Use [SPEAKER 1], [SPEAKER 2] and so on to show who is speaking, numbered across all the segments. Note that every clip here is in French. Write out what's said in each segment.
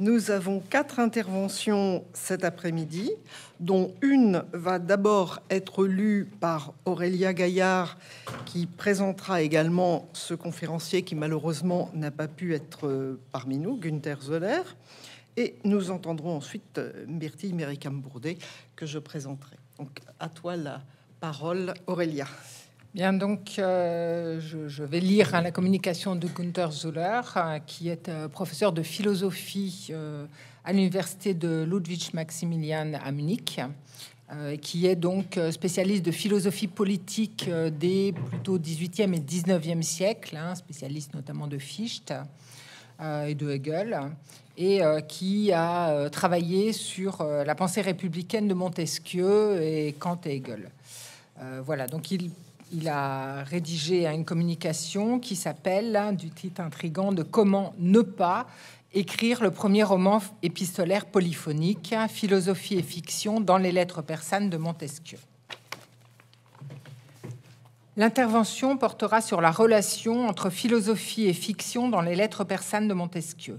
[SPEAKER 1] Nous avons quatre interventions cet après-midi, dont une va d'abord être lue par Aurélia Gaillard, qui présentera également ce conférencier qui malheureusement n'a pas pu être euh, parmi nous, Günther Zoller. Et nous entendrons ensuite euh, Myrtille Méricam-Bourdet, que je présenterai.
[SPEAKER 2] Donc à toi la parole, Aurélia. Bien, donc euh, je, vais lire hein, la communication de Gunther Zoller euh, qui est euh, professeur de philosophie à l'université de Ludwig Maximilian à Munich, qui est donc spécialiste de philosophie politique des plutôt 18e et 19e siècles, hein, spécialiste notamment de Fichte et de Hegel, et qui a travaillé sur la pensée républicaine de Montesquieu et Kant et Hegel. voilà, donc il il a rédigé une communication qui s'appelle, hein, du titre intrigant, de Comment ne pas écrire le premier roman épistolaire polyphonique, hein, Philosophie et fiction dans les lettres persanes de Montesquieu. L'intervention portera sur la relation entre philosophie et fiction dans les lettres persanes de Montesquieu.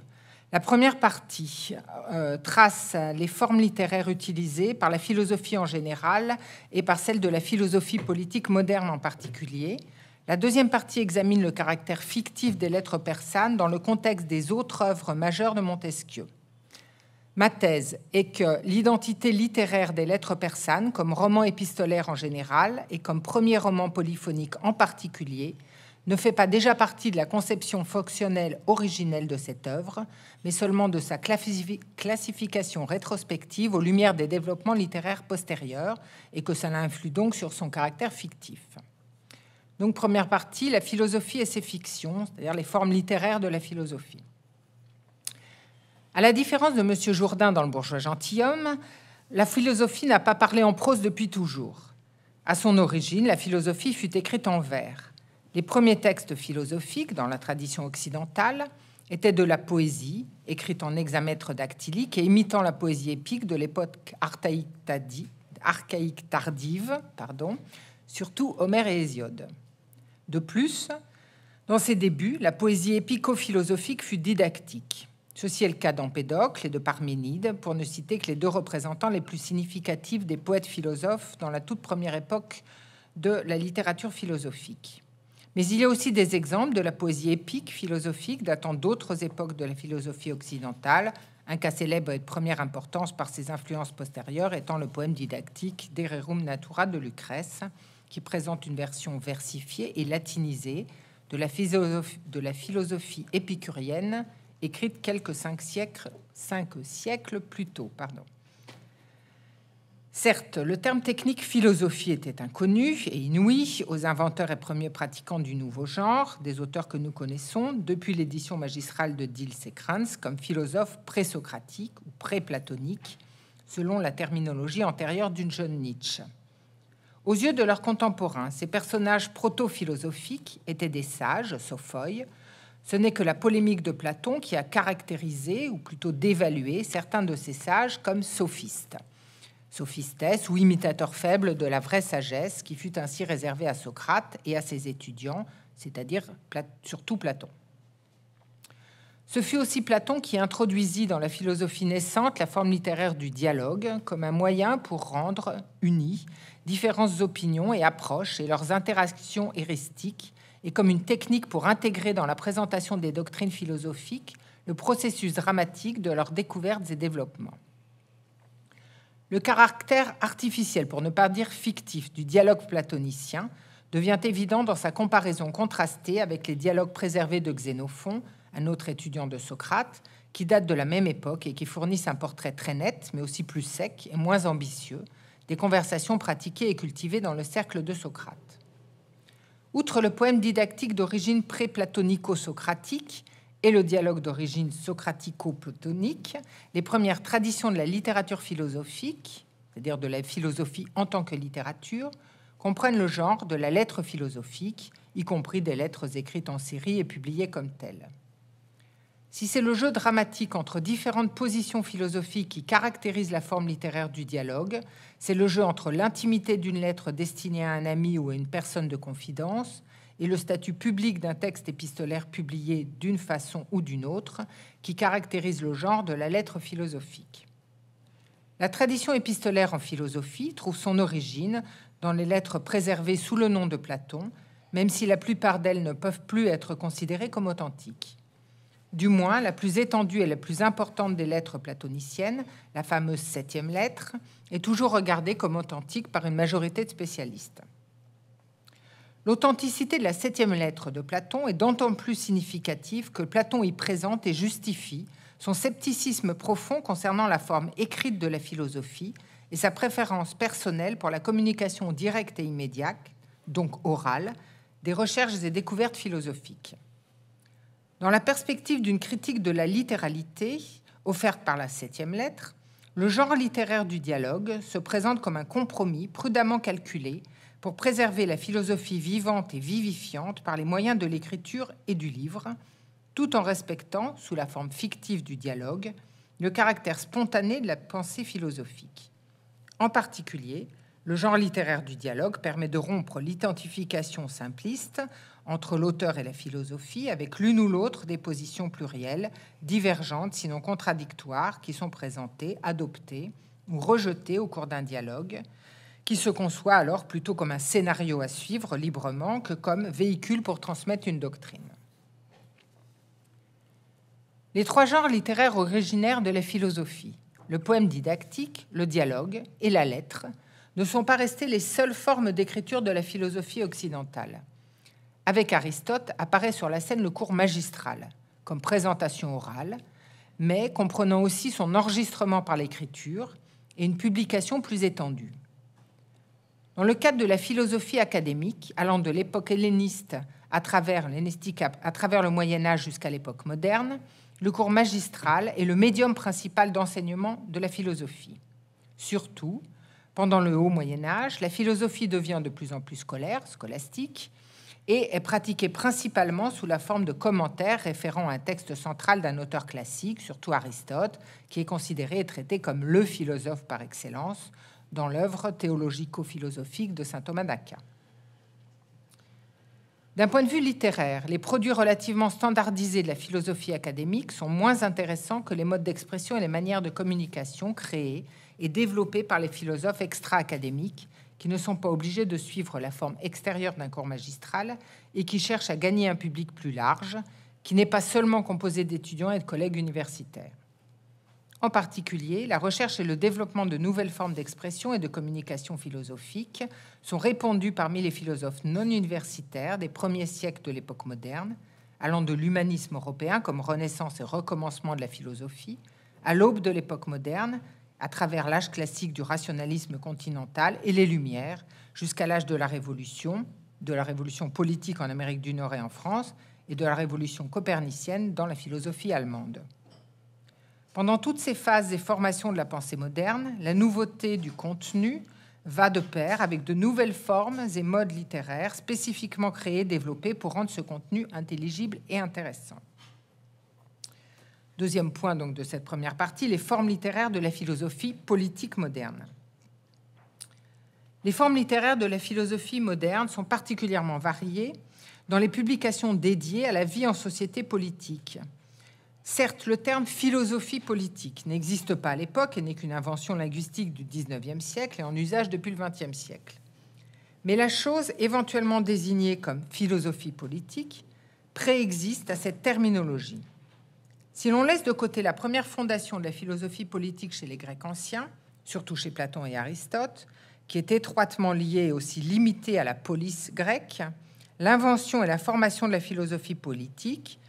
[SPEAKER 2] La première partie euh, trace les formes littéraires utilisées par la philosophie en général et par celle de la philosophie politique moderne en particulier. La deuxième partie examine le caractère fictif des lettres persanes dans le contexte des autres œuvres majeures de Montesquieu. Ma thèse est que l'identité littéraire des lettres persanes, comme roman épistolaire en général et comme premier roman polyphonique en particulier, ne fait pas déjà partie de la conception fonctionnelle originelle de cette œuvre, mais seulement de sa classification rétrospective aux lumières des développements littéraires postérieurs, et que cela influe donc sur son caractère fictif. Donc première partie, la philosophie et ses fictions, c'est-à-dire les formes littéraires de la philosophie. À la différence de M. Jourdain dans Le bourgeois gentilhomme, la philosophie n'a pas parlé en prose depuis toujours. À son origine, la philosophie fut écrite en vers. Les premiers textes philosophiques dans la tradition occidentale étaient de la poésie, écrite en hexamètre dactylique et imitant la poésie épique de l'époque archaïque tardive, pardon, surtout Homère et Hésiode. De plus, dans ses débuts, la poésie épico-philosophique fut didactique. Ceci est le cas d'Empédocle et de Parménide, pour ne citer que les deux représentants les plus significatifs des poètes philosophes dans la toute première époque de la littérature philosophique. Mais il y a aussi des exemples de la poésie épique philosophique datant d'autres époques de la philosophie occidentale, un cas célèbre et de première importance par ses influences postérieures étant le poème didactique Dererum Natura de Lucrèce, qui présente une version versifiée et latinisée de la philosophie, épicurienne écrite quelques cinq siècles, cinq siècles plus tôt. Pardon. Certes, le terme technique philosophie était inconnu et inouï aux inventeurs et premiers pratiquants du nouveau genre, des auteurs que nous connaissons depuis l'édition magistrale de Diels et Kranz comme philosophes pré-socratiques ou pré-platoniques, selon la terminologie antérieure d'une jeune Nietzsche. Aux yeux de leurs contemporains, ces personnages proto-philosophiques étaient des sages, Sophoi. Ce n'est que la polémique de Platon qui a caractérisé, ou plutôt dévalué, certains de ces sages comme sophistes sophistesse ou imitateur faible de la vraie sagesse qui fut ainsi réservée à Socrate et à ses étudiants, c'est-à-dire surtout Platon. Ce fut aussi Platon qui introduisit dans la philosophie naissante la forme littéraire du dialogue comme un moyen pour rendre unies différentes opinions et approches et leurs interactions héristiques, et comme une technique pour intégrer dans la présentation des doctrines philosophiques le processus dramatique de leurs découvertes et développements. Le caractère artificiel, pour ne pas dire fictif, du dialogue platonicien devient évident dans sa comparaison contrastée avec les dialogues préservés de Xénophon, un autre étudiant de Socrate, qui datent de la même époque et qui fournissent un portrait très net, mais aussi plus sec et moins ambitieux, des conversations pratiquées et cultivées dans le cercle de Socrate. Outre le poème didactique d'origine pré-platonico-socratique, et le dialogue d'origine socratico-platonique, les premières traditions de la littérature philosophique, c'est-à-dire de la philosophie en tant que littérature, comprennent le genre de la lettre philosophique, y compris des lettres écrites en série et publiées comme telles. Si c'est le jeu dramatique entre différentes positions philosophiques qui caractérise la forme littéraire du dialogue, c'est le jeu entre l'intimité d'une lettre destinée à un ami ou à une personne de confidence et le statut public d'un texte épistolaire publié d'une façon ou d'une autre, qui caractérise le genre de la lettre philosophique. La tradition épistolaire en philosophie trouve son origine dans les lettres préservées sous le nom de Platon, même si la plupart d'elles ne peuvent plus être considérées comme authentiques. Du moins, la plus étendue et la plus importante des lettres platoniciennes, la fameuse septième lettre, est toujours regardée comme authentique par une majorité de spécialistes. L'authenticité de la septième lettre de Platon est d'autant plus significative que Platon y présente et justifie son scepticisme profond concernant la forme écrite de la philosophie et sa préférence personnelle pour la communication directe et immédiate, donc orale, des recherches et découvertes philosophiques. Dans la perspective d'une critique de la littéralité offerte par la septième lettre, le genre littéraire du dialogue se présente comme un compromis prudemment calculé pour préserver la philosophie vivante et vivifiante par les moyens de l'écriture et du livre, tout en respectant, sous la forme fictive du dialogue, le caractère spontané de la pensée philosophique. En particulier, le genre littéraire du dialogue permet de rompre l'identification simpliste entre l'auteur et la philosophie avec l'une ou l'autre des positions plurielles, divergentes sinon contradictoires, qui sont présentées, adoptées ou rejetées au cours d'un dialogue, qui se conçoit alors plutôt comme un scénario à suivre librement que comme véhicule pour transmettre une doctrine. Les trois genres littéraires originaires de la philosophie, le poème didactique, le dialogue et la lettre, ne sont pas restés les seules formes d'écriture de la philosophie occidentale. Avec Aristote apparaît sur la scène le cours magistral, comme présentation orale, mais comprenant aussi son enregistrement par l'écriture et une publication plus étendue. Dans le cadre de la philosophie académique, allant de l'époque helléniste à travers le Moyen Âge jusqu'à l'époque moderne, le cours magistral est le médium principal d'enseignement de la philosophie. Surtout, pendant le haut Moyen Âge, la philosophie devient de plus en plus scolaire, scolastique, et est pratiquée principalement sous la forme de commentaires référant à un texte central d'un auteur classique, surtout Aristote, qui est considéré et traité comme le philosophe par excellence, dans l'œuvre théologico-philosophique de saint Thomas d'Aquin. D'un point de vue littéraire, les produits relativement standardisés de la philosophie académique sont moins intéressants que les modes d'expression et les manières de communication créés et développés par les philosophes extra-académiques qui ne sont pas obligés de suivre la forme extérieure d'un cours magistral et qui cherchent à gagner un public plus large, qui n'est pas seulement composé d'étudiants et de collègues universitaires. En particulier, la recherche et le développement de nouvelles formes d'expression et de communication philosophique sont répandues parmi les philosophes non universitaires des premiers siècles de l'époque moderne, allant de l'humanisme européen comme renaissance et recommencement de la philosophie, à l'aube de l'époque moderne, à travers l'âge classique du rationalisme continental et les Lumières, jusqu'à l'âge de la Révolution, de la Révolution politique en Amérique du Nord et en France, et de la Révolution copernicienne dans la philosophie allemande. Pendant toutes ces phases et formations de la pensée moderne, la nouveauté du contenu va de pair avec de nouvelles formes et modes littéraires spécifiquement créés, développés pour rendre ce contenu intelligible et intéressant. Deuxième point donc de cette première partie, les formes littéraires de la philosophie politique moderne. Les formes littéraires de la philosophie moderne sont particulièrement variées dans les publications dédiées à la vie en société politique, Certes, le terme philosophie politique n'existe pas à l'époque et n'est qu'une invention linguistique du 19e siècle et en usage depuis le 20e siècle. Mais la chose éventuellement désignée comme philosophie politique préexiste à cette terminologie. Si l'on laisse de côté la première fondation de la philosophie politique chez les Grecs anciens, surtout chez Platon et Aristote, qui est étroitement liée et aussi limitée à la police grecque, l'invention et la formation de la philosophie politique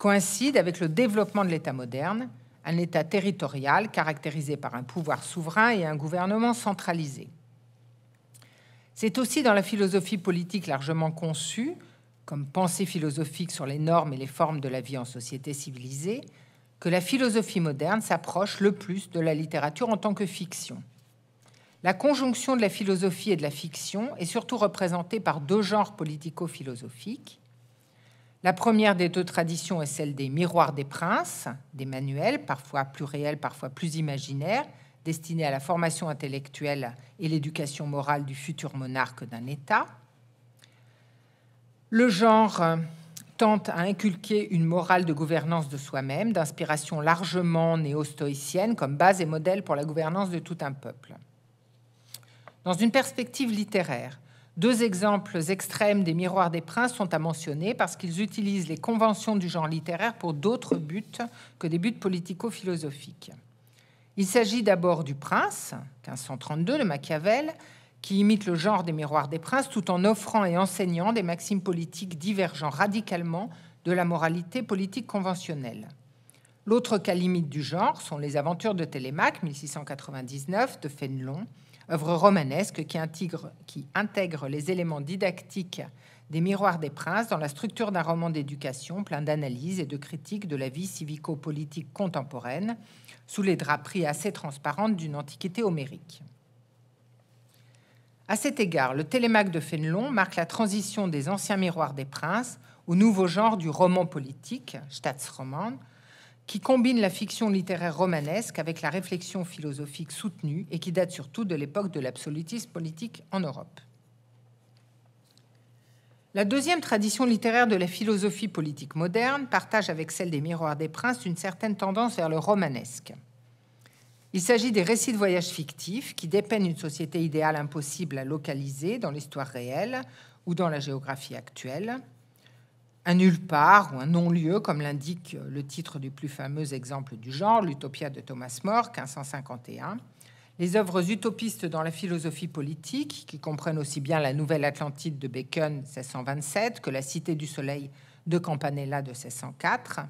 [SPEAKER 2] coïncide avec le développement de l'État moderne, un État territorial caractérisé par un pouvoir souverain et un gouvernement centralisé. C'est aussi dans la philosophie politique largement conçue, comme pensée philosophique sur les normes et les formes de la vie en société civilisée, que la philosophie moderne s'approche le plus de la littérature en tant que fiction. La conjonction de la philosophie et de la fiction est surtout représentée par deux genres politico-philosophiques, la première des deux traditions est celle des miroirs des princes, des manuels, parfois plus réels, parfois plus imaginaires, destinés à la formation intellectuelle et l'éducation morale du futur monarque d'un État. Le genre tente à inculquer une morale de gouvernance de soi-même, d'inspiration largement néo-stoïcienne, comme base et modèle pour la gouvernance de tout un peuple. Dans une perspective littéraire, deux exemples extrêmes des Miroirs des Princes sont à mentionner parce qu'ils utilisent les conventions du genre littéraire pour d'autres buts que des buts politico-philosophiques. Il s'agit d'abord du Prince, 1532, de Machiavel, qui imite le genre des Miroirs des Princes tout en offrant et enseignant des maximes politiques divergeant radicalement de la moralité politique conventionnelle. L'autre cas limite du genre sont les aventures de Télémaque, 1699, de Fénelon, œuvre romanesque qui intègre, les éléments didactiques des Miroirs des Princes dans la structure d'un roman d'éducation plein d'analyses et de critiques de la vie civico-politique contemporaine, sous les draperies assez transparentes d'une antiquité homérique. À cet égard, le Télémaque de Fénelon marque la transition des anciens Miroirs des Princes au nouveau genre du roman politique, Staatsroman, qui combine la fiction littéraire romanesque avec la réflexion philosophique soutenue et qui date surtout de l'époque de l'absolutisme politique en Europe. La deuxième tradition littéraire de la philosophie politique moderne partage avec celle des Miroirs des Princes une certaine tendance vers le romanesque. Il s'agit des récits de voyages fictifs qui dépeignent une société idéale impossible à localiser dans l'histoire réelle ou dans la géographie actuelle, un nulle part ou un non-lieu, comme l'indique le titre du plus fameux exemple du genre, l'Utopia de Thomas More, 1551. Les œuvres utopistes dans la philosophie politique, qui comprennent aussi bien la Nouvelle Atlantide de Bacon, 1627, que la Cité du Soleil de Campanella de 1604,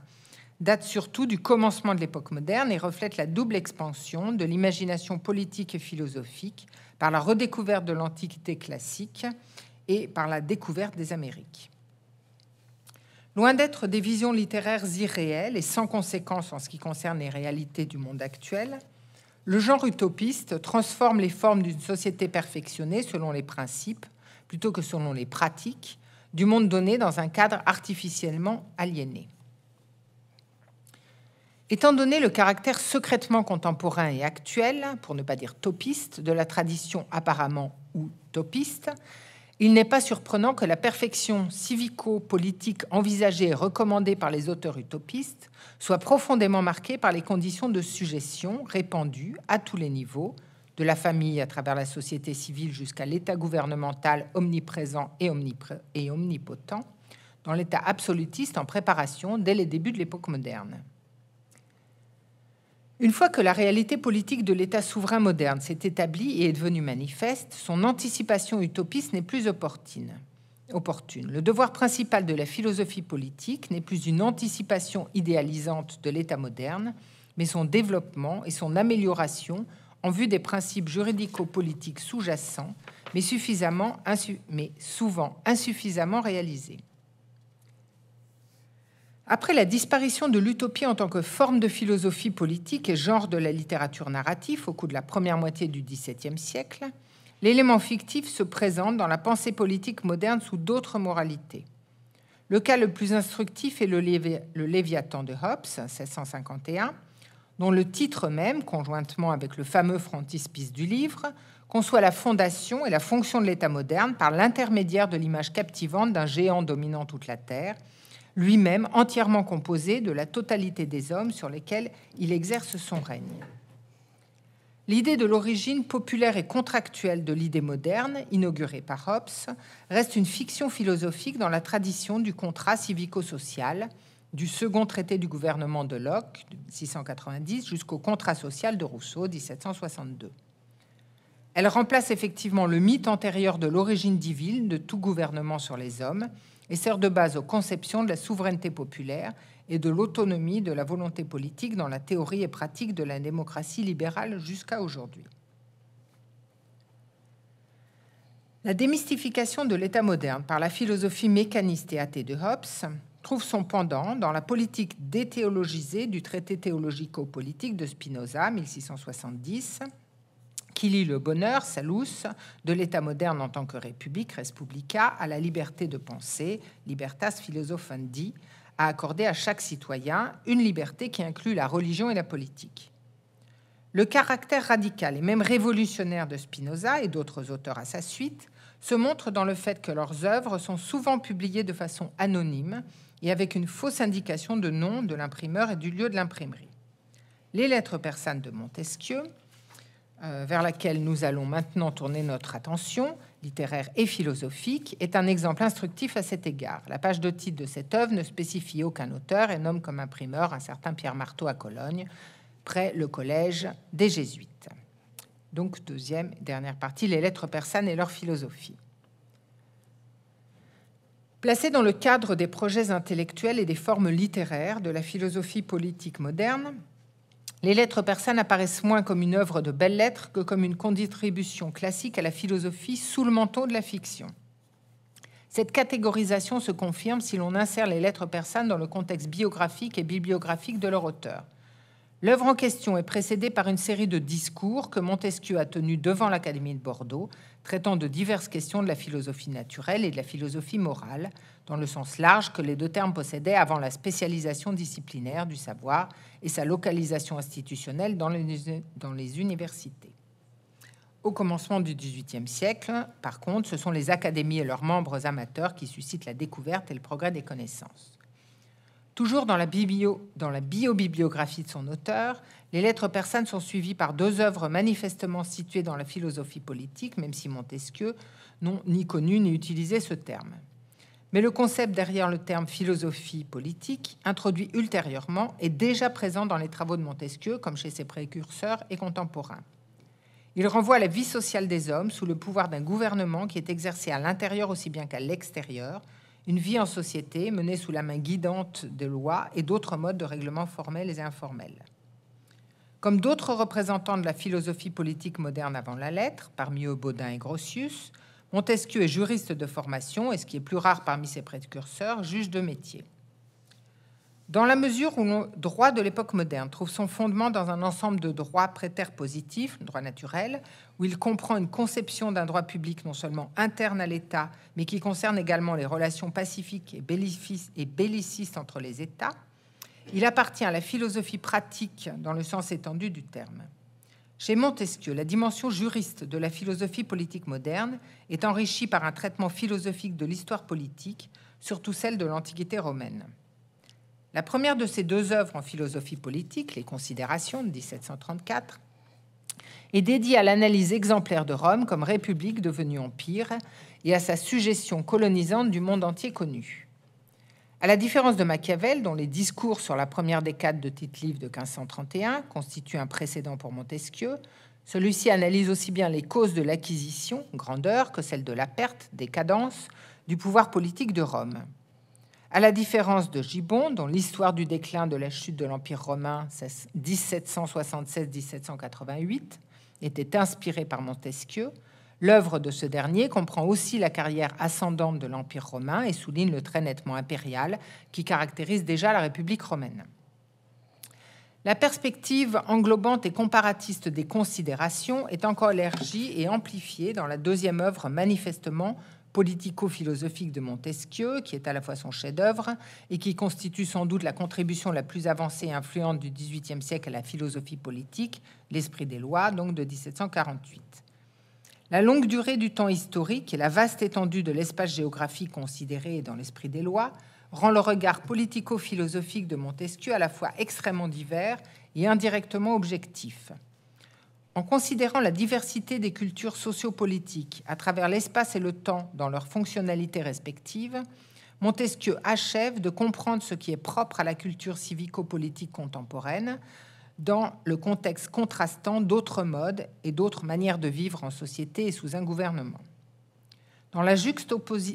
[SPEAKER 2] datent surtout du commencement de l'époque moderne et reflètent la double expansion de l'imagination politique et philosophique par la redécouverte de l'Antiquité classique et par la découverte des Amériques. Loin d'être des visions littéraires irréelles et sans conséquence en ce qui concerne les réalités du monde actuel, le genre utopiste transforme les formes d'une société perfectionnée selon les principes, plutôt que selon les pratiques, du monde donné dans un cadre artificiellement aliéné. Étant donné le caractère secrètement contemporain et actuel, pour ne pas dire topiste, de la tradition apparemment utopiste, il n'est pas surprenant que la perfection civico-politique envisagée et recommandée par les auteurs utopistes soit profondément marquée par les conditions de suggestion répandues à tous les niveaux, de la famille à travers la société civile jusqu'à l'État gouvernemental omniprésent et, omnipotent, dans l'État absolutiste en préparation dès les débuts de l'époque moderne. Une fois que la réalité politique de l'État souverain moderne s'est établie et est devenue manifeste, son anticipation utopiste n'est plus opportune. opportune. Le devoir principal de la philosophie politique n'est plus une anticipation idéalisante de l'État moderne, mais son développement et son amélioration en vue des principes juridico-politiques sous-jacents, mais, mais souvent insuffisamment réalisés. Après la disparition de l'utopie en tant que forme de philosophie politique et genre de la littérature narrative au cours de la première moitié du XVIIe siècle, l'élément fictif se présente dans la pensée politique moderne sous d'autres moralités. Le cas le plus instructif est le, Léviathan de Hobbes, 1651, dont le titre même, conjointement avec le fameux frontispice du livre, conçoit la fondation et la fonction de l'État moderne par l'intermédiaire de l'image captivante d'un géant dominant toute la Terre – lui-même entièrement composé de la totalité des hommes sur lesquels il exerce son règne. L'idée de l'origine populaire et contractuelle de l'idée moderne, inaugurée par Hobbes, reste une fiction philosophique dans la tradition du contrat civico-social, du second traité du gouvernement de Locke, 690, jusqu'au contrat social de Rousseau, 1762. Elle remplace effectivement le mythe antérieur de l'origine divine de tout gouvernement sur les hommes, et sert de base aux conceptions de la souveraineté populaire et de l'autonomie de la volonté politique dans la théorie et pratique de la démocratie libérale jusqu'à aujourd'hui. La démystification de l'État moderne par la philosophie mécaniste et athée de Hobbes trouve son pendant dans la politique déthéologisée du traité théologico-politique de Spinoza, 1670, qui lie le bonheur, salus, de l'État moderne en tant que république, res publica, à la liberté de penser, libertas philosophandi, à accorder à chaque citoyen une liberté qui inclut la religion et la politique. Le caractère radical et même révolutionnaire de Spinoza et d'autres auteurs à sa suite se montre dans le fait que leurs œuvres sont souvent publiées de façon anonyme et avec une fausse indication de nom de l'imprimeur et du lieu de l'imprimerie. Les lettres persanes de Montesquieu euh, vers laquelle nous allons maintenant tourner notre attention, littéraire et philosophique, est un exemple instructif à cet égard. La page de titre de cette œuvre ne spécifie aucun auteur et nomme comme imprimeur un certain Pierre Marteau à Cologne, près le collège des Jésuites. Donc deuxième et dernière partie, les lettres persanes et leur philosophie. Placé dans le cadre des projets intellectuels et des formes littéraires de la philosophie politique moderne, les lettres persanes apparaissent moins comme une œuvre de belles lettres que comme une contribution classique à la philosophie sous le manteau de la fiction. Cette catégorisation se confirme si l'on insère les lettres persanes dans le contexte biographique et bibliographique de leur auteur. L'œuvre en question est précédée par une série de discours que Montesquieu a tenus devant l'Académie de Bordeaux, traitant de diverses questions de la philosophie naturelle et de la philosophie morale, dans le sens large que les deux termes possédaient avant la spécialisation disciplinaire du savoir et sa localisation institutionnelle dans les, universités. Au commencement du XVIIIe siècle, par contre, ce sont les académies et leurs membres amateurs qui suscitent la découverte et le progrès des connaissances. Toujours dans la, bio-bibliographie de son auteur, les lettres persanes sont suivies par deux œuvres manifestement situées dans la philosophie politique, même si Montesquieu n'ont ni connu ni utilisé ce terme. Mais le concept derrière le terme philosophie politique, introduit ultérieurement, est déjà présent dans les travaux de Montesquieu, comme chez ses précurseurs et contemporains. Il renvoie à la vie sociale des hommes sous le pouvoir d'un gouvernement qui est exercé à l'intérieur aussi bien qu'à l'extérieur, une vie en société menée sous la main guidante des lois et d'autres modes de règlement formels et informels. Comme d'autres représentants de la philosophie politique moderne avant la lettre, parmi eux Baudin et Grotius, Montesquieu est juriste de formation et, ce qui est plus rare parmi ses précurseurs, juge de métier. Dans la mesure où le droit de l'époque moderne trouve son fondement dans un ensemble de droits préterpositifs, positifs droit naturel, où il comprend une conception d'un droit public non seulement interne à l'État, mais qui concerne également les relations pacifiques et bellicistes entre les États, il appartient à la philosophie pratique dans le sens étendu du terme. Chez Montesquieu, la dimension juriste de la philosophie politique moderne est enrichie par un traitement philosophique de l'histoire politique, surtout celle de l'Antiquité romaine. La première de ses deux œuvres en philosophie politique, Les Considérations de 1734, est dédiée à l'analyse exemplaire de Rome comme république devenue empire et à sa suggestion colonisante du monde entier connu. À la différence de Machiavel, dont les discours sur la première décade de Tite-Livre de 1531 constituent un précédent pour Montesquieu, celui-ci analyse aussi bien les causes de l'acquisition, grandeur, que celle de la perte, décadence, du pouvoir politique de Rome. À la différence de Gibbon, dont l'histoire du déclin de la chute de l'Empire romain 1776-1788 était inspirée par Montesquieu, l'œuvre de ce dernier comprend aussi la carrière ascendante de l'Empire romain et souligne le trait nettement impérial qui caractérise déjà la République romaine. La perspective englobante et comparatiste des considérations est encore élargie et amplifiée dans la deuxième œuvre manifestement politico-philosophique de Montesquieu, qui est à la fois son chef-d'œuvre et qui constitue sans doute la contribution la plus avancée et influente du XVIIIe siècle à la philosophie politique, l'esprit des lois, donc de 1748. La longue durée du temps historique et la vaste étendue de l'espace géographique considéré dans l'esprit des lois rend le regard politico-philosophique de Montesquieu à la fois extrêmement divers et indirectement objectif. En considérant la diversité des cultures sociopolitiques à travers l'espace et le temps dans leurs fonctionnalités respectives, Montesquieu achève de comprendre ce qui est propre à la culture civico-politique contemporaine dans le contexte contrastant d'autres modes et d'autres manières de vivre en société et sous un gouvernement. Dans la,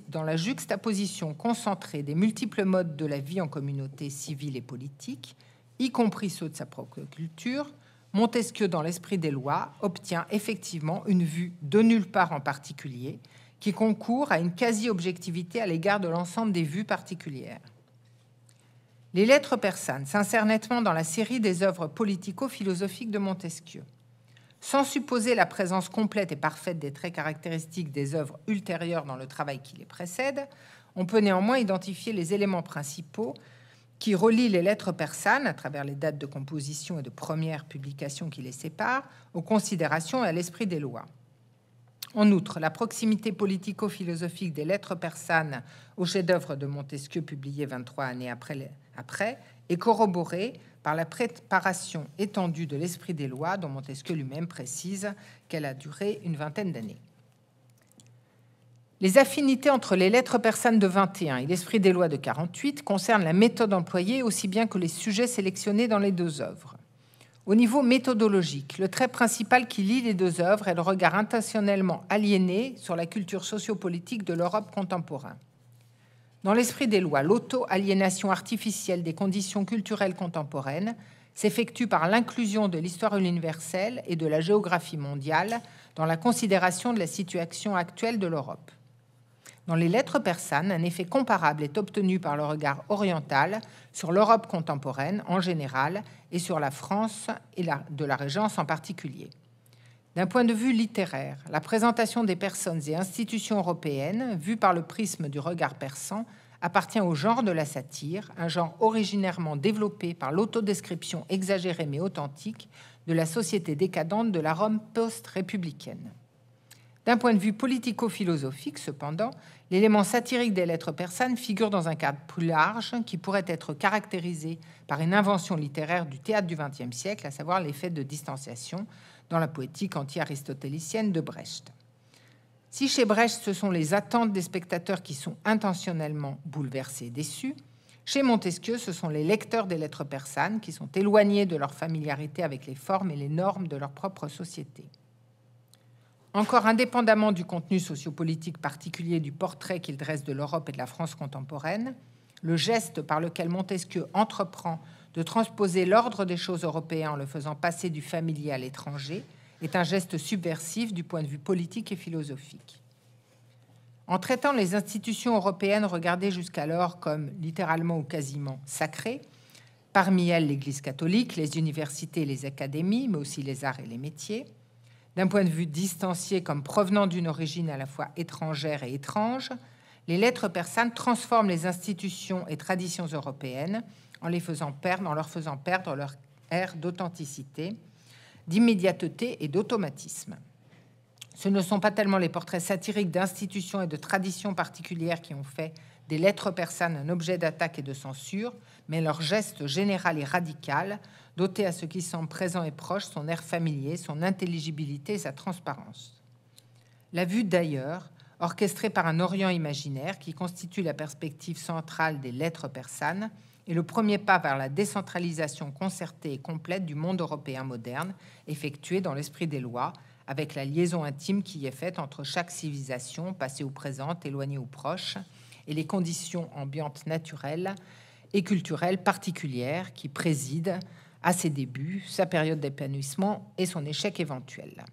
[SPEAKER 2] dans la, juxtaposition concentrée des multiples modes de la vie en communauté civile et politique, y compris ceux de sa propre culture, Montesquieu, dans l'esprit des lois, obtient effectivement une vue de nulle part en particulier, qui concourt à une quasi-objectivité à l'égard de l'ensemble des vues particulières. Les lettres persanes s'insèrent nettement dans la série des œuvres politico-philosophiques de Montesquieu. Sans supposer la présence complète et parfaite des traits caractéristiques des œuvres ultérieures dans le travail qui les précède, on peut néanmoins identifier les éléments principaux qui relie les lettres persanes, à travers les dates de composition et de première publication qui les séparent, aux considérations et à l'esprit des lois. En outre, la proximité politico-philosophique des lettres persanes au chef-d'œuvre de Montesquieu publié 23 années après, après, est corroborée par la préparation étendue de l'esprit des lois dont Montesquieu lui-même précise qu'elle a duré une vingtaine d'années. Les affinités entre les lettres persanes de 21 et l'esprit des lois de 48 concernent la méthode employée aussi bien que les sujets sélectionnés dans les deux œuvres. Au niveau méthodologique, le trait principal qui lie les deux œuvres est le regard intentionnellement aliéné sur la culture sociopolitique de l'Europe contemporaine. Dans l'esprit des lois, l'auto-aliénation artificielle des conditions culturelles contemporaines s'effectue par l'inclusion de l'histoire universelle et de la géographie mondiale dans la considération de la situation actuelle de l'Europe. Dans les lettres persanes, un effet comparable est obtenu par le regard oriental sur l'Europe contemporaine en général et sur la France et de la Régence en particulier. D'un point de vue littéraire, la présentation des personnes et institutions européennes, vue par le prisme du regard persan, appartient au genre de la satire, un genre originairement développé par l'autodescription exagérée mais authentique de la société décadente de la Rome post-républicaine. D'un point de vue politico-philosophique, cependant, L'élément satirique des lettres persanes figure dans un cadre plus large qui pourrait être caractérisé par une invention littéraire du théâtre du XXe siècle, à savoir l'effet de distanciation dans la poétique anti-aristotélicienne de Brecht. Si chez Brecht ce sont les attentes des spectateurs qui sont intentionnellement bouleversées, et déçus, chez Montesquieu ce sont les lecteurs des lettres persanes qui sont éloignés de leur familiarité avec les formes et les normes de leur propre société. Encore indépendamment du contenu sociopolitique particulier du portrait qu'il dresse de l'Europe et de la France contemporaine, le geste par lequel Montesquieu entreprend de transposer l'ordre des choses européennes en le faisant passer du familier à l'étranger est un geste subversif du point de vue politique et philosophique. En traitant les institutions européennes regardées jusqu'alors comme littéralement ou quasiment sacrées, parmi elles l'Église catholique, les universités et les académies, mais aussi les arts et les métiers, d'un point de vue distancié comme provenant d'une origine à la fois étrangère et étrange, les lettres persanes transforment les institutions et traditions européennes en, les faisant perdre, en leur faisant perdre leur air d'authenticité, d'immédiateté et d'automatisme. Ce ne sont pas tellement les portraits satiriques d'institutions et de traditions particulières qui ont fait des lettres persanes un objet d'attaque et de censure, mais leur geste général et radical, doté à ce qui semble présent et proche son air familier, son intelligibilité et sa transparence. La vue d'ailleurs, orchestrée par un Orient imaginaire qui constitue la perspective centrale des lettres persanes, est le premier pas vers la décentralisation concertée et complète du monde européen moderne, effectuée dans l'esprit des lois, avec la liaison intime qui y est faite entre chaque civilisation, passée ou présente, éloignée ou proche, et les conditions ambiantes naturelles et culturelle particulière qui préside à ses débuts, sa période d'épanouissement et son échec éventuel.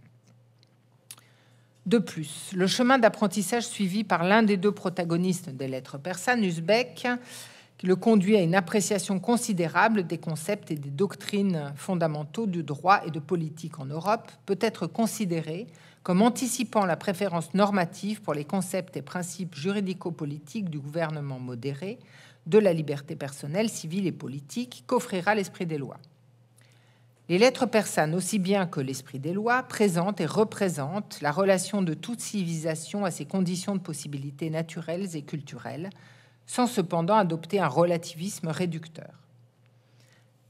[SPEAKER 2] De plus, le chemin d'apprentissage suivi par l'un des deux protagonistes des lettres persanes, Uzbek, qui le conduit à une appréciation considérable des concepts et des doctrines fondamentaux du droit et de politique en Europe, peut être considéré comme anticipant la préférence normative pour les concepts et principes juridico-politiques du gouvernement modéré, de la liberté personnelle, civile et politique qu'offrira l'esprit des lois. Les lettres persanes, aussi bien que l'esprit des lois, présentent et représentent la relation de toute civilisation à ses conditions de possibilités naturelles et culturelles, sans cependant adopter un relativisme réducteur.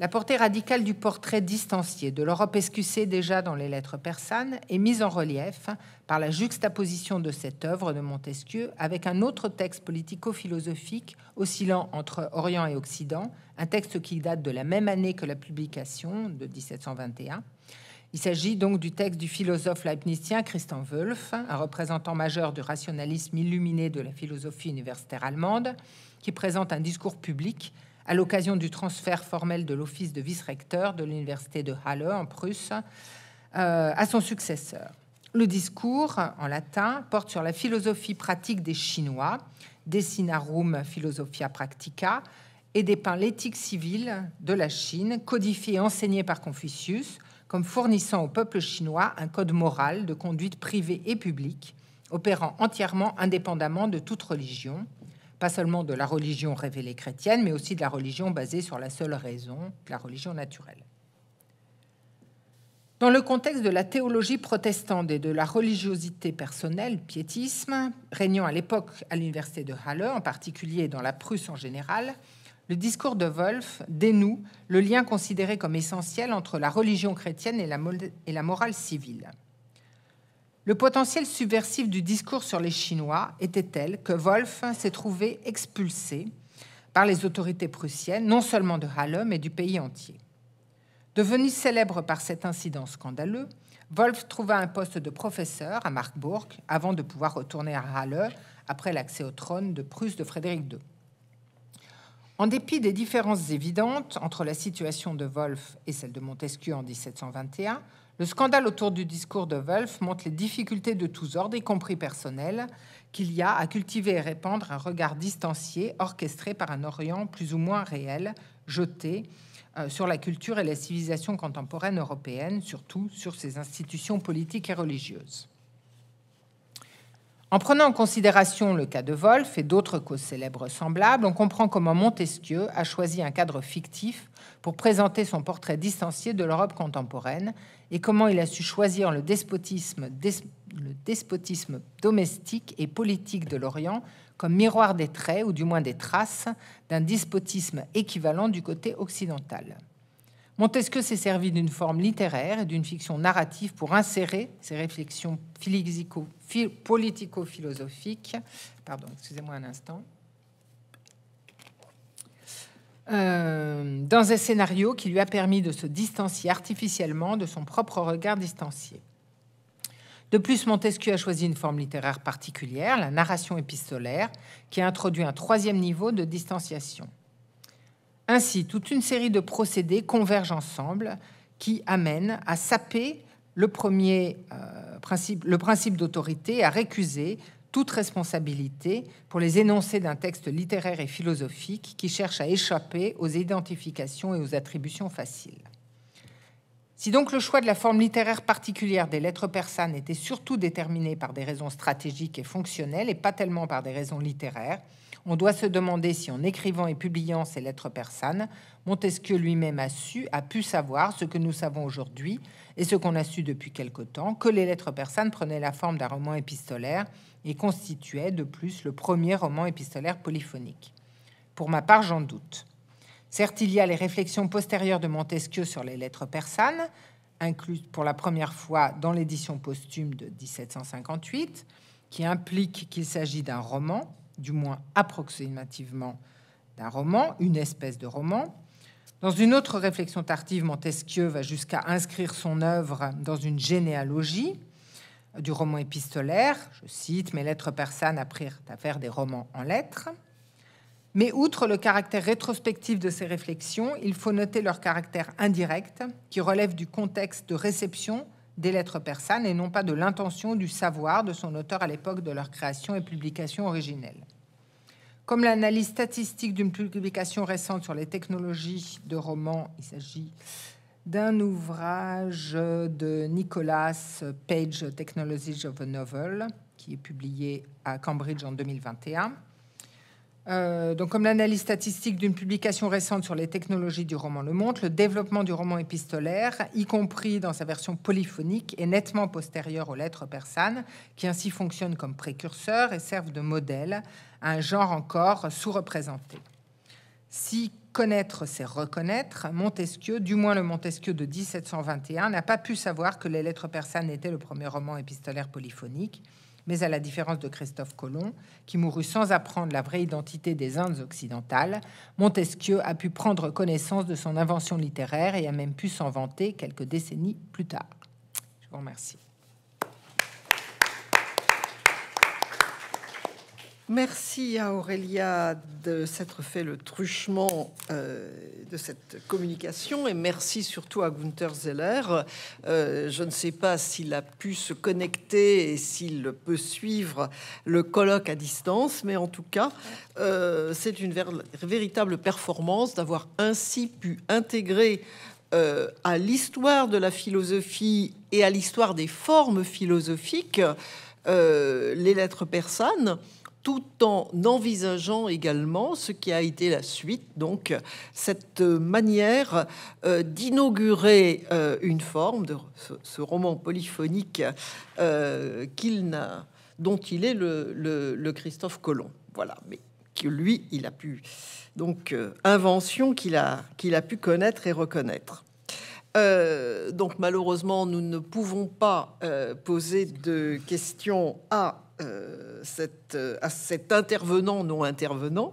[SPEAKER 2] La portée radicale du portrait distancié de l'Europe esquissée déjà dans les lettres persanes est mise en relief par la juxtaposition de cette œuvre de Montesquieu avec un autre texte politico-philosophique oscillant entre Orient et Occident, un texte qui date de la même année que la publication de 1721. Il s'agit donc du texte du philosophe leibnizien Christian Wolff, un représentant majeur du rationalisme illuminé de la philosophie universitaire allemande, qui présente un discours public à l'occasion du transfert formel de l'office de vice-recteur de l'université de Halle en Prusse euh, à son successeur. Le discours, en latin, porte sur la philosophie pratique des Chinois, Dessinarum Philosophia Practica, et dépeint l'éthique civile de la Chine, codifiée et enseignée par Confucius, comme fournissant au peuple chinois un code moral de conduite privée et publique, opérant entièrement indépendamment de toute religion, pas seulement de la religion révélée chrétienne, mais aussi de la religion basée sur la seule raison, la religion naturelle. Dans le contexte de la théologie protestante et de la religiosité personnelle, piétisme, régnant à l'époque à l'université de Halle, en particulier dans la Prusse en général, le discours de Wolf dénoue le lien considéré comme essentiel entre la religion chrétienne et la, et la morale civile. Le potentiel subversif du discours sur les Chinois était tel que Wolf s'est trouvé expulsé par les autorités prussiennes, non seulement de Halle, mais du pays entier. Devenu célèbre par cet incident scandaleux, Wolf trouva un poste de professeur à Markbourg avant de pouvoir retourner à Halle après l'accès au trône de Prusse de Frédéric II. En dépit des différences évidentes entre la situation de Wolf et celle de Montesquieu en 1721, le scandale autour du discours de Wolf montre les difficultés de tous ordres, y compris personnels, qu'il y a à cultiver et répandre un regard distancié orchestré par un Orient plus ou moins réel, jeté euh, sur la culture et la civilisation contemporaine européenne, surtout sur ses institutions politiques et religieuses. En prenant en considération le cas de Wolf et d'autres causes célèbres semblables, on comprend comment Montesquieu a choisi un cadre fictif pour présenter son portrait distancié de l'Europe contemporaine et comment il a su choisir le despotisme, le despotisme domestique et politique de l'Orient comme miroir des traits, ou du moins des traces, d'un despotisme équivalent du côté occidental. Montesquieu s'est servi d'une forme littéraire et d'une fiction narrative pour insérer ses réflexions politico-philosophiques. Pardon, excusez-moi un instant. Euh, dans un scénario qui lui a permis de se distancier artificiellement de son propre regard distancié. De plus, Montesquieu a choisi une forme littéraire particulière, la narration épistolaire, qui a introduit un troisième niveau de distanciation. Ainsi, toute une série de procédés convergent ensemble qui amènent à saper le premier euh, principe, le principe d'autorité, à récuser toute responsabilité pour les énoncés d'un texte littéraire et philosophique qui cherche à échapper aux identifications et aux attributions faciles. Si donc le choix de la forme littéraire particulière des lettres persanes était surtout déterminé par des raisons stratégiques et fonctionnelles et pas tellement par des raisons littéraires, on doit se demander si en écrivant et publiant ces lettres persanes, Montesquieu lui-même a su, a pu savoir ce que nous savons aujourd'hui et ce qu'on a su depuis quelque temps, que les lettres persanes prenaient la forme d'un roman épistolaire et constituaient de plus le premier roman épistolaire polyphonique. Pour ma part, j'en doute. Certes, il y a les réflexions postérieures de Montesquieu sur les lettres persanes, incluses pour la première fois dans l'édition posthume de 1758, qui implique qu'il s'agit d'un roman, du moins approximativement d'un roman, une espèce de roman. Dans une autre réflexion tardive, Montesquieu va jusqu'à inscrire son œuvre dans une généalogie du roman épistolaire. Je cite Mes lettres persanes apprirent à faire des romans en lettres. Mais outre le caractère rétrospectif de ces réflexions, il faut noter leur caractère indirect, qui relève du contexte de réception des lettres persanes et non pas de l'intention du savoir de son auteur à l'époque de leur création et publication originelle. Comme l'analyse statistique d'une publication récente sur les technologies de roman, il s'agit d'un ouvrage de Nicholas Page, Technologies of a Novel, qui est publié à Cambridge en 2021. Euh, donc, comme l'analyse statistique d'une publication récente sur les technologies du roman le montre, le développement du roman épistolaire, y compris dans sa version polyphonique, est nettement postérieur aux lettres persanes, qui ainsi fonctionnent comme précurseurs et servent de modèle à un genre encore sous-représenté. Si connaître, c'est reconnaître, Montesquieu, du moins le Montesquieu de 1721, n'a pas pu savoir que les lettres persanes étaient le premier roman épistolaire polyphonique mais à la différence de Christophe Colomb, qui mourut sans apprendre la vraie identité des Indes occidentales, Montesquieu a pu prendre connaissance de son invention littéraire et a même pu s'en vanter quelques décennies plus tard. Je vous remercie.
[SPEAKER 1] Merci à Aurélia de s'être fait le truchement euh, de cette communication et merci surtout à Gunther Zeller. Euh, je ne sais pas s'il a pu se connecter et s'il peut suivre le colloque à distance, mais en tout cas, euh, c'est une véritable performance d'avoir ainsi pu intégrer à l'histoire de la philosophie et à l'histoire des formes philosophiques, les lettres persanes, tout en envisageant également ce qui a été la suite, donc cette manière euh, d'inaugurer euh, une forme de ce, roman polyphonique euh, qu'il n'a dont il est le, Christophe Colomb. Voilà, mais que lui, il a pu donc invention qu'il a qu'il a pu connaître et reconnaître. donc malheureusement, nous ne pouvons pas poser de questions à euh, euh, à cet intervenant non intervenant.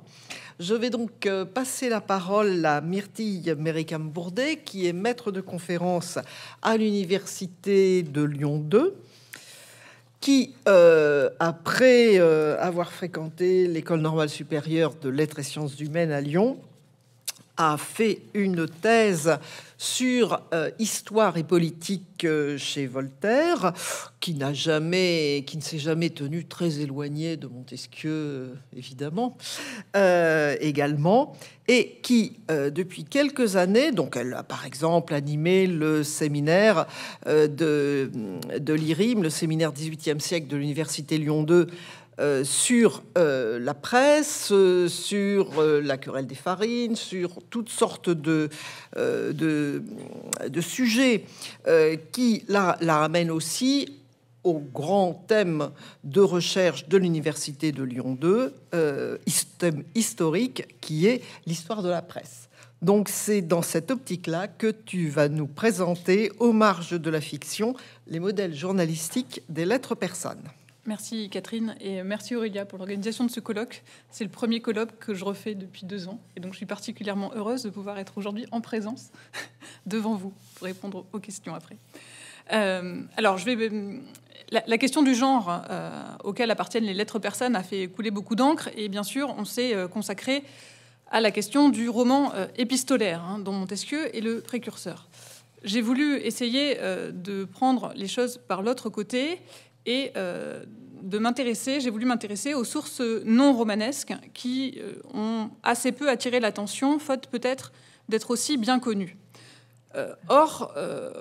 [SPEAKER 1] Je vais donc euh, passer la parole à Myrtille mericam bourdet qui est maître de conférence à l'Université de Lyon 2, qui, après avoir fréquenté l'École normale supérieure de lettres et sciences humaines à Lyon, a fait une thèse sur euh, histoire et politique euh, chez Voltaire, qui n'a jamais, qui ne s'est jamais tenu très éloigné de Montesquieu, euh, évidemment, également, et qui, depuis quelques années, donc elle a par exemple animé le séminaire de, de l'IRIM, le séminaire 18e siècle de l'Université Lyon 2, euh, sur euh, la presse, euh, sur la querelle des farines, sur toutes sortes de, sujets qui la, la ramènent aussi au grand thème de recherche de l'Université de Lyon 2, thème historique, qui est l'histoire de la presse. Donc c'est dans cette optique-là que tu vas nous présenter, aux marges de la fiction, les modèles journalistiques des lettres persanes.
[SPEAKER 3] Merci Catherine et merci Aurélia pour l'organisation de ce colloque. C'est le premier colloque que je refais depuis deux ans et donc je suis particulièrement heureuse de pouvoir être aujourd'hui en présence devant vous pour répondre aux questions après. Euh, alors je vais euh, la, question du genre euh, auquel appartiennent les lettres personnes a fait couler beaucoup d'encre et bien sûr on s'est consacré à la question du roman épistolaire hein, dont Montesquieu est le précurseur. J'ai voulu essayer de prendre les choses par l'autre côté et euh, de m'intéresser, j'ai voulu m'intéresser aux sources non romanesques qui euh, ont assez peu attiré l'attention, faute peut-être d'être aussi bien connues. Euh, or, euh,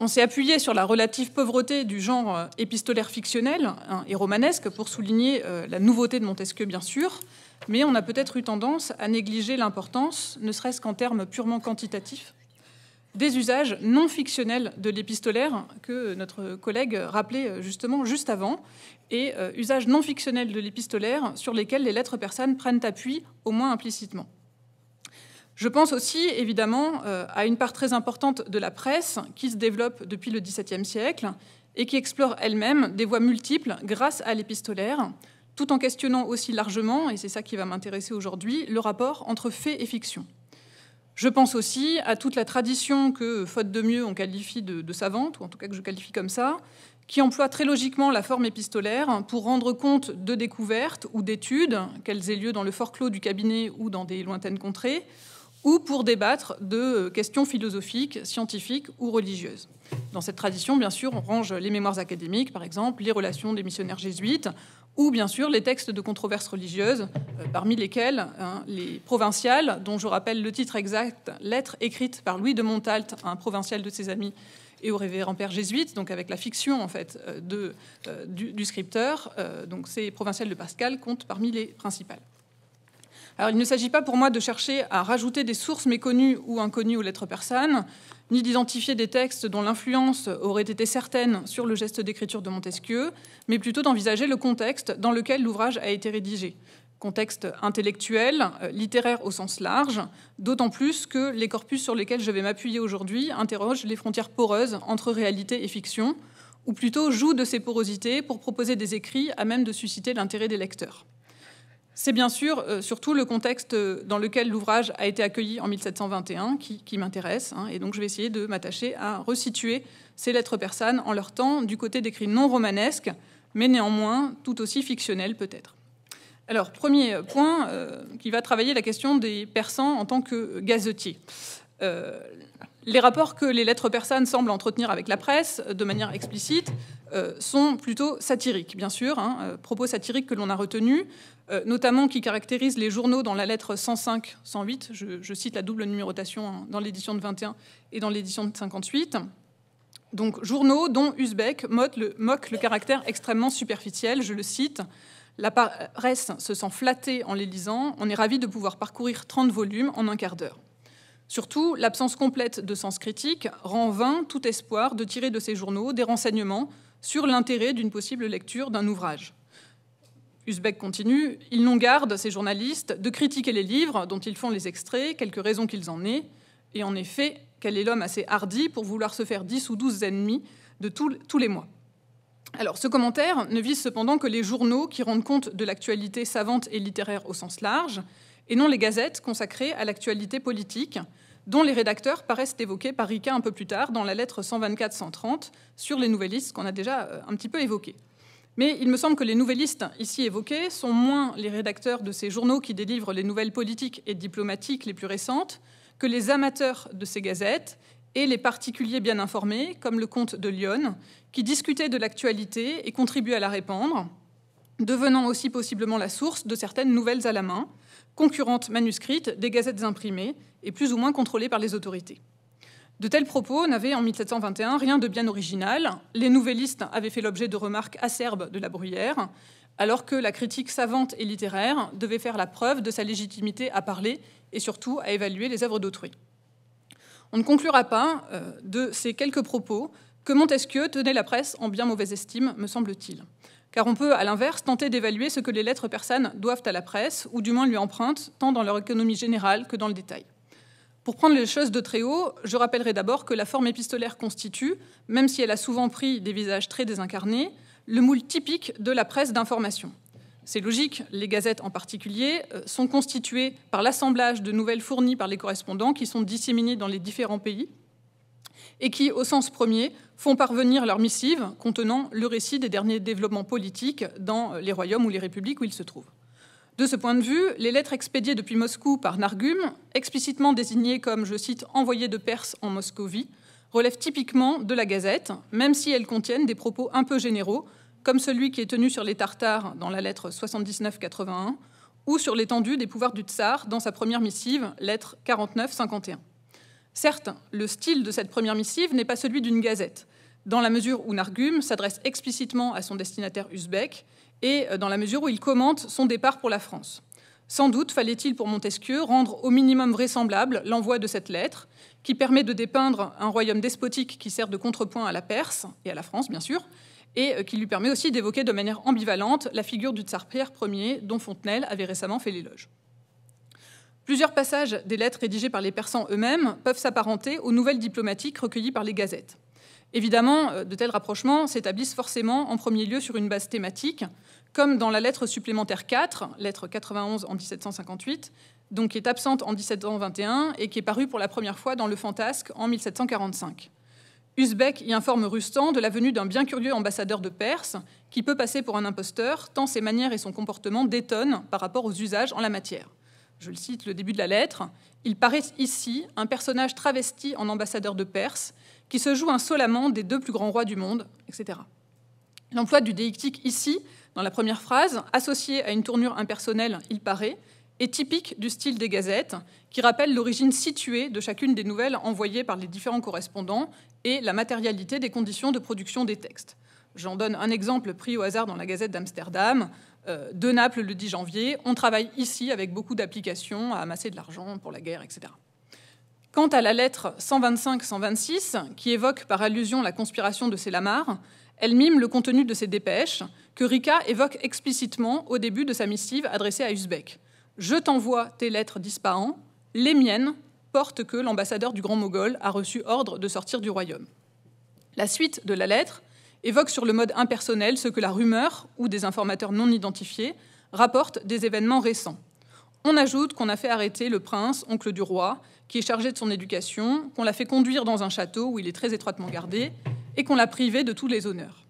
[SPEAKER 3] on s'est appuyé sur la relative pauvreté du genre épistolaire fictionnel hein, et romanesque pour souligner la nouveauté de Montesquieu, bien sûr, mais on a peut-être eu tendance à négliger l'importance, ne serait-ce qu'en termes purement quantitatifs, des usages non fictionnels de l'épistolaire que notre collègue rappelait euh, justement juste avant, et euh, usages non fictionnels de l'épistolaire sur lesquels les lettres persanes prennent appui, au moins implicitement. Je pense aussi évidemment euh, à une part très importante de la presse qui se développe depuis le XVIIe siècle et qui explore elle-même des voies multiples grâce à l'épistolaire, tout en questionnant aussi largement, et c'est ça qui va m'intéresser aujourd'hui, le rapport entre fait et fiction. Je pense aussi à toute la tradition que, faute de mieux, on qualifie de, savante, ou en tout cas que je qualifie comme ça, qui emploie très logiquement la forme épistolaire pour rendre compte de découvertes ou d'études, qu'elles aient lieu dans le fort clos du cabinet ou dans des lointaines contrées, ou pour débattre de questions philosophiques, scientifiques ou religieuses. Dans cette tradition, bien sûr, on range les mémoires académiques, par exemple, les relations des missionnaires jésuites, ou bien sûr les textes de controverses religieuses, euh, parmi lesquels hein, les provinciales, dont je rappelle le titre exact, lettre écrite par Louis de Montalt un provincial de ses amis et au révérend père jésuite, donc avec la fiction en fait euh, euh, du, scripteur. donc ces provinciales de Pascal comptent parmi les principales. Alors, il ne s'agit pas pour moi de chercher à rajouter des sources méconnues ou inconnues aux lettres persanes ni d'identifier des textes dont l'influence aurait été certaine sur le geste d'écriture de Montesquieu, mais plutôt d'envisager le contexte dans lequel l'ouvrage a été rédigé. Contexte intellectuel, euh, littéraire au sens large, d'autant plus que les corpus sur lesquels je vais m'appuyer aujourd'hui interrogent les frontières poreuses entre réalité et fiction, ou plutôt jouent de ces porosités pour proposer des écrits à même de susciter l'intérêt des lecteurs. C'est bien sûr euh, surtout le contexte euh, dans lequel l'ouvrage a été accueilli en 1721 qui, m'intéresse, hein, et donc je vais essayer de m'attacher à resituer ces lettres persanes en leur temps du côté d'écrits non romanesques, mais néanmoins tout aussi fictionnels peut-être. Alors, premier euh, point qui va travailler la question des persans en tant que gazetiers. les rapports que les lettres persanes semblent entretenir avec la presse, de manière explicite, sont plutôt satiriques, bien sûr, hein, propos satiriques que l'on a retenus, euh, notamment qui caractérise les journaux dans la lettre 105-108. Je, cite la double numérotation hein, dans l'édition de 21 et dans l'édition de 58. Donc, journaux dont Uzbek moque le, moque le caractère extrêmement superficiel, je le cite. La paresse se sent flattée en les lisant. On est ravi de pouvoir parcourir 30 volumes en un quart d'heure. Surtout, l'absence complète de sens critique rend vain tout espoir de tirer de ces journaux des renseignements sur l'intérêt d'une possible lecture d'un ouvrage. Uzbek continue, ils n'ont garde, ces journalistes, de critiquer les livres dont ils font les extraits, quelques raisons qu'ils en aient, et en effet, quel est l'homme assez hardi pour vouloir se faire 10 ou 12 ennemis de tous les mois Alors, ce commentaire ne vise cependant que les journaux qui rendent compte de l'actualité savante et littéraire au sens large, et non les gazettes consacrées à l'actualité politique, dont les rédacteurs paraissent évoqués par Rica un peu plus tard dans la lettre 124-130 sur les nouvellistes qu'on a déjà euh, un petit peu évoquées. Mais il me semble que les nouvellistes ici évoqués sont moins les rédacteurs de ces journaux qui délivrent les nouvelles politiques et diplomatiques les plus récentes que les amateurs de ces gazettes et les particuliers bien informés, comme le comte de Lyon, qui discutaient de l'actualité et contribuaient à la répandre, devenant aussi possiblement la source de certaines nouvelles à la main, concurrentes manuscrites des gazettes imprimées et plus ou moins contrôlées par les autorités. De tels propos n'avaient en 1721 rien de bien original. Les nouvellistes avaient fait l'objet de remarques acerbes de la Bruyère, alors que la critique savante et littéraire devait faire la preuve de sa légitimité à parler et surtout à évaluer les œuvres d'autrui. On ne conclura pas euh, de ces quelques propos que Montesquieu tenait la presse en bien mauvaise estime, me semble-t-il. Car on peut, à l'inverse, tenter d'évaluer ce que les lettres persanes doivent à la presse, ou du moins lui empruntent, tant dans leur économie générale que dans le détail. Pour prendre les choses de très haut, je rappellerai d'abord que la forme épistolaire constitue, même si elle a souvent pris des visages très désincarnés, le moule typique de la presse d'information. C'est logique, les gazettes en particulier euh, sont constituées par l'assemblage de nouvelles fournies par les correspondants qui sont disséminées dans les différents pays et qui, au sens premier, font parvenir leurs missives contenant le récit des derniers développements politiques dans les royaumes ou les républiques où ils se trouvent. De ce point de vue, les lettres expédiées depuis Moscou par Nargum, explicitement désignées comme, je cite, envoyées de Perse en Moscovie, relèvent typiquement de la Gazette, même si elles contiennent des propos un peu généraux, comme celui qui est tenu sur les Tartares dans la lettre 79-81, ou sur l'étendue des pouvoirs du Tsar dans sa première missive, lettre 49-51. Certes, le style de cette première missive n'est pas celui d'une gazette, dans la mesure où Nargum s'adresse explicitement à son destinataire Usbek et euh, dans la mesure où il commente son départ pour la France. Sans doute fallait-il pour Montesquieu rendre au minimum vraisemblable l'envoi de cette lettre, qui permet de dépeindre un royaume despotique qui sert de contrepoint à la Perse et à la France, bien sûr, et euh, qui lui permet aussi d'évoquer de manière ambivalente la figure du tsar Pierre Ier, dont Fontenelle avait récemment fait l'éloge. Plusieurs passages des lettres rédigées par les Persans eux-mêmes peuvent s'apparenter aux nouvelles diplomatiques recueillies par les gazettes. Évidemment, euh, de tels rapprochements s'établissent forcément en premier lieu sur une base thématique, comme dans la lettre supplémentaire 4, lettre 91 en 1758, donc qui est absente en 1721 et qui est parue pour la première fois dans le Fantasque en 1745. Usbek y informe Rustan de la venue d'un bien curieux ambassadeur de Perse, qui peut passer pour un imposteur, tant ses manières et son comportement détonnent par rapport aux usages en la matière. Je le cite le début de la lettre. Il paraît ici un personnage travesti en ambassadeur de Perse, qui se joue insolemment des deux plus grands rois du monde, etc. L'emploi du déictique ici, dans la première phrase, associé à une tournure impersonnelle, il paraît, est typique du style des gazettes, qui rappelle l'origine située de chacune des nouvelles envoyées par les différents correspondants et la matérialité des conditions de production des textes. J'en donne un exemple pris au hasard dans la Gazette d'Amsterdam. Euh, de Naples le 10 janvier, on travaille ici avec beaucoup d'applications à amasser de l'argent pour la guerre, etc. Quant à la lettre 125-126, qui évoque par allusion la conspiration de Célamar, elle mime le contenu de ses dépêches que Rika évoque explicitement au début de sa missive adressée à Usbek. Je t'envoie tes lettres d'Ispahan, les miennes portent que l'ambassadeur du Grand Mogol a reçu ordre de sortir du royaume. La suite de la lettre évoque sur le mode impersonnel ce que la rumeur ou des informateurs non identifiés rapportent des événements récents. On ajoute qu'on a fait arrêter le prince, oncle du roi, qui est chargé de son éducation, qu'on l'a fait conduire dans un château où il est très étroitement gardé, et qu'on l'a privé de tous les honneurs.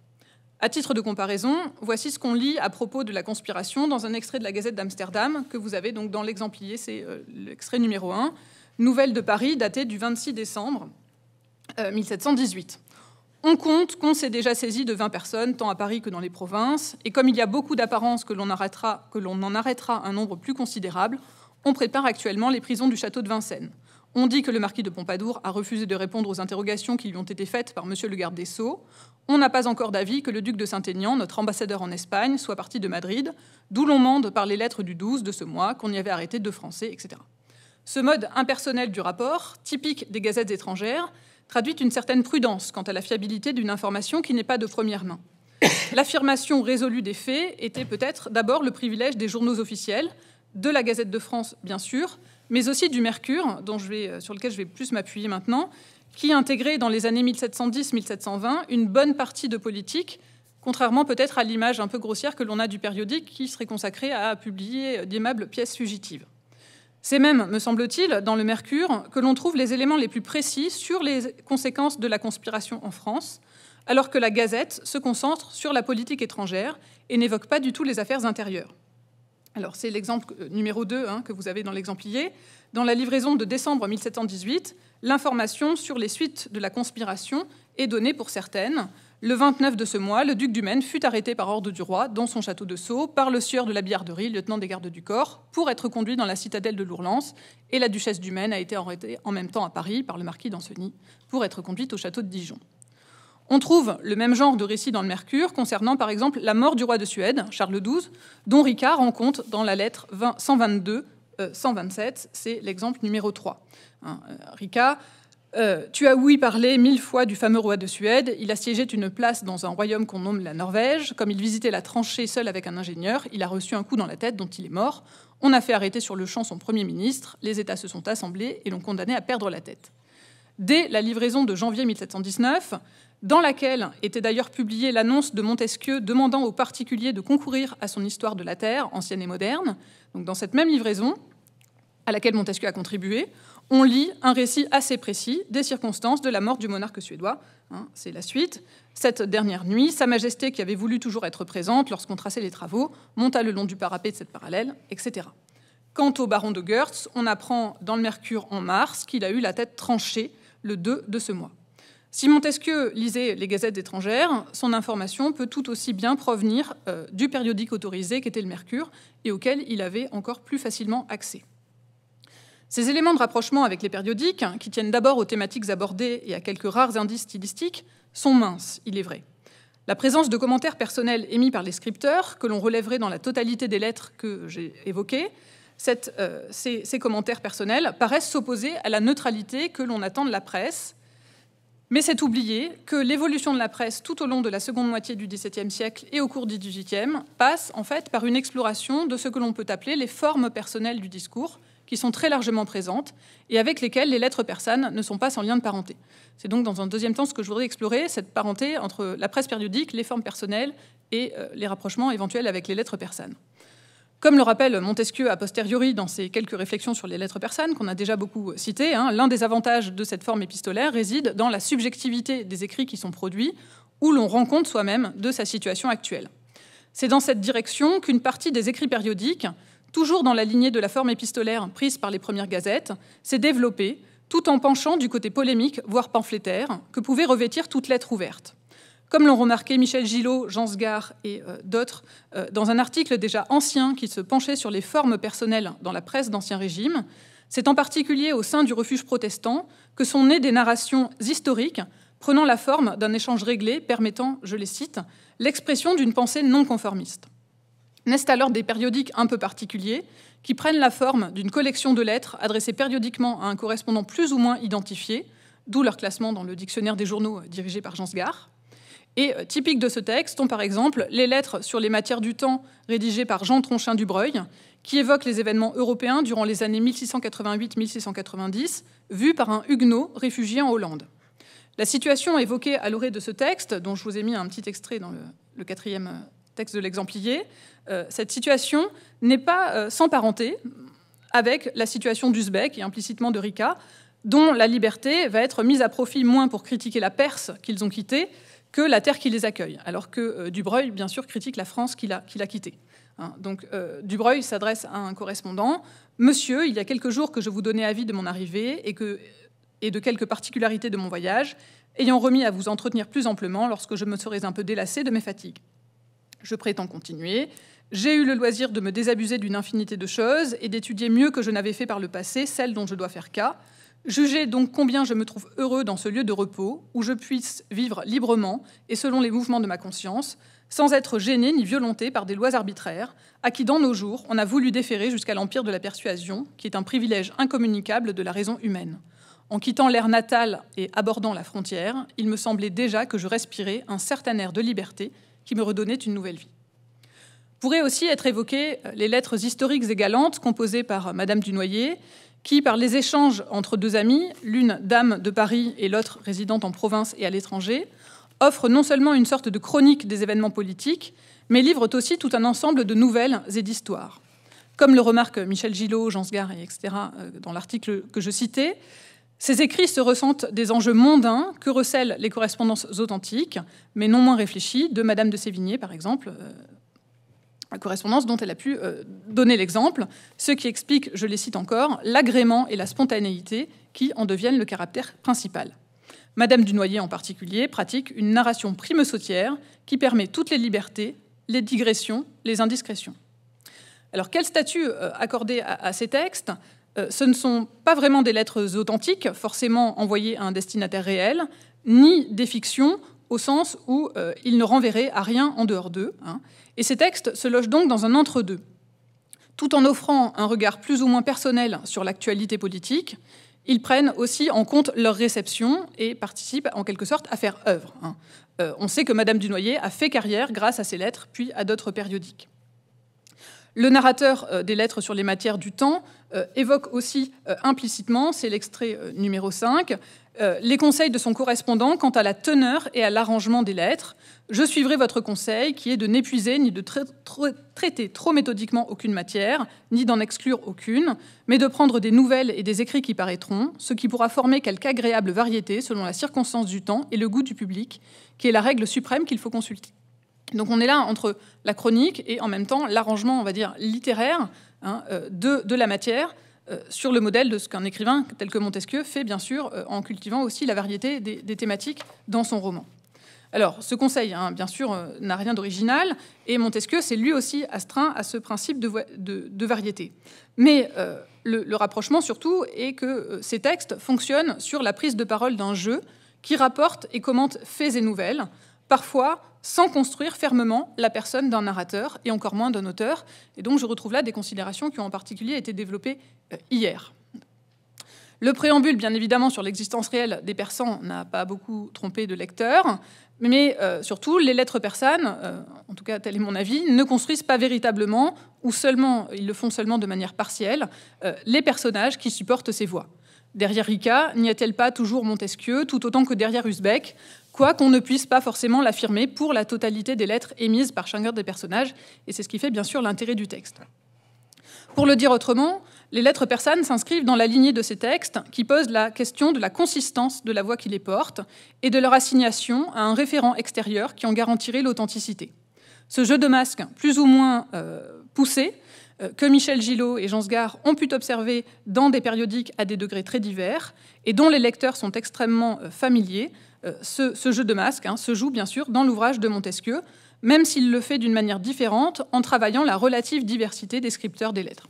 [SPEAKER 3] À titre de comparaison, voici ce qu'on lit à propos de la conspiration dans un extrait de la Gazette d'Amsterdam que vous avez donc dans l'exemplier, c'est euh, l'extrait numéro 1, Nouvelle de Paris datée du 26 décembre 1718. Euh, on compte qu'on s'est déjà saisi de 20 personnes, tant à Paris que dans les provinces, et comme il y a beaucoup d'apparences que l'on arrêtera, que l'on en arrêtera un nombre plus considérable, on prépare actuellement les prisons du château de Vincennes. On dit que le marquis de Pompadour a refusé de répondre aux interrogations qui lui ont été faites par M. le garde des Sceaux. On n'a pas encore d'avis que le duc de Saint-Aignan, notre ambassadeur en Espagne, soit parti de Madrid, d'où l'on mande par les lettres du 12 de ce mois qu'on y avait arrêté deux Français, etc. Ce mode impersonnel du rapport, typique des gazettes étrangères, traduit une certaine prudence quant à la fiabilité d'une information qui n'est pas de première main. L'affirmation résolue des faits était peut-être d'abord le privilège des journaux officiels, de la Gazette de France bien sûr, mais aussi du Mercure, dont je vais, euh, sur lequel je vais plus m'appuyer maintenant, qui intégrait dans les années 1710-1720 une bonne partie de politique, contrairement peut-être à l'image un peu grossière que l'on a du périodique qui serait consacré à publier d'aimables pièces fugitives. C'est même, me semble-t-il, dans le Mercure que l'on trouve les éléments les plus précis sur les conséquences de la conspiration en France, alors que la Gazette se concentre sur la politique étrangère et n'évoque pas du tout les affaires intérieures. Alors c'est l'exemple euh, numéro 2 hein, que vous avez dans l'exemplier. Dans la livraison de décembre 1718, l'information sur les suites de la conspiration est donnée pour certaines, le 29 de ce mois, le duc du Maine fut arrêté par ordre du roi, dans son château de Sceaux, par le sieur de la Biarderie, lieutenant des gardes du corps, pour être conduit dans la citadelle de lourlance et la duchesse du Maine a été arrêtée en même temps à Paris par le marquis d'Ancenis, pour être conduite au château de Dijon. On trouve le même genre de récit dans le Mercure concernant par exemple la mort du roi de Suède, Charles XII, dont Ricard en compte dans la lettre 122 127, euh, c'est l'exemple numéro 3. Hein, euh, Ricard euh, tu as oui parlé mille fois du fameux roi de Suède. Il a assiégeait une place dans un royaume qu'on nomme la Norvège. Comme il visitait la tranchée seul avec un ingénieur, il a reçu un coup dans la tête dont il est mort. On a fait arrêter sur le champ son premier ministre. Les États se sont assemblés et l'ont condamné à perdre la tête. Dès la livraison de janvier 1719, dans laquelle était d'ailleurs publiée l'annonce de Montesquieu demandant aux particuliers de concourir à son histoire de la Terre, ancienne et moderne, donc dans cette même livraison, à laquelle Montesquieu a contribué, on lit un récit assez précis des circonstances de la mort du monarque suédois. Hein, c'est la suite. Cette dernière nuit, Sa Majesté, qui avait voulu toujours être présente lorsqu'on traçait les travaux, monta le long du parapet de cette parallèle, etc. Quant au baron de Goertz, on apprend dans le Mercure en mars qu'il a eu la tête tranchée le 2 de ce mois. Si Montesquieu lisait les gazettes étrangères, son information peut tout aussi bien provenir euh, du périodique autorisé qu'était le Mercure et auquel il avait encore plus facilement accès. Ces éléments de rapprochement avec les périodiques, hein, qui tiennent d'abord aux thématiques abordées et à quelques rares indices stylistiques, sont minces, il est vrai. La présence de commentaires personnels émis par les scripteurs, que l'on relèverait dans la totalité des lettres que j'ai évoquées, euh, ces, commentaires personnels paraissent s'opposer à la neutralité que l'on attend de la presse, mais c'est oublier que l'évolution de la presse tout au long de la seconde moitié du XVIIe siècle et au cours du XVIIIe passe en fait par une exploration de ce que l'on peut appeler les formes personnelles du discours, qui sont très largement présentes et avec lesquelles les lettres persanes ne sont pas sans lien de parenté. C'est donc dans un deuxième temps ce que je voudrais explorer, cette parenté entre la presse périodique, les formes personnelles et euh, les rapprochements éventuels avec les lettres persanes. Comme le rappelle Montesquieu a posteriori dans ses quelques réflexions sur les lettres persanes qu'on a déjà beaucoup citées, hein, l'un des avantages de cette forme épistolaire réside dans la subjectivité des écrits qui sont produits, où l'on rend compte soi-même de sa situation actuelle. C'est dans cette direction qu'une partie des écrits périodiques toujours dans la lignée de la forme épistolaire prise par les premières gazettes, s'est développée tout en penchant du côté polémique, voire pamphlétaire, que pouvait revêtir toute lettre ouverte. Comme l'ont remarqué Michel Gillot, Jean Sgar et euh, d'autres euh, dans un article déjà ancien qui se penchait sur les formes personnelles dans la presse d'Ancien Régime, c'est en particulier au sein du refuge protestant que sont nées des narrations historiques prenant la forme d'un échange réglé permettant, je les cite, l'expression d'une pensée non conformiste. Naissent alors des périodiques un peu particuliers, qui prennent la forme d'une collection de lettres adressées périodiquement à un correspondant plus ou moins identifié, d'où leur classement dans le dictionnaire des journaux euh, dirigé par Jean Sgar. Et euh, typiques de ce texte sont par exemple les lettres sur les matières du temps rédigées par Jean Tronchin Dubreuil, qui évoque les événements européens durant les années 1688-1690, vus par un huguenot réfugié en Hollande. La situation évoquée à l'orée de ce texte, dont je vous ai mis un petit extrait dans le quatrième euh, texte de l'exemplier, euh, cette situation n'est pas euh, sans parenté avec la situation d'Uzbek et implicitement de Rika, dont la liberté va être mise à profit moins pour critiquer la Perse qu'ils ont quittée que la terre qui les accueille, alors que euh, Dubreuil, bien sûr, critique la France qu'il a, quittée. Hein. donc Dubreuil s'adresse à un correspondant, Monsieur, il y a quelques jours que je vous donnais avis de mon arrivée et, que, et de quelques particularités de mon voyage, ayant remis à vous entretenir plus amplement lorsque je me serais un peu délassé de mes fatigues. Je prétends continuer. J'ai eu le loisir de me désabuser d'une infinité de choses et d'étudier mieux que je n'avais fait par le passé celles dont je dois faire cas. Jugez donc combien je me trouve heureux dans ce lieu de repos où je puisse vivre librement et selon les mouvements de ma conscience, sans être gêné ni violenté par des lois arbitraires, à qui dans nos jours on a voulu déférer jusqu'à l'empire de la persuasion, qui est un privilège incommunicable de la raison humaine. En quittant l'ère natale et abordant la frontière, il me semblait déjà que je respirais un certain air de liberté qui me redonnait une nouvelle vie. Pourraient aussi être évoquées euh, les lettres historiques et galantes composées par euh, Madame Dunoyer, qui, par les échanges entre deux amies, l'une dame de Paris et l'autre résidente en province et à l'étranger, offre non seulement une sorte de chronique des événements politiques, mais livrent aussi tout un ensemble de nouvelles et d'histoires. Comme le remarquent Michel Gillot, Jean Sgar et etc. Euh, dans l'article que je citais, ces écrits se ressentent des enjeux mondains que recèlent les correspondances authentiques, mais non moins réfléchies, de Madame de Sévigné, par exemple, euh, la correspondance dont elle a pu euh, donner l'exemple, ce qui explique, je les cite encore, l'agrément et la spontanéité qui en deviennent le caractère principal. Madame Dunoyer en particulier pratique une narration prime sautière qui permet toutes les libertés, les digressions, les indiscrétions. Alors quel statut euh, accorder à, ces textes euh, ce ne sont pas vraiment des lettres authentiques, forcément envoyées à un destinataire réel, ni des fictions au sens où euh, ils ne renverraient à rien en dehors d'eux. Hein. Et ces textes se logent donc dans un entre-deux. Tout en offrant un regard plus ou moins personnel sur l'actualité politique, ils prennent aussi en compte leur réception et participent en quelque sorte à faire œuvre. Hein. Euh, on sait que Madame Dunoyer a fait carrière grâce à ces lettres, puis à d'autres périodiques. Le narrateur euh, des lettres sur les matières du temps euh, évoque aussi euh, implicitement, c'est l'extrait numéro 5, les conseils de son correspondant quant à la teneur et à l'arrangement des lettres. Je suivrai votre conseil qui est de n'épuiser ni de traiter trop méthodiquement aucune matière, ni d'en exclure aucune, mais de prendre des nouvelles et des écrits qui paraîtront, ce qui pourra former quelque agréable variété selon la circonstance du temps et le goût du public, qui est la règle suprême qu'il faut consulter. Donc on est là entre la chronique et en même temps l'arrangement, on va dire, littéraire hein, euh, de, la matière euh, sur le modèle de ce qu'un écrivain tel que Montesquieu fait, bien sûr, euh, en cultivant aussi la variété des, thématiques dans son roman. Alors, ce conseil, hein, bien sûr, n'a rien d'original, et Montesquieu s'est lui aussi astreint à ce principe de, variété. Mais le, rapprochement, surtout, est que ces textes fonctionnent sur la prise de parole d'un jeu qui rapporte et commente faits et nouvelles, parfois sans construire fermement la personne d'un narrateur et encore moins d'un auteur. Et donc je retrouve là des considérations qui ont en particulier été développées euh, hier. Le préambule, bien évidemment, sur l'existence réelle des Persans n'a pas beaucoup trompé de lecteurs, mais euh, surtout, les lettres persanes, euh, en tout cas tel est mon avis, ne construisent pas véritablement, ou seulement, ils le font seulement de manière partielle, les personnages qui supportent ces voix. Derrière Rika, n'y a-t-elle pas toujours Montesquieu, tout autant que derrière Usbek quoi qu'on ne puisse pas forcément l'affirmer pour la totalité des lettres émises par chacun des personnages, et c'est ce qui fait bien sûr l'intérêt du texte. Pour le dire autrement, les lettres persanes s'inscrivent dans la lignée de ces textes qui posent la question de la consistance de la voix qui les porte et de leur assignation à un référent extérieur qui en garantirait l'authenticité. Ce jeu de masques plus ou moins euh, poussé, euh, que Michel Gillot et Jean Sgar ont pu observer dans des périodiques à des degrés très divers et dont les lecteurs sont extrêmement euh, familiers, euh, ce, jeu de masque hein, se joue bien sûr dans l'ouvrage de Montesquieu, même s'il le fait d'une manière différente en travaillant la relative diversité des scripteurs des lettres.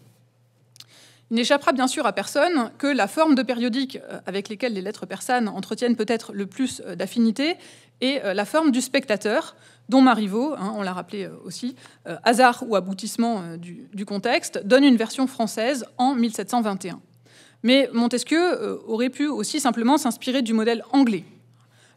[SPEAKER 3] Il n'échappera bien sûr à personne que la forme de périodique euh, avec lesquelles les lettres persanes entretiennent peut-être le plus euh, d'affinité est la forme du spectateur, dont Marivaux, hein, on l'a rappelé aussi, hasard ou aboutissement du, contexte, donne une version française en 1721. Mais Montesquieu aurait pu aussi simplement s'inspirer du modèle anglais,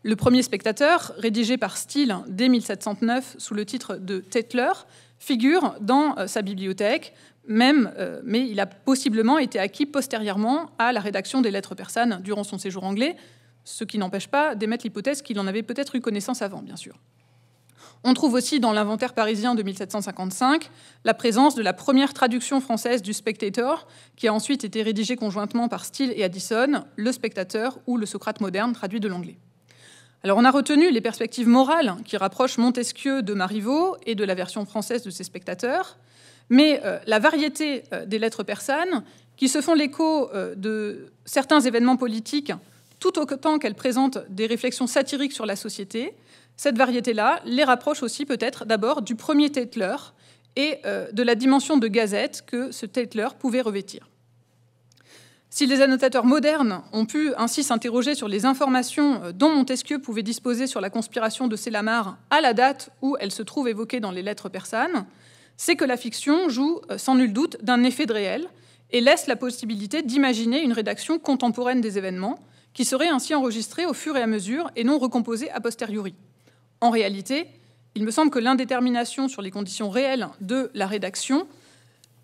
[SPEAKER 3] le premier spectateur, rédigé par Steele dès 1709 sous le titre de Tettler, figure dans euh, sa bibliothèque, même, euh, mais il a possiblement été acquis postérieurement à la rédaction des lettres persanes durant son séjour anglais, ce qui n'empêche pas d'émettre l'hypothèse qu'il en avait peut-être eu connaissance avant, bien sûr. On trouve aussi dans l'inventaire parisien de 1755 la présence de la première traduction française du Spectator, qui a ensuite été rédigée conjointement par Steele et Addison, le Spectateur ou le Socrate moderne traduit de l'anglais. Alors on a retenu les perspectives morales qui rapprochent Montesquieu de Marivaux et de la version française de ses spectateurs, mais euh, la variété euh, des lettres persanes, qui se font l'écho euh, de certains événements politiques, tout autant qu'elles présentent des réflexions satiriques sur la société, cette variété-là les rapproche aussi peut-être d'abord du premier Tetler et de la dimension de gazette que ce Tetler pouvait revêtir. Si les annotateurs modernes ont pu ainsi s'interroger sur les informations euh, dont Montesquieu pouvait disposer sur la conspiration de Célamar à la date où elle se trouve évoquée dans les lettres persanes, c'est que la fiction joue euh, sans nul doute d'un effet de réel et laisse la possibilité d'imaginer une rédaction contemporaine des événements qui serait ainsi enregistrée au fur et à mesure et non recomposée a posteriori. En réalité, il me semble que l'indétermination sur les conditions réelles de la rédaction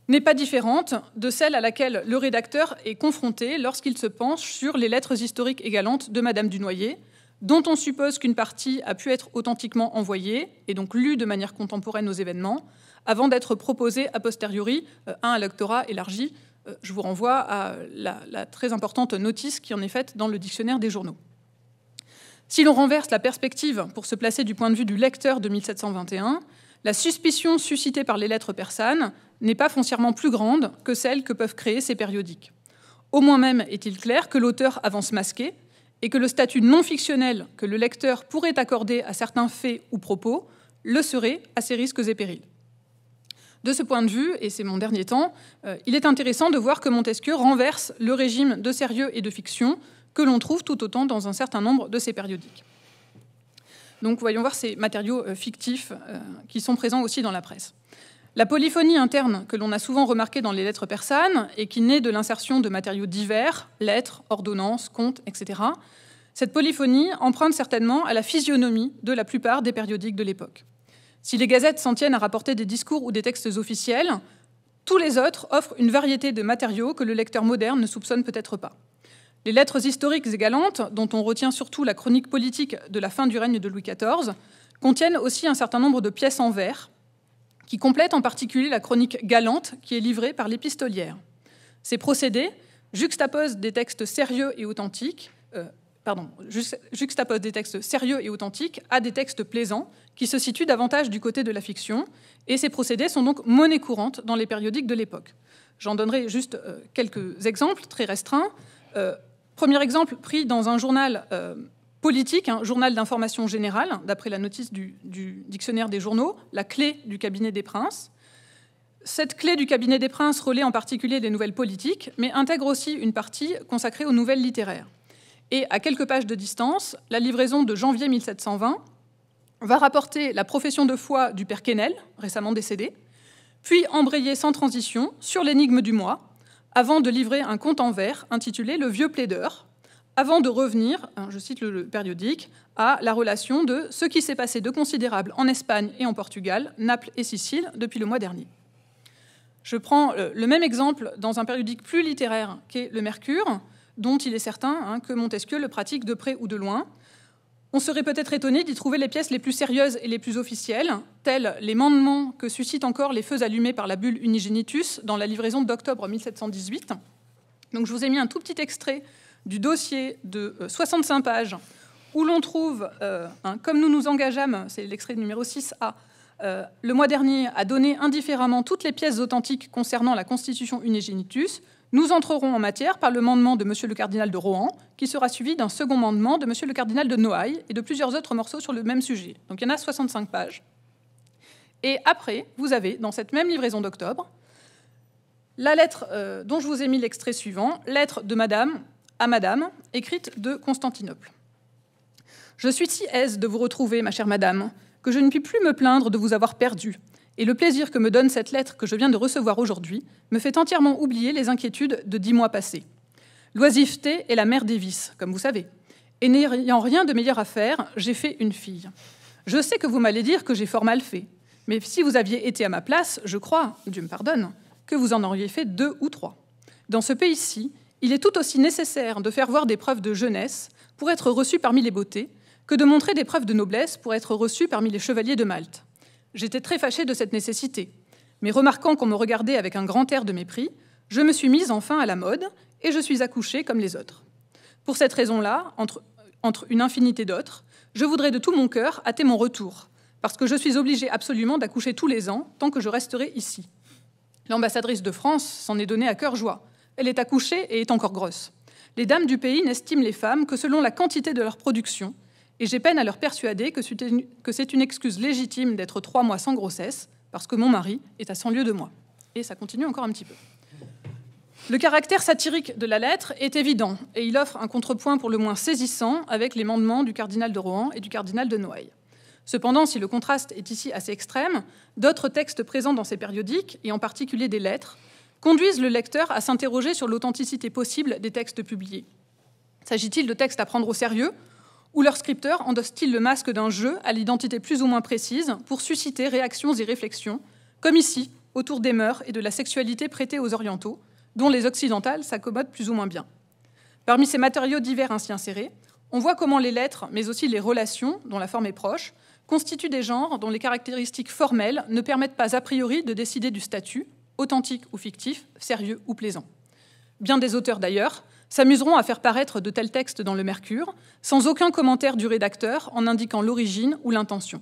[SPEAKER 3] n'est pas différente de celle à laquelle le rédacteur est confronté lorsqu'il se penche sur les lettres historiques égalantes de Madame Dunoyer, dont on suppose qu'une partie a pu être authentiquement envoyée et donc lue de manière contemporaine aux événements, avant d'être proposée a posteriori euh, à un lectorat élargi. Euh, je vous renvoie à la très importante notice qui en est faite dans le dictionnaire des journaux. Si l'on renverse la perspective pour se placer du point de vue du lecteur de 1721, la suspicion suscitée par les lettres persanes n'est pas foncièrement plus grande que celle que peuvent créer ces périodiques. Au moins même est-il clair que l'auteur avance masqué et que le statut non fictionnel que le lecteur pourrait accorder à certains faits ou propos le serait à ses risques et périls. De ce point de vue, et c'est mon dernier temps, euh, il est intéressant de voir que Montesquieu renverse le régime de sérieux et de fiction que l'on trouve tout autant dans un certain nombre de ses périodiques. Donc voyons voir ces matériaux euh, fictifs euh, qui sont présents aussi dans la presse. La polyphonie interne que l'on a souvent remarquée dans les lettres persanes et qui naît de l'insertion de matériaux divers, lettres, ordonnances, comptes, etc., cette polyphonie emprunte certainement à la physionomie de la plupart des périodiques de l'époque. Si les gazettes s'en tiennent à rapporter des discours ou des textes officiels, tous les autres offrent une variété de matériaux que le lecteur moderne ne soupçonne peut-être pas. Les lettres historiques et galantes, dont on retient surtout la chronique politique de la fin du règne de Louis XIV, contiennent aussi un certain nombre de pièces en vers, qui complètent en particulier la chronique galante qui est livrée par l'épistolière. Ces procédés juxtaposent des textes sérieux et authentiques, euh, des textes sérieux et authentiques à des textes plaisants qui se situent davantage du côté de la fiction, et ces procédés sont donc monnaie courante dans les périodiques de l'époque. J'en donnerai juste euh, quelques exemples très restreints. Euh, Premier exemple pris dans un journal euh, politique, un journal d'information générale, d'après la notice du, dictionnaire des journaux, la clé du cabinet des princes. Cette clé du cabinet des princes relaie en particulier des nouvelles politiques, mais intègre aussi une partie consacrée aux nouvelles littéraires. Et à quelques pages de distance, la livraison de janvier 1720 va rapporter la profession de foi du père Quesnel, récemment décédé, puis embrayer sans transition sur l'énigme du mois, avant de livrer un compte en vert intitulé Le vieux plaideur, avant de revenir, hein, je cite le, périodique, à la relation de ce qui s'est passé de considérable en Espagne et en Portugal, Naples et Sicile depuis le mois dernier. Je prends euh, le même exemple dans un périodique plus littéraire qu'est le Mercure, dont il est certain hein, que Montesquieu le pratique de près ou de loin, on serait peut-être étonné d'y trouver les pièces les plus sérieuses et les plus officielles, telles les mandements que suscitent encore les feux allumés par la bulle Unigenitus dans la livraison d'octobre 1718. Donc je vous ai mis un tout petit extrait du dossier de 65 euh, pages où l'on trouve, euh, comme nous nous engageâmes, c'est l'extrait numéro 6A, euh, le mois dernier, a donné indifféremment toutes les pièces authentiques concernant la constitution Unigenitus, nous entrerons en matière par le mandement de M. le cardinal de Rohan, qui sera suivi d'un second mandement de M. le cardinal de Noailles et de plusieurs autres morceaux sur le même sujet. Donc il y en a 65 pages. Et après, vous avez, dans cette même livraison d'octobre, la lettre euh, dont je vous ai mis l'extrait suivant, lettre de Madame à Madame, écrite de Constantinople. Je suis si aise de vous retrouver, ma chère Madame, que je ne puis plus me plaindre de vous avoir perdue et le plaisir que me donne cette lettre que je viens de recevoir aujourd'hui me fait entièrement oublier les inquiétudes de dix mois passés. L'oisiveté est la mère des vices, comme vous savez. Et n'ayant rien de meilleur à faire, j'ai fait une fille. Je sais que vous m'allez dire que j'ai fort mal fait, mais si vous aviez été à ma place, je crois, Dieu me pardonne, que vous en auriez fait deux ou trois. Dans ce pays-ci, il est tout aussi nécessaire de faire voir des preuves de jeunesse pour être reçu parmi les beautés que de montrer des preuves de noblesse pour être reçu parmi les chevaliers de Malte. J'étais très fâchée de cette nécessité, mais remarquant qu'on me regardait avec un grand air de mépris, je me suis mise enfin à la mode et je suis accouchée comme les autres. Pour cette raison-là, entre, une infinité d'autres, je voudrais de tout mon cœur hâter mon retour, parce que je suis obligée absolument d'accoucher tous les ans tant que je resterai ici. L'ambassadrice de France s'en est donnée à cœur joie. Elle est accouchée et est encore grosse. Les dames du pays n'estiment les femmes que selon la quantité de leur production, et j'ai peine à leur persuader que c'est une excuse légitime d'être trois mois sans grossesse, parce que mon mari est à 100 lieues de moi. Et ça continue encore un petit peu. Le caractère satirique de la lettre est évident, et il offre un contrepoint pour le moins saisissant avec les mandements du cardinal de Rohan et du cardinal de Noailles. Cependant, si le contraste est ici assez extrême, d'autres textes présents dans ces périodiques, et en particulier des lettres, conduisent le lecteur à s'interroger sur l'authenticité possible des textes publiés. S'agit-il de textes à prendre au sérieux ou leurs scripteurs endossent-ils le masque d'un jeu à l'identité plus ou moins précise pour susciter réactions et réflexions, comme ici, autour des mœurs et de la sexualité prêtée aux orientaux, dont les occidentales s'accommodent plus ou moins bien. Parmi ces matériaux divers ainsi insérés, on voit comment les lettres, mais aussi les relations, dont la forme est proche, constituent des genres dont les caractéristiques formelles ne permettent pas a priori de décider du statut, authentique ou fictif, sérieux ou plaisant. Bien des auteurs d'ailleurs s'amuseront à faire paraître de tels textes dans le Mercure, sans aucun commentaire du rédacteur en indiquant l'origine ou l'intention.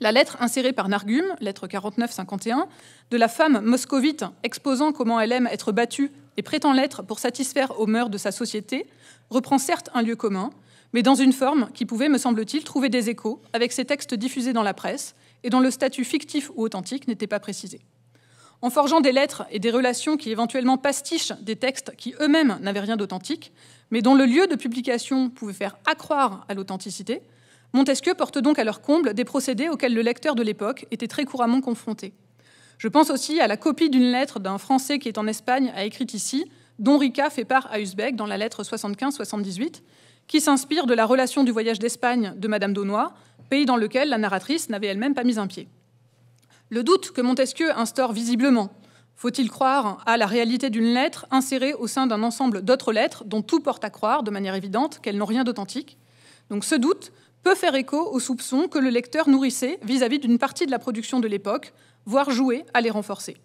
[SPEAKER 3] La lettre insérée par Nargum, lettre 49-51, de la femme moscovite exposant comment elle aime être battue et prétend l'être pour satisfaire aux mœurs de sa société, reprend certes un lieu commun, mais dans une forme qui pouvait, me semble-t-il, trouver des échos avec ces textes diffusés dans la presse et dont le statut fictif ou authentique n'était pas précisé en forgeant des lettres et des relations qui éventuellement pastichent des textes qui eux-mêmes n'avaient rien d'authentique, mais dont le lieu de publication pouvait faire accroire à l'authenticité, Montesquieu porte donc à leur comble des procédés auxquels le lecteur de l'époque était très couramment confronté. Je pense aussi à la copie d'une lettre d'un Français qui est en Espagne a écrite ici, dont Rica fait part à Usbek dans la lettre 75-78, qui s'inspire de la relation du voyage d'Espagne de Madame Donois, pays dans lequel la narratrice n'avait elle-même pas mis un pied. Le doute que Montesquieu instaure visiblement. Faut-il croire à la réalité d'une lettre insérée au sein d'un ensemble d'autres lettres dont tout porte à croire de manière évidente qu'elles n'ont rien d'authentique Donc ce doute peut faire écho aux soupçons que le lecteur nourrissait vis-à-vis d'une partie de la production de l'époque, voire jouer à les renforcer.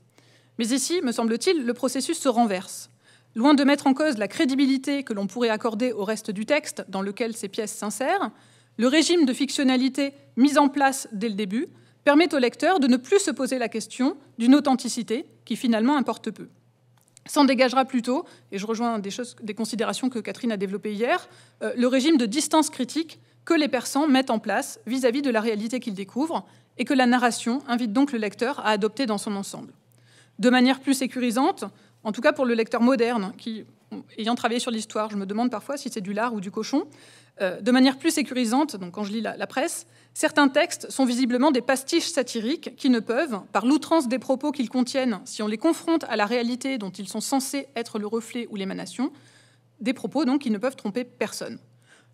[SPEAKER 3] Mais ici, me semble-t-il, le processus se renverse. Loin de mettre en cause la crédibilité que l'on pourrait accorder au reste du texte dans lequel ces pièces s'insèrent, le régime de fictionnalité mis en place dès le début permet au lecteur de ne plus se poser la question d'une authenticité qui finalement importe peu. S'en dégagera plutôt, et je rejoins des, considérations que Catherine a développées hier, euh, le régime de distance critique que les persans mettent en place vis-à-vis de la réalité qu'ils découvrent et que la narration invite donc le lecteur à adopter dans son ensemble. De manière plus sécurisante, en tout cas pour le lecteur moderne, qui, ayant travaillé sur l'histoire, je me demande parfois si c'est du lard ou du cochon, euh, de manière plus sécurisante, donc quand je lis la presse, Certains textes sont visiblement des pastiches satiriques qui ne peuvent, par l'outrance des propos qu'ils contiennent, si on les confronte à la réalité dont ils sont censés être le reflet ou l'émanation, des propos donc qui ne peuvent tromper personne.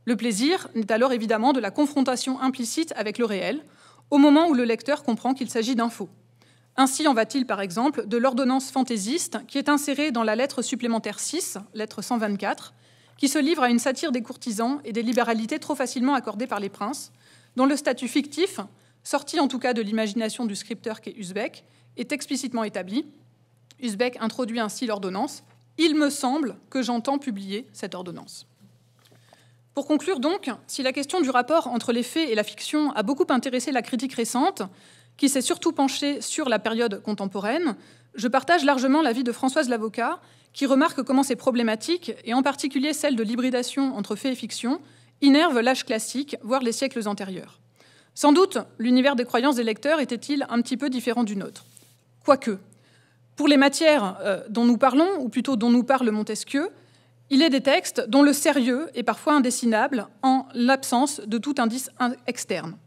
[SPEAKER 3] Le plaisir n'est alors évidemment de la confrontation implicite avec le réel, au moment où le lecteur comprend qu'il s'agit d'un faux. Ainsi en va-t-il par exemple de l'ordonnance fantaisiste qui est insérée dans la lettre supplémentaire 6, lettre 124, qui se livre à une satire des courtisans et des libéralités trop facilement accordées par les princes, dont le statut fictif, sorti en tout cas de l'imagination du scripteur est Uzbek, est explicitement établi. Uzbek introduit ainsi l'ordonnance. Il me semble que j'entends publier cette ordonnance. Pour conclure donc, si la question du rapport entre les faits et la fiction a beaucoup intéressé la critique récente, qui s'est surtout penchée sur la période contemporaine, je partage largement l'avis de Françoise Lavocat, qui remarque comment ces problématiques, et en particulier celle de l'hybridation entre faits et fiction, innerve l'âge classique, voire les siècles antérieurs. Sans doute, l'univers des croyances des lecteurs était-il un petit peu différent du nôtre. Quoique, pour les matières euh, dont nous parlons, ou plutôt dont nous parle Montesquieu, il est des textes dont le sérieux est parfois indécinable en l'absence de tout indice externe.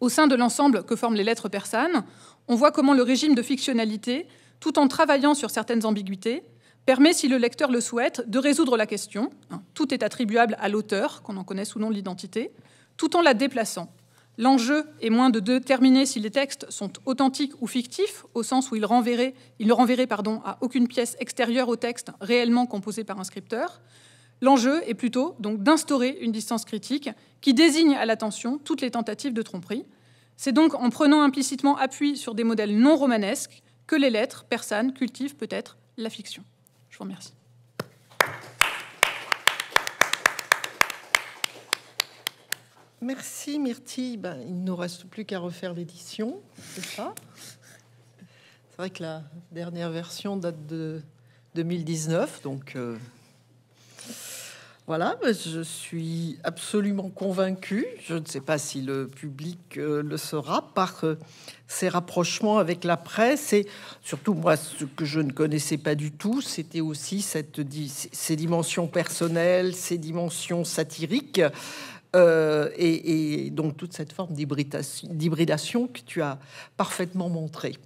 [SPEAKER 3] Au sein de l'ensemble que forment les lettres persanes, on voit comment le régime de fictionnalité, tout en travaillant sur certaines ambiguïtés, permet, si le lecteur le souhaite, de résoudre la question, hein, tout est attribuable à l'auteur, qu'on en connaisse ou non l'identité, tout en la déplaçant. L'enjeu est moins de déterminer si les textes sont authentiques ou fictifs, au sens où ils, ne renverraient pardon, à aucune pièce extérieure au texte réellement composé par un scripteur. L'enjeu est plutôt donc d'instaurer une distance critique qui désigne à l'attention toutes les tentatives de tromperie. C'est donc en prenant implicitement appui sur des modèles non romanesques que les lettres persanes cultivent peut-être la fiction. Je vous remercie. Merci Myrtille. Bah, il
[SPEAKER 1] ne nous reste plus qu'à refaire l'édition, c'est ça C'est vrai que la dernière version date de 2019, donc... Euh, voilà, je suis absolument convaincue, je ne sais pas si le public euh, le sera, par euh, ces rapprochements avec la presse. Et surtout, moi, ce que je ne connaissais pas du tout, c'était aussi ces dimensions personnelles, ces dimensions satiriques, euh, et, et donc toute cette forme d'hybridation que tu as parfaitement montrée.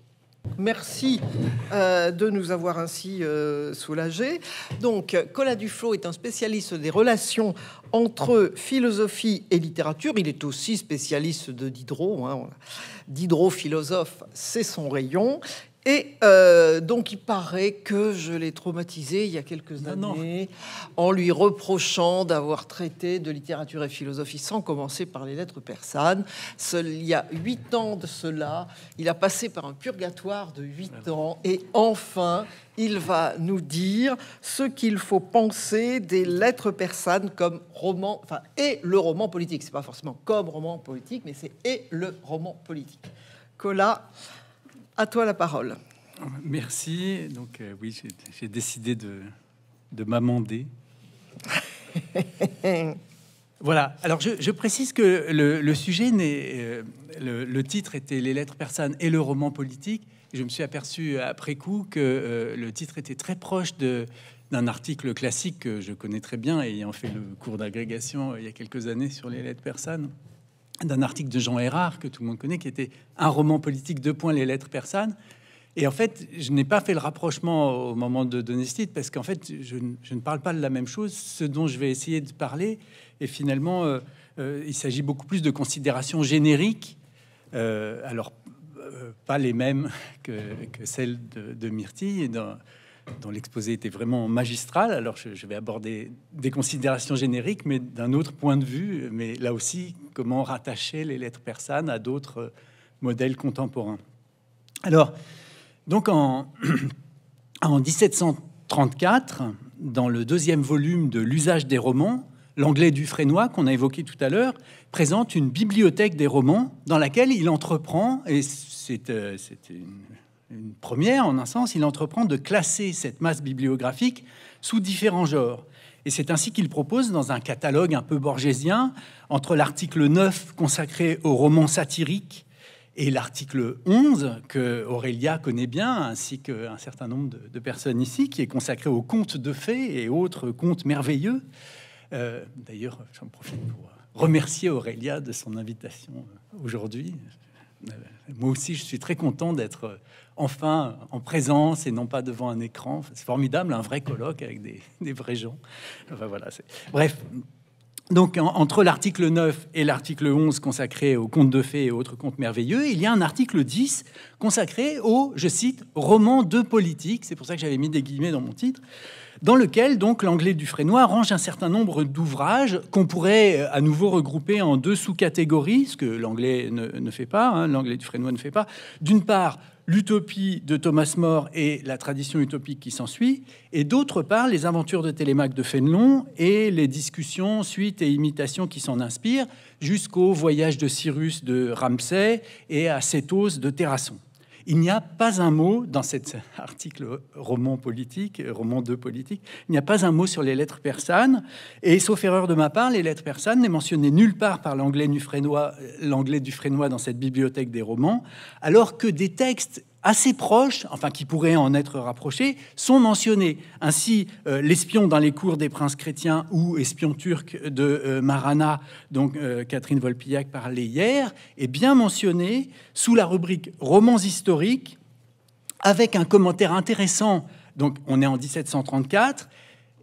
[SPEAKER 1] Merci euh, de nous avoir ainsi euh, soulagés. Donc, Colin Duflo est un spécialiste des relations entre philosophie et littérature. Il est aussi spécialiste de Diderot. Hein. Diderot, philosophe, c'est son rayon. Et euh, donc, il paraît que je l'ai traumatisé il y a quelques années en lui reprochant d'avoir traité de littérature et philosophie sans commencer par les lettres persanes. il y a huit ans de cela, il a passé par un purgatoire de huit ans et enfin, il va nous dire ce qu'il faut penser des lettres persanes comme roman, enfin, et le roman politique. C'est pas forcément comme roman politique, mais c'est et le roman politique. Cola. À toi la parole.
[SPEAKER 4] Merci. Donc euh, oui, j'ai décidé de, de m'amender. voilà. Alors je, précise que le, sujet n'est euh, le, titre était les lettres persanes et le roman politique. je me suis aperçu après coup que euh, le titre était très proche d'un article classique que je connais très bien, ayant fait le cours d'agrégation il y a quelques années sur les lettres persanes d'un article de Jean Erard que tout le monde connaît, qui était un roman politique, de point les lettres persanes. Et en fait, je n'ai pas fait le rapprochement au moment de titre parce qu'en fait, je, ne parle pas de la même chose. Ce dont je vais essayer de parler, et finalement, euh, euh, il s'agit beaucoup plus de considérations génériques. Euh, alors, pas les mêmes que, celles de, Myrtille. Et dont l'exposé était vraiment magistral. Alors je, vais aborder des considérations génériques, mais d'un autre point de vue. Mais là aussi, comment rattacher les lettres persanes à d'autres euh, modèles contemporains. Alors, donc en, 1734, dans le deuxième volume de L'usage des romans, l'anglais Dufresnois, qu'on a évoqué tout à l'heure, présente une bibliothèque des romans dans laquelle il entreprend, et c'est euh, une une première en un sens, il entreprend de classer cette masse bibliographique sous différents genres. Et c'est ainsi qu'il propose, dans un catalogue un peu borgésien, entre l'article 9 consacré aux romans satirique et l'article 11 que Aurélia connaît bien, ainsi qu'un certain nombre de, personnes ici, qui est consacré aux contes de fées et autres contes merveilleux. Euh, d'ailleurs, j'en profite pour remercier Aurélia de son invitation aujourd'hui. Euh, moi aussi, je suis très content d'être enfin en présence et non pas devant un écran. C'est formidable, un vrai colloque avec des, vrais gens. Enfin, voilà, Bref. Donc, entre l'article 9 et l'article 11 consacré aux contes de fées et autres contes merveilleux, il y a un article 10 consacré au, je cite, roman de politique. C'est pour ça que j'avais mis des guillemets dans mon titre dans lequel donc l'anglais du Frénois range un certain nombre d'ouvrages qu'on pourrait euh, à nouveau regrouper en deux sous-catégories, ce que l'anglais ne, fait pas, hein, l'anglais du Frénois ne fait pas. D'une part, l'utopie de Thomas More et la tradition utopique qui s'ensuit, et d'autre part les aventures de Télémaque de Fénelon et les discussions, suites et imitations qui s'en inspirent, jusqu'au voyage de Cyrus de Ramsay et à Cétos de Terrasson. Il n'y a pas un mot dans cet article roman politique, roman de politique, il n'y a pas un mot sur les lettres persanes. Et sauf erreur de ma part, les lettres persanes n'est mentionné nulle part par l'anglais du Frénois euh, dans cette bibliothèque des romans, alors que des textes assez proches, enfin qui pourraient en être rapprochés, sont mentionnés. Ainsi, euh, l'espion dans les cours des princes chrétiens ou espion turc de euh, Marana, donc euh, Catherine Volpillac parlait hier, est bien mentionné sous la rubrique romans historiques, avec un commentaire intéressant. Donc on est en 1734.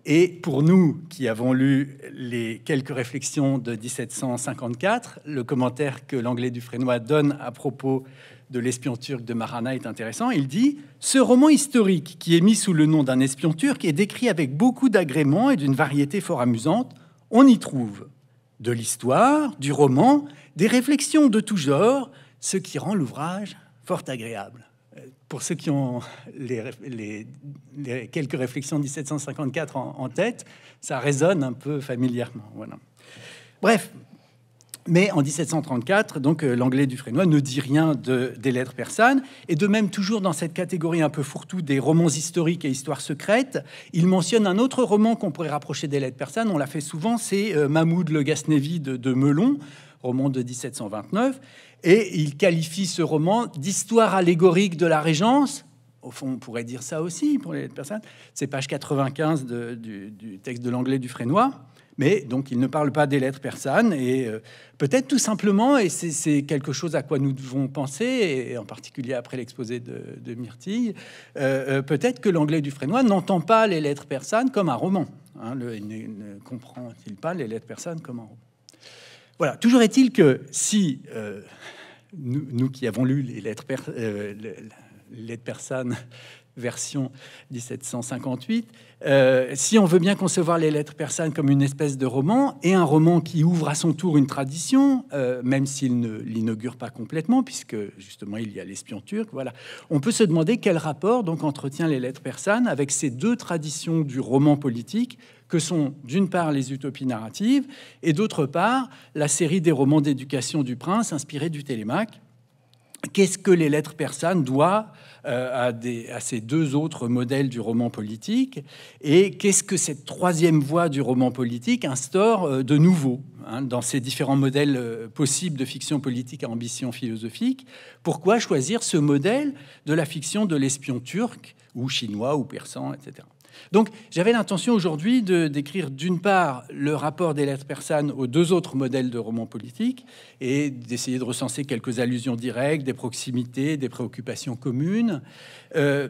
[SPEAKER 4] Et pour nous qui avons lu les quelques réflexions de 1754, le commentaire que l'anglais Frénois donne à propos de l'espion turc de Marana est intéressant. Il dit Ce roman historique, qui est mis sous le nom d'un espion turc, est décrit avec beaucoup d'agrément et d'une variété fort amusante. On y trouve de l'histoire, du roman, des réflexions de tout genre, ce qui rend l'ouvrage fort agréable. Euh, pour ceux qui ont les, quelques réflexions de 1754 en, en, tête, ça résonne un peu familièrement. Voilà. Bref, mais en 1734, donc euh, l'anglais Frénois ne dit rien des lettres persanes. Et de même, toujours dans cette catégorie un peu fourre-tout des romans historiques et histoires secrètes, il mentionne un autre roman qu'on pourrait rapprocher des lettres persanes. On l'a fait souvent, c'est euh, Mahmoud le Gasnevi de, Melon, roman de 1729. Et il qualifie ce roman d'histoire allégorique de la Régence. Au fond, on pourrait dire ça aussi pour les lettres persanes. C'est page 95 du, texte de l'anglais du Frénois. Mais donc, il ne parle pas des lettres persanes. Et euh, peut-être tout simplement, et c'est quelque chose à quoi nous devons penser, et en particulier après l'exposé de, Myrtille, euh, euh, peut-être que l'anglais du Frénois n'entend pas les lettres persanes comme un roman. Hein, il ne, comprend-il pas les lettres persanes comme un roman Voilà, toujours est-il que si nous, qui avons lu les lettres, les lettres persanes version 1758, euh, si on veut bien concevoir les lettres persanes comme une espèce de roman, et un roman qui ouvre à son tour une tradition, euh, même s'il ne l'inaugure pas complètement, puisque justement il y a l'espion turc, voilà, on peut se demander quel rapport donc entretient les lettres persanes avec ces deux traditions du roman politique que sont d'une part les utopies narratives et d'autre part la série des romans d'éducation du prince inspirés du Télémaque. Qu'est-ce que les lettres persanes doivent euh, à, ces deux autres modèles du roman politique. Et qu'est-ce que cette troisième voie du roman politique instaure euh, de nouveau hein, dans ces différents modèles euh, possibles de fiction politique à ambition philosophique Pourquoi choisir ce modèle de la fiction de l'espion turc ou chinois ou persan, etc. Donc j'avais l'intention aujourd'hui de décrire d'une part le rapport des lettres persanes aux deux autres modèles de romans politiques et d'essayer de recenser quelques allusions directes, des proximités, des préoccupations communes, euh,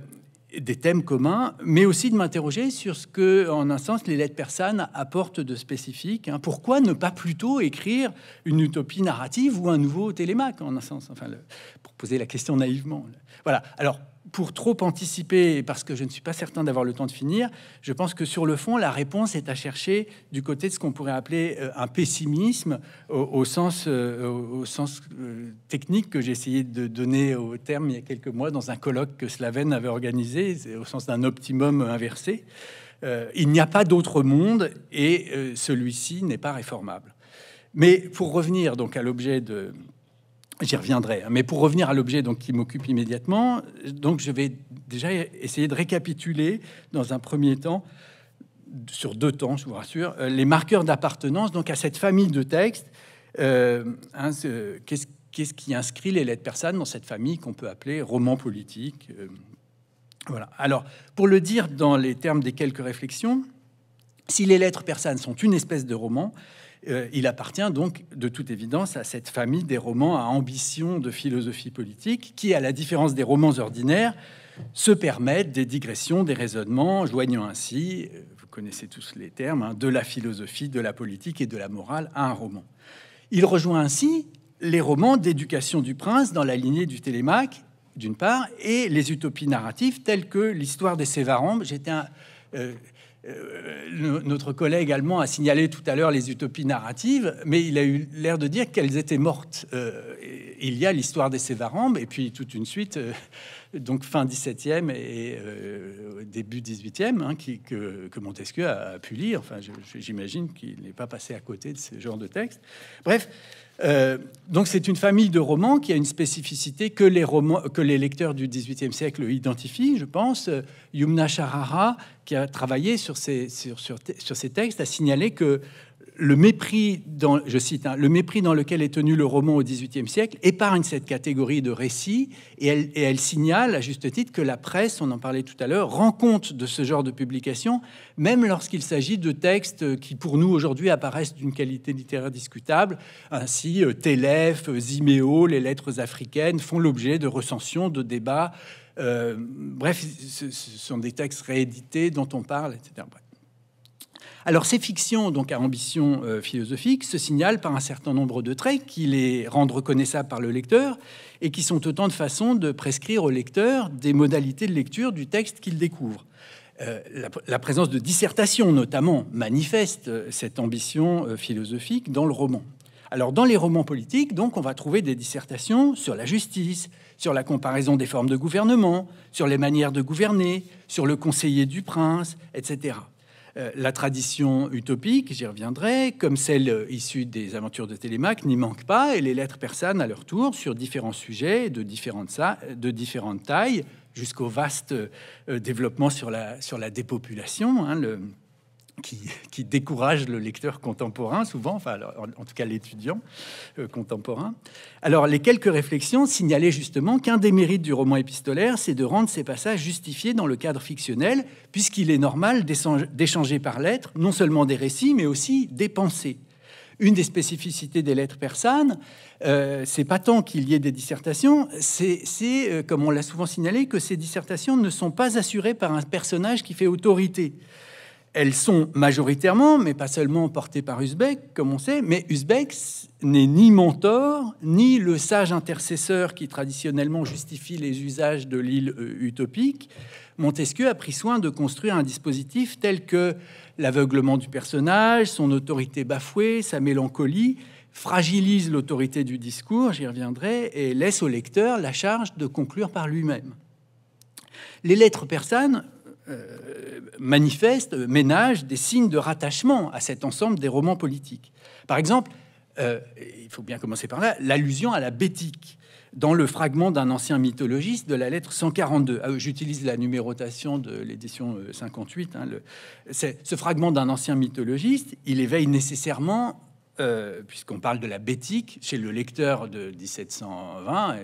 [SPEAKER 4] des thèmes communs, mais aussi de m'interroger sur ce que, en un sens, les lettres persanes apportent de spécifique. Hein. Pourquoi ne pas plutôt écrire une utopie narrative ou un nouveau télémaque, en un sens, enfin, pour poser la question naïvement. Voilà. Alors, pour trop anticiper, parce que je ne suis pas certain d'avoir le temps de finir, je pense que sur le fond, la réponse est à chercher du côté de ce qu'on pourrait appeler euh, un pessimisme au, sens, euh, euh, technique que j'ai essayé de donner au terme il y a quelques mois dans un colloque que Slaven avait organisé, au sens d'un optimum inversé. il n'y a pas d'autre monde et celui-ci n'est pas réformable. Mais pour revenir donc à l'objet de, J'y reviendrai. Hein. Mais pour revenir à l'objet donc qui m'occupe immédiatement, donc je vais déjà essayer de récapituler dans un premier temps sur deux temps, je vous rassure, euh, les marqueurs d'appartenance donc à cette famille de textes. Euh, hein, qu'est-ce qui inscrit les lettres persanes dans cette famille qu'on peut appeler roman politique euh, Voilà. Alors, pour le dire dans les termes des quelques réflexions, si les lettres persanes sont une espèce de roman, euh, il appartient donc, de toute évidence, à cette famille des romans à ambition de philosophie politique qui, à la différence des romans ordinaires, se permettent des digressions, des raisonnements, joignant ainsi, euh, vous connaissez tous les termes, hein, de la philosophie, de la politique et de la morale à un roman. Il rejoint ainsi les romans d'éducation du prince dans la lignée du Télémaque, d'une part, et les utopies narratives telles que l'histoire des Sévarambes. J'étais un. Euh, euh, notre collègue allemand a signalé tout à l'heure les utopies narratives, mais il a eu l'air de dire qu'elles étaient mortes. Euh, il y a l'histoire des Sévarambes, et puis toute une suite, euh, donc fin 17e et début 18e, hein, qui, que, que, Montesquieu a, pu lire. Enfin, j'imagine qu'il n'est pas passé à côté de ce genre de texte. Bref, euh, donc c'est une famille de romans qui a une spécificité que les, lecteurs du XVIIIe siècle identifient, je pense. Euh, Yumna Sharara, qui a travaillé sur ces textes, a signalé que le mépris, dans, je cite, hein, le mépris dans lequel est tenu le roman au XVIIIe siècle épargne cette catégorie de récits et elle, signale à juste titre que la presse, on en parlait tout à l'heure, rend compte de ce genre de publication, même lorsqu'il s'agit de textes qui, pour nous aujourd'hui, apparaissent d'une qualité littéraire discutable. Ainsi, euh, Télèf, euh, Ziméo, les lettres africaines font l'objet de recensions, de débats. Euh, bref, ce, sont des textes réédités dont on parle, etc. Alors ces fictions, donc à ambition euh, philosophique, se signalent par un certain nombre de traits qui les rendent reconnaissables par le lecteur et qui sont autant de façons de prescrire au lecteur des modalités de lecture du texte qu'il découvre. Euh, la, présence de dissertations, notamment, manifeste euh, cette ambition philosophique dans le roman. Alors, dans les romans politiques, donc, on va trouver des dissertations sur la justice, sur la comparaison des formes de gouvernement, sur les manières de gouverner, sur le conseiller du prince, etc. Euh, la tradition utopique, j'y reviendrai, comme celle euh, issue des aventures de Télémaque, n'y manque pas, et les lettres persanes à leur tour, sur différents sujets de différentes, de différentes tailles, jusqu'au vaste euh, développement sur la, sur la dépopulation. Hein, qui, décourage le lecteur contemporain, souvent, enfin, en, tout cas l'étudiant euh, contemporain. Alors, les quelques réflexions signalaient justement qu'un des mérites du roman épistolaire, c'est de rendre ces passages justifiés dans le cadre fictionnel, puisqu'il est normal d'échanger par lettres non seulement des récits, mais aussi des pensées. Une des spécificités des lettres persanes, euh, c'est pas tant qu'il y ait des dissertations, c'est, euh, comme on l'a souvent signalé, que ces dissertations ne sont pas assurées par un personnage qui fait autorité. Elles sont majoritairement, mais pas seulement, portées par Uzbek, comme on sait, mais Uzbek n'est ni mentor, ni le sage intercesseur qui traditionnellement justifie les usages de l'île euh, utopique. Montesquieu a pris soin de construire un dispositif tel que l'aveuglement du personnage, son autorité bafouée, sa mélancolie, fragilise l'autorité du discours, j'y reviendrai, et laisse au lecteur la charge de conclure par lui-même. Les lettres persanes, euh, manifeste, euh, ménage des signes de rattachement à cet ensemble des romans politiques. Par exemple, euh, il faut bien commencer par là, l'allusion à la bétique dans le fragment d'un ancien mythologiste de la lettre 142. Ah, euh, j'utilise la numérotation de l'édition 58. Hein, le, ce fragment d'un ancien mythologiste, il éveille nécessairement euh, puisqu'on parle de la bétique, chez le lecteur de 1720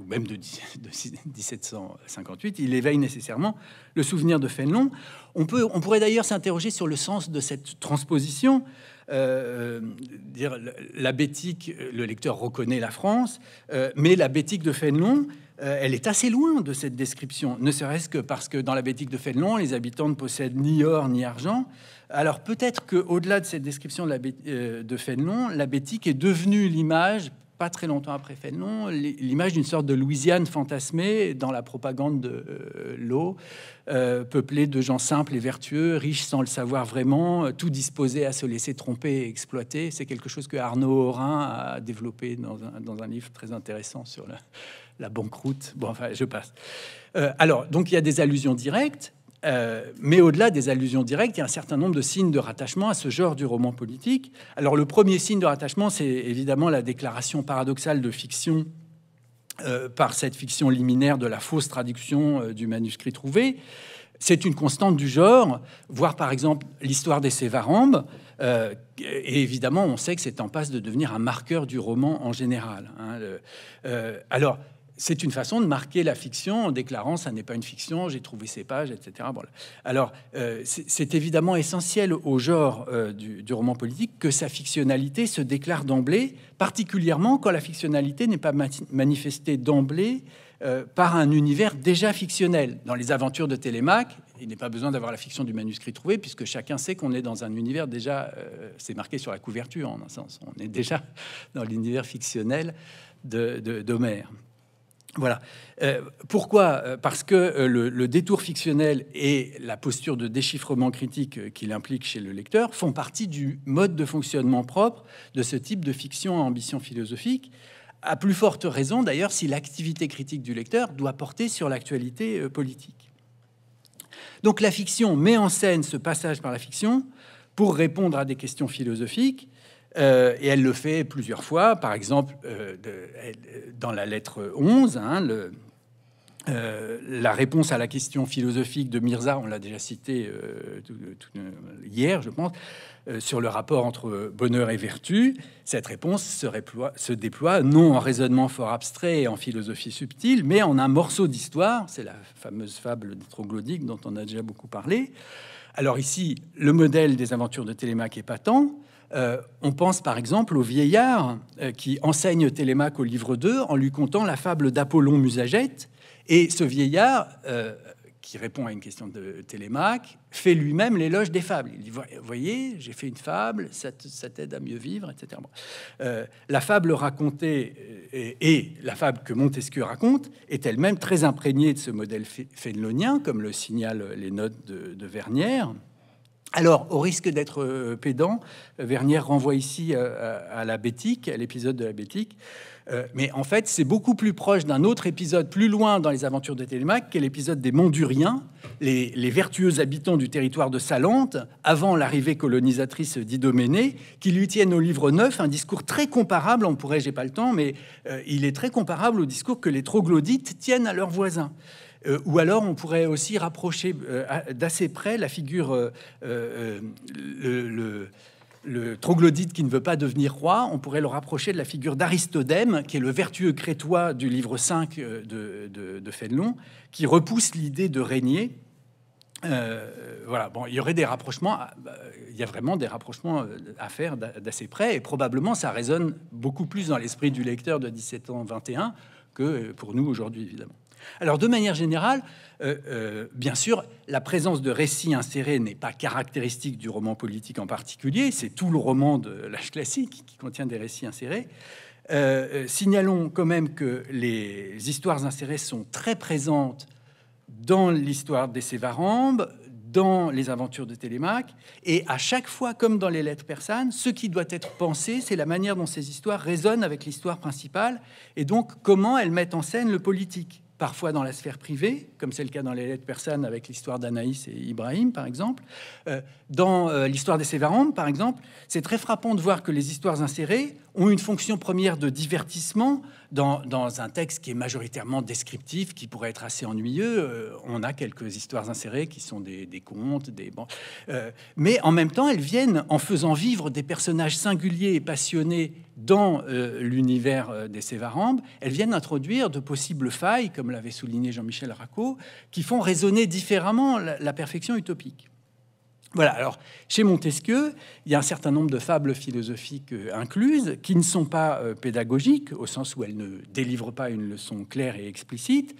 [SPEAKER 4] ou même de, 1758, il éveille nécessairement le souvenir de Fénelon. On, peut, on pourrait d'ailleurs s'interroger sur le sens de cette transposition. Euh, dire la bétique, le lecteur reconnaît la France, euh, mais la bétique de Fénelon, elle est assez loin de cette description, ne serait-ce que parce que dans la bétique de Fénelon, les habitants ne possèdent ni or ni argent, alors peut-être qu'au-delà de cette description euh, de, Fénelon, la Bétique est devenue l'image, pas très longtemps après Fénelon, l'image d'une sorte de Louisiane fantasmée dans la propagande de euh, l'eau, euh, peuplée de gens simples et vertueux, riches sans le savoir vraiment, tout disposés à se laisser tromper et exploiter. C'est quelque chose que Arnaud Horin a développé dans un, livre très intéressant sur la, la banqueroute. Bon, enfin, je passe. alors, donc il y a des allusions directes euh, mais au-delà des allusions directes, il y a un certain nombre de signes de rattachement à ce genre du roman politique. Alors le premier signe de rattachement, c'est évidemment la déclaration paradoxale de fiction euh, par cette fiction liminaire de la fausse traduction euh, du manuscrit trouvé. C'est une constante du genre, voir par exemple l'histoire des Sévarambes, et évidemment, on sait que c'est en passe de devenir un marqueur du roman en général. Hein, alors, c'est une façon de marquer la fiction en déclarant ça n'est pas une fiction, j'ai trouvé ces pages, etc. alors, euh, c'est évidemment essentiel au genre euh, du, roman politique que sa fictionnalité se déclare d'emblée, particulièrement quand la fictionnalité n'est pas manifestée d'emblée euh, par un univers déjà fictionnel. Dans les aventures de Télémaque, il n'est pas besoin d'avoir la fiction du manuscrit trouvé, puisque chacun sait qu'on est dans un univers déjà, c'est marqué sur la couverture en un sens, on est déjà dans l'univers fictionnel d'Homère. Voilà. Euh, pourquoi euh, Parce que euh, le, détour fictionnel et la posture de déchiffrement critique qu'il implique chez le lecteur font partie du mode de fonctionnement propre de ce type de fiction à ambition philosophique, à plus forte raison d'ailleurs si l'activité critique du lecteur doit porter sur l'actualité politique. Donc la fiction met en scène ce passage par la fiction pour répondre à des questions philosophiques euh, et elle le fait plusieurs fois, par exemple euh, euh, dans la lettre 11, hein, la réponse à la question philosophique de Mirza, on l'a déjà cité hier, je pense, sur le rapport entre bonheur et vertu, cette réponse se, déploie non en raisonnement fort abstrait et en philosophie subtile, mais en un morceau d'histoire, c'est la fameuse fable des troglodytes dont on a déjà beaucoup parlé. Alors ici, le modèle des aventures de Télémaque est patent, euh, on pense par exemple au vieillard euh, qui enseigne Télémaque au livre 2 en lui contant la fable d'Apollon Musagète. Et ce vieillard, euh, qui répond à une question de Télémaque, fait lui-même l'éloge des fables. Il dit voyez, j'ai fait une fable, ça, t'aide à mieux vivre, etc. la fable racontée et, la fable que Montesquieu raconte est elle-même très imprégnée de ce modèle fénelonien, comme le signalent les notes de Vernière. Alors, au risque d'être euh, pédant, euh, Vernière renvoie ici euh, à, la Bétique, à l'épisode de la Bétique. mais en fait, c'est beaucoup plus proche d'un autre épisode plus loin dans les aventures de Télémaque, qui l'épisode des Monduriens, les, les, vertueux habitants du territoire de Salente, avant l'arrivée colonisatrice d'Idoménée, qui lui tiennent au livre 9 un discours très comparable, on pourrait, j'ai pas le temps, mais il est très comparable au discours que les troglodytes tiennent à leurs voisins. Euh, ou alors on pourrait aussi rapprocher euh, d'assez près la figure, euh, le, le, troglodyte qui ne veut pas devenir roi, on pourrait le rapprocher de la figure d'Aristodème, qui est le vertueux crétois du livre 5 de, de, Fénelon, qui repousse l'idée de régner. voilà, bon, il y aurait des rapprochements, bah, il y a vraiment des rapprochements à faire d'assez près, et probablement ça résonne beaucoup plus dans l'esprit du lecteur de 17 ans 21 que pour nous aujourd'hui, évidemment. Alors, de manière générale, euh, euh, bien sûr, la présence de récits insérés n'est pas caractéristique du roman politique en particulier, c'est tout le roman de l'âge classique qui contient des récits insérés. Euh, signalons quand même que les histoires insérées sont très présentes dans l'histoire des Sévarambes, dans les aventures de Télémaque, et à chaque fois, comme dans les lettres persanes, ce qui doit être pensé, c'est la manière dont ces histoires résonnent avec l'histoire principale, et donc comment elles mettent en scène le politique parfois dans la sphère privée, comme c'est le cas dans les lettres persanes avec l'histoire d'Anaïs et Ibrahim, par exemple. Euh, dans euh, l'histoire des Sévarandes, par exemple, c'est très frappant de voir que les histoires insérées ont une fonction première de divertissement dans, un texte qui est majoritairement descriptif, qui pourrait être assez ennuyeux. Euh, on a quelques histoires insérées qui sont des, contes, des euh, mais en même temps, elles viennent en faisant vivre des personnages singuliers et passionnés dans euh, l'univers des Sévarambes. Elles viennent introduire de possibles failles, comme l'avait souligné Jean-Michel Racot, qui font résonner différemment la perfection utopique. Voilà, alors chez Montesquieu, il y a un certain nombre de fables philosophiques euh, incluses qui ne sont pas euh, pédagogiques, au sens où elles ne délivrent pas une leçon claire et explicite.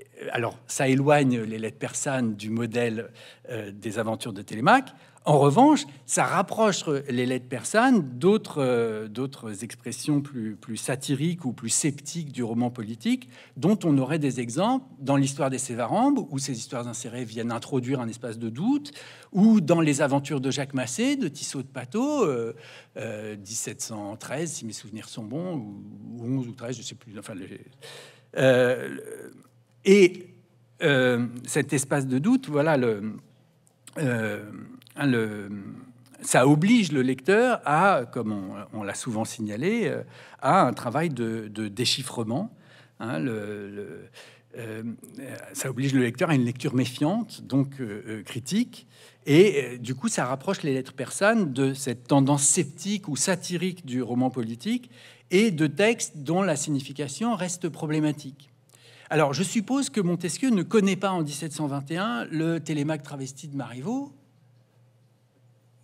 [SPEAKER 4] Euh, alors ça éloigne les lettres persanes du modèle des aventures de Télémaque. En revanche, ça rapproche les lettres persanes d'autres euh, expressions plus, satiriques ou plus sceptiques du roman politique, dont on aurait des exemples dans l'histoire des Sévarambes, où ces histoires insérées viennent introduire un espace de doute, ou dans les aventures de Jacques Massé, de Tissot de Pateau, 1713, euh, si mes souvenirs sont bons, ou, 11 ou 13, je ne sais plus. Enfin, euh, et cet espace de doute, voilà le Hein, le, ça oblige le lecteur à, comme on, l'a souvent signalé, euh, à un travail de, déchiffrement. Hein, le, euh, ça oblige le lecteur à une lecture méfiante, donc euh, critique, et du coup ça rapproche les lettres persanes de cette tendance sceptique ou satirique du roman politique et de textes dont la signification reste problématique. Alors je suppose que Montesquieu ne connaît pas en 1721 le télémaque travesti de Marivaux,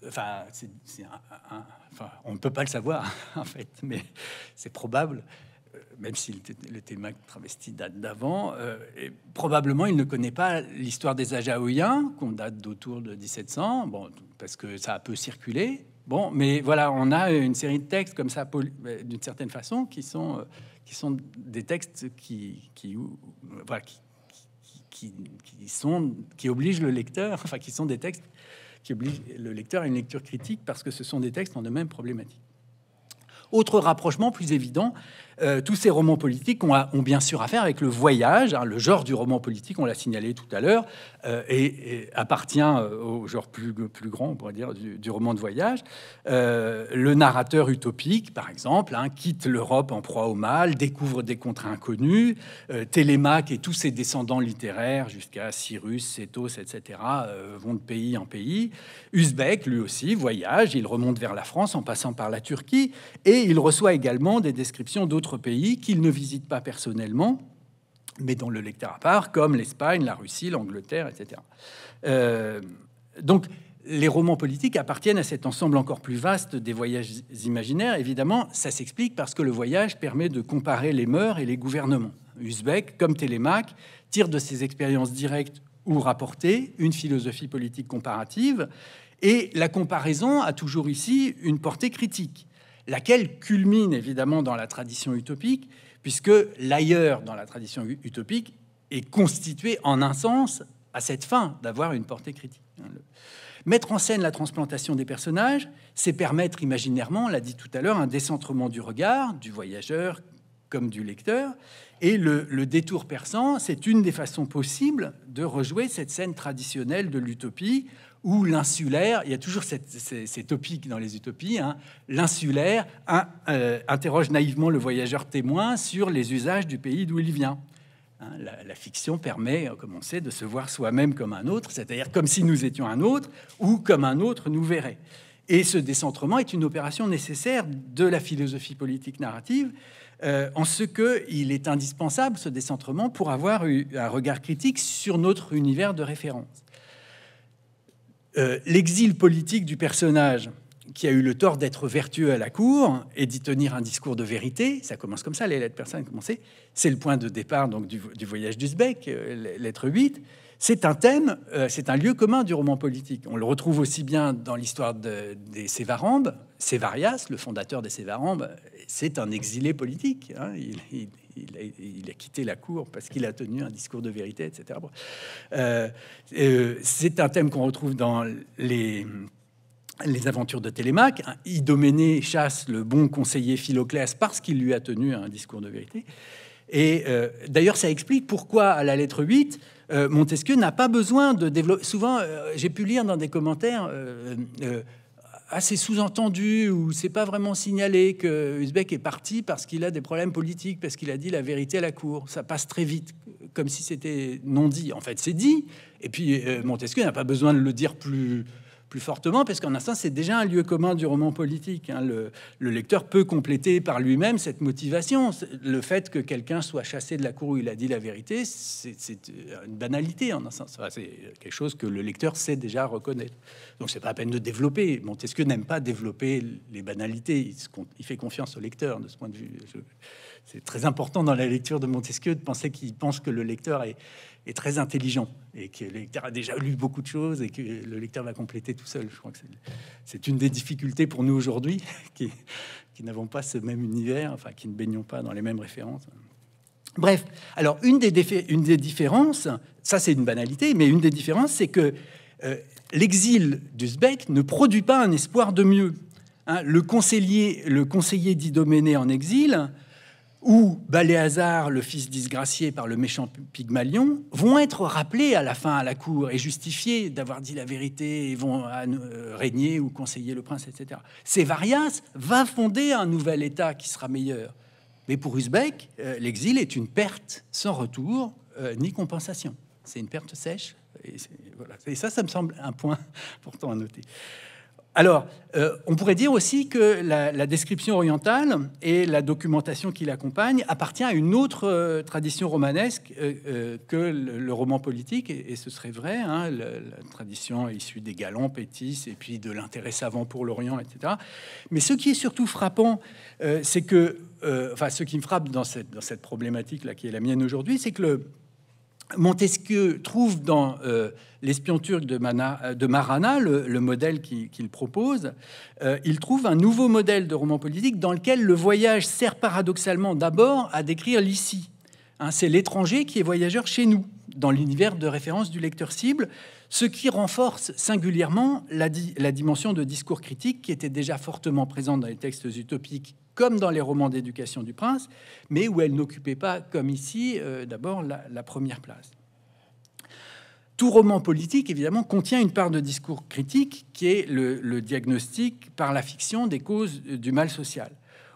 [SPEAKER 4] Enfin, on ne peut pas le savoir, en fait, mais c'est probable, euh, même si le, thème travesti date d'avant, euh, et probablement il ne connaît pas l'histoire des Ajaoïens, qu'on date d'autour de 1700, bon, parce que ça a peu circulé. Bon, mais voilà, on a une série de textes comme ça, euh, d'une certaine façon, qui sont, qui sont des textes qui, qui, qui, qui, sont, qui obligent le lecteur, enfin, qui sont des textes qui oblige le lecteur à une lecture critique parce que ce sont des textes en de même problématique. Autre rapprochement plus évident, euh, tous ces romans politiques ont, bien sûr affaire avec le voyage, hein, le genre du roman politique, on l'a signalé tout à l'heure, euh, et, appartient euh, au genre plus, plus grand, on pourrait dire, du, roman de voyage. le narrateur utopique, par exemple, hein, quitte l'Europe en proie au mal, découvre des contrats inconnus, Télémaque et tous ses descendants littéraires, jusqu'à Cyrus, Cétos, etc., vont de pays en pays. Uzbek, lui aussi, voyage, il remonte vers la France en passant par la Turquie, et il reçoit également des descriptions d'autres pays qu'il ne visite pas personnellement, mais dont le lecteur à part, comme l'Espagne, la Russie, l'Angleterre, etc. Euh, donc, les romans politiques appartiennent à cet ensemble encore plus vaste des voyages imaginaires. Évidemment, ça s'explique parce que le voyage permet de comparer les mœurs et les gouvernements. Usbek, comme Télémaque, tire de ses expériences directes ou rapportées une philosophie politique comparative, et la comparaison a toujours ici une portée critique laquelle culmine évidemment dans la tradition utopique, puisque l'ailleurs dans la tradition utopique est constitué en un sens à cette fin d'avoir une portée critique. Hein, Mettre en scène la transplantation des personnages, c'est permettre imaginairement, on l'a dit tout à l'heure, un décentrement du regard, du voyageur comme du lecteur. Et le, détour persan, c'est une des façons possibles de rejouer cette scène traditionnelle de l'utopie où l'insulaire, il y a toujours ces, topiques dans les utopies, hein. l'insulaire euh, interroge naïvement le voyageur témoin sur les usages du pays d'où il vient. Hein. la, fiction permet, euh, comme on sait, de se voir soi-même comme un autre, c'est-à-dire comme si nous étions un autre ou comme un autre nous verrait. Et ce décentrement est une opération nécessaire de la philosophie politique narrative, euh, en ce qu'il est indispensable, ce décentrement, pour avoir un regard critique sur notre univers de référence. Euh, l'exil politique du personnage qui a eu le tort d'être vertueux à la cour et d'y tenir un discours de vérité, ça commence comme ça, les lettres ont commencé, c'est le point de départ donc du, voyage d'Uzbek, euh, lettre 8, c'est un thème, euh, c'est un lieu commun du roman politique. On le retrouve aussi bien dans l'histoire de, des Sévarambes, Sévarias, le fondateur des Sévarambes, c'est un exilé politique, hein. il, il, a, quitté la cour parce qu'il a tenu un discours de vérité, etc. Euh, euh, c'est un thème qu'on retrouve dans les aventures de Télémaque. Idoménée chasse le bon conseiller Philoclès parce qu'il lui a tenu un discours de vérité. Et euh, d'ailleurs, ça explique pourquoi, à la lettre 8, Montesquieu n'a pas besoin de développer. Souvent, j'ai pu lire dans des commentaires assez sous-entendu ou c'est pas vraiment signalé que Uzbek est parti parce qu'il a des problèmes politiques, parce qu'il a dit la vérité à la cour. Ça passe très vite, comme si c'était non dit. En fait, c'est dit. Et puis euh, Montesquieu n'a pas besoin de le dire plus plus fortement, parce qu'en un sens, c'est déjà un lieu commun du roman politique. Hein. Le, lecteur peut compléter par lui-même cette motivation. Le fait que quelqu'un soit chassé de la cour où il a dit la vérité, c'est euh, une banalité en un sens. c'est quelque chose que le lecteur sait déjà reconnaître. Donc, c'est pas à peine de développer. Montesquieu n'aime pas développer les banalités. il, fait confiance au lecteur de ce point de vue. C'est très important dans la lecture de Montesquieu de penser qu'il pense que le lecteur est est très intelligent et que le lecteur a déjà lu beaucoup de choses et que le lecteur va compléter tout seul. Je crois que c'est une des difficultés pour nous aujourd'hui qui, n'avons pas ce même univers, enfin qui ne baignons pas dans les mêmes références. Bref, alors une des, une des différences, ça c'est une banalité, mais une des différences, c'est que euh, l'exil d'Uzbek ne produit pas un espoir de mieux. Hein. le conseiller, le conseiller d'Idoménée en exil, ou Baléazar, le fils disgracié par le méchant Pygmalion, vont être rappelés à la fin à la cour et justifiés d'avoir dit la vérité et vont euh, euh, régner ou conseiller le prince, etc. Sévarias va fonder un nouvel État qui sera meilleur. Mais pour Uzbek, euh, l'exil est une perte sans retour ni compensation. C'est une perte sèche. Et, voilà. et ça, ça me semble un point important à noter. Alors, euh, on pourrait dire aussi que la, description orientale et la documentation qui l'accompagne appartient à une autre euh, tradition romanesque euh, que le, roman politique, et, ce serait vrai, hein, la tradition issue des galants, Pétis, et puis de l'intérêt savant pour l'Orient, etc. Mais ce qui est surtout frappant, c'est que, enfin, ce qui me frappe dans cette, dans cette problématique-là qui est la mienne aujourd'hui, c'est que le, Montesquieu trouve dans euh, l'espion turc de, euh, Marana, le, modèle qu'il propose, euh, il trouve un nouveau modèle de roman politique dans lequel le voyage sert paradoxalement d'abord à décrire l'ici. Hein, c'est l'étranger qui est voyageur chez nous, dans l'univers de référence du lecteur cible, ce qui renforce singulièrement la dimension de discours critique qui était déjà fortement présente dans les textes utopiques comme dans les romans d'éducation du prince, mais où elle n'occupait pas, comme ici, euh, d'abord la, première place. Tout roman politique, évidemment, contient une part de discours critique qui est le, diagnostic par la fiction des causes du mal social.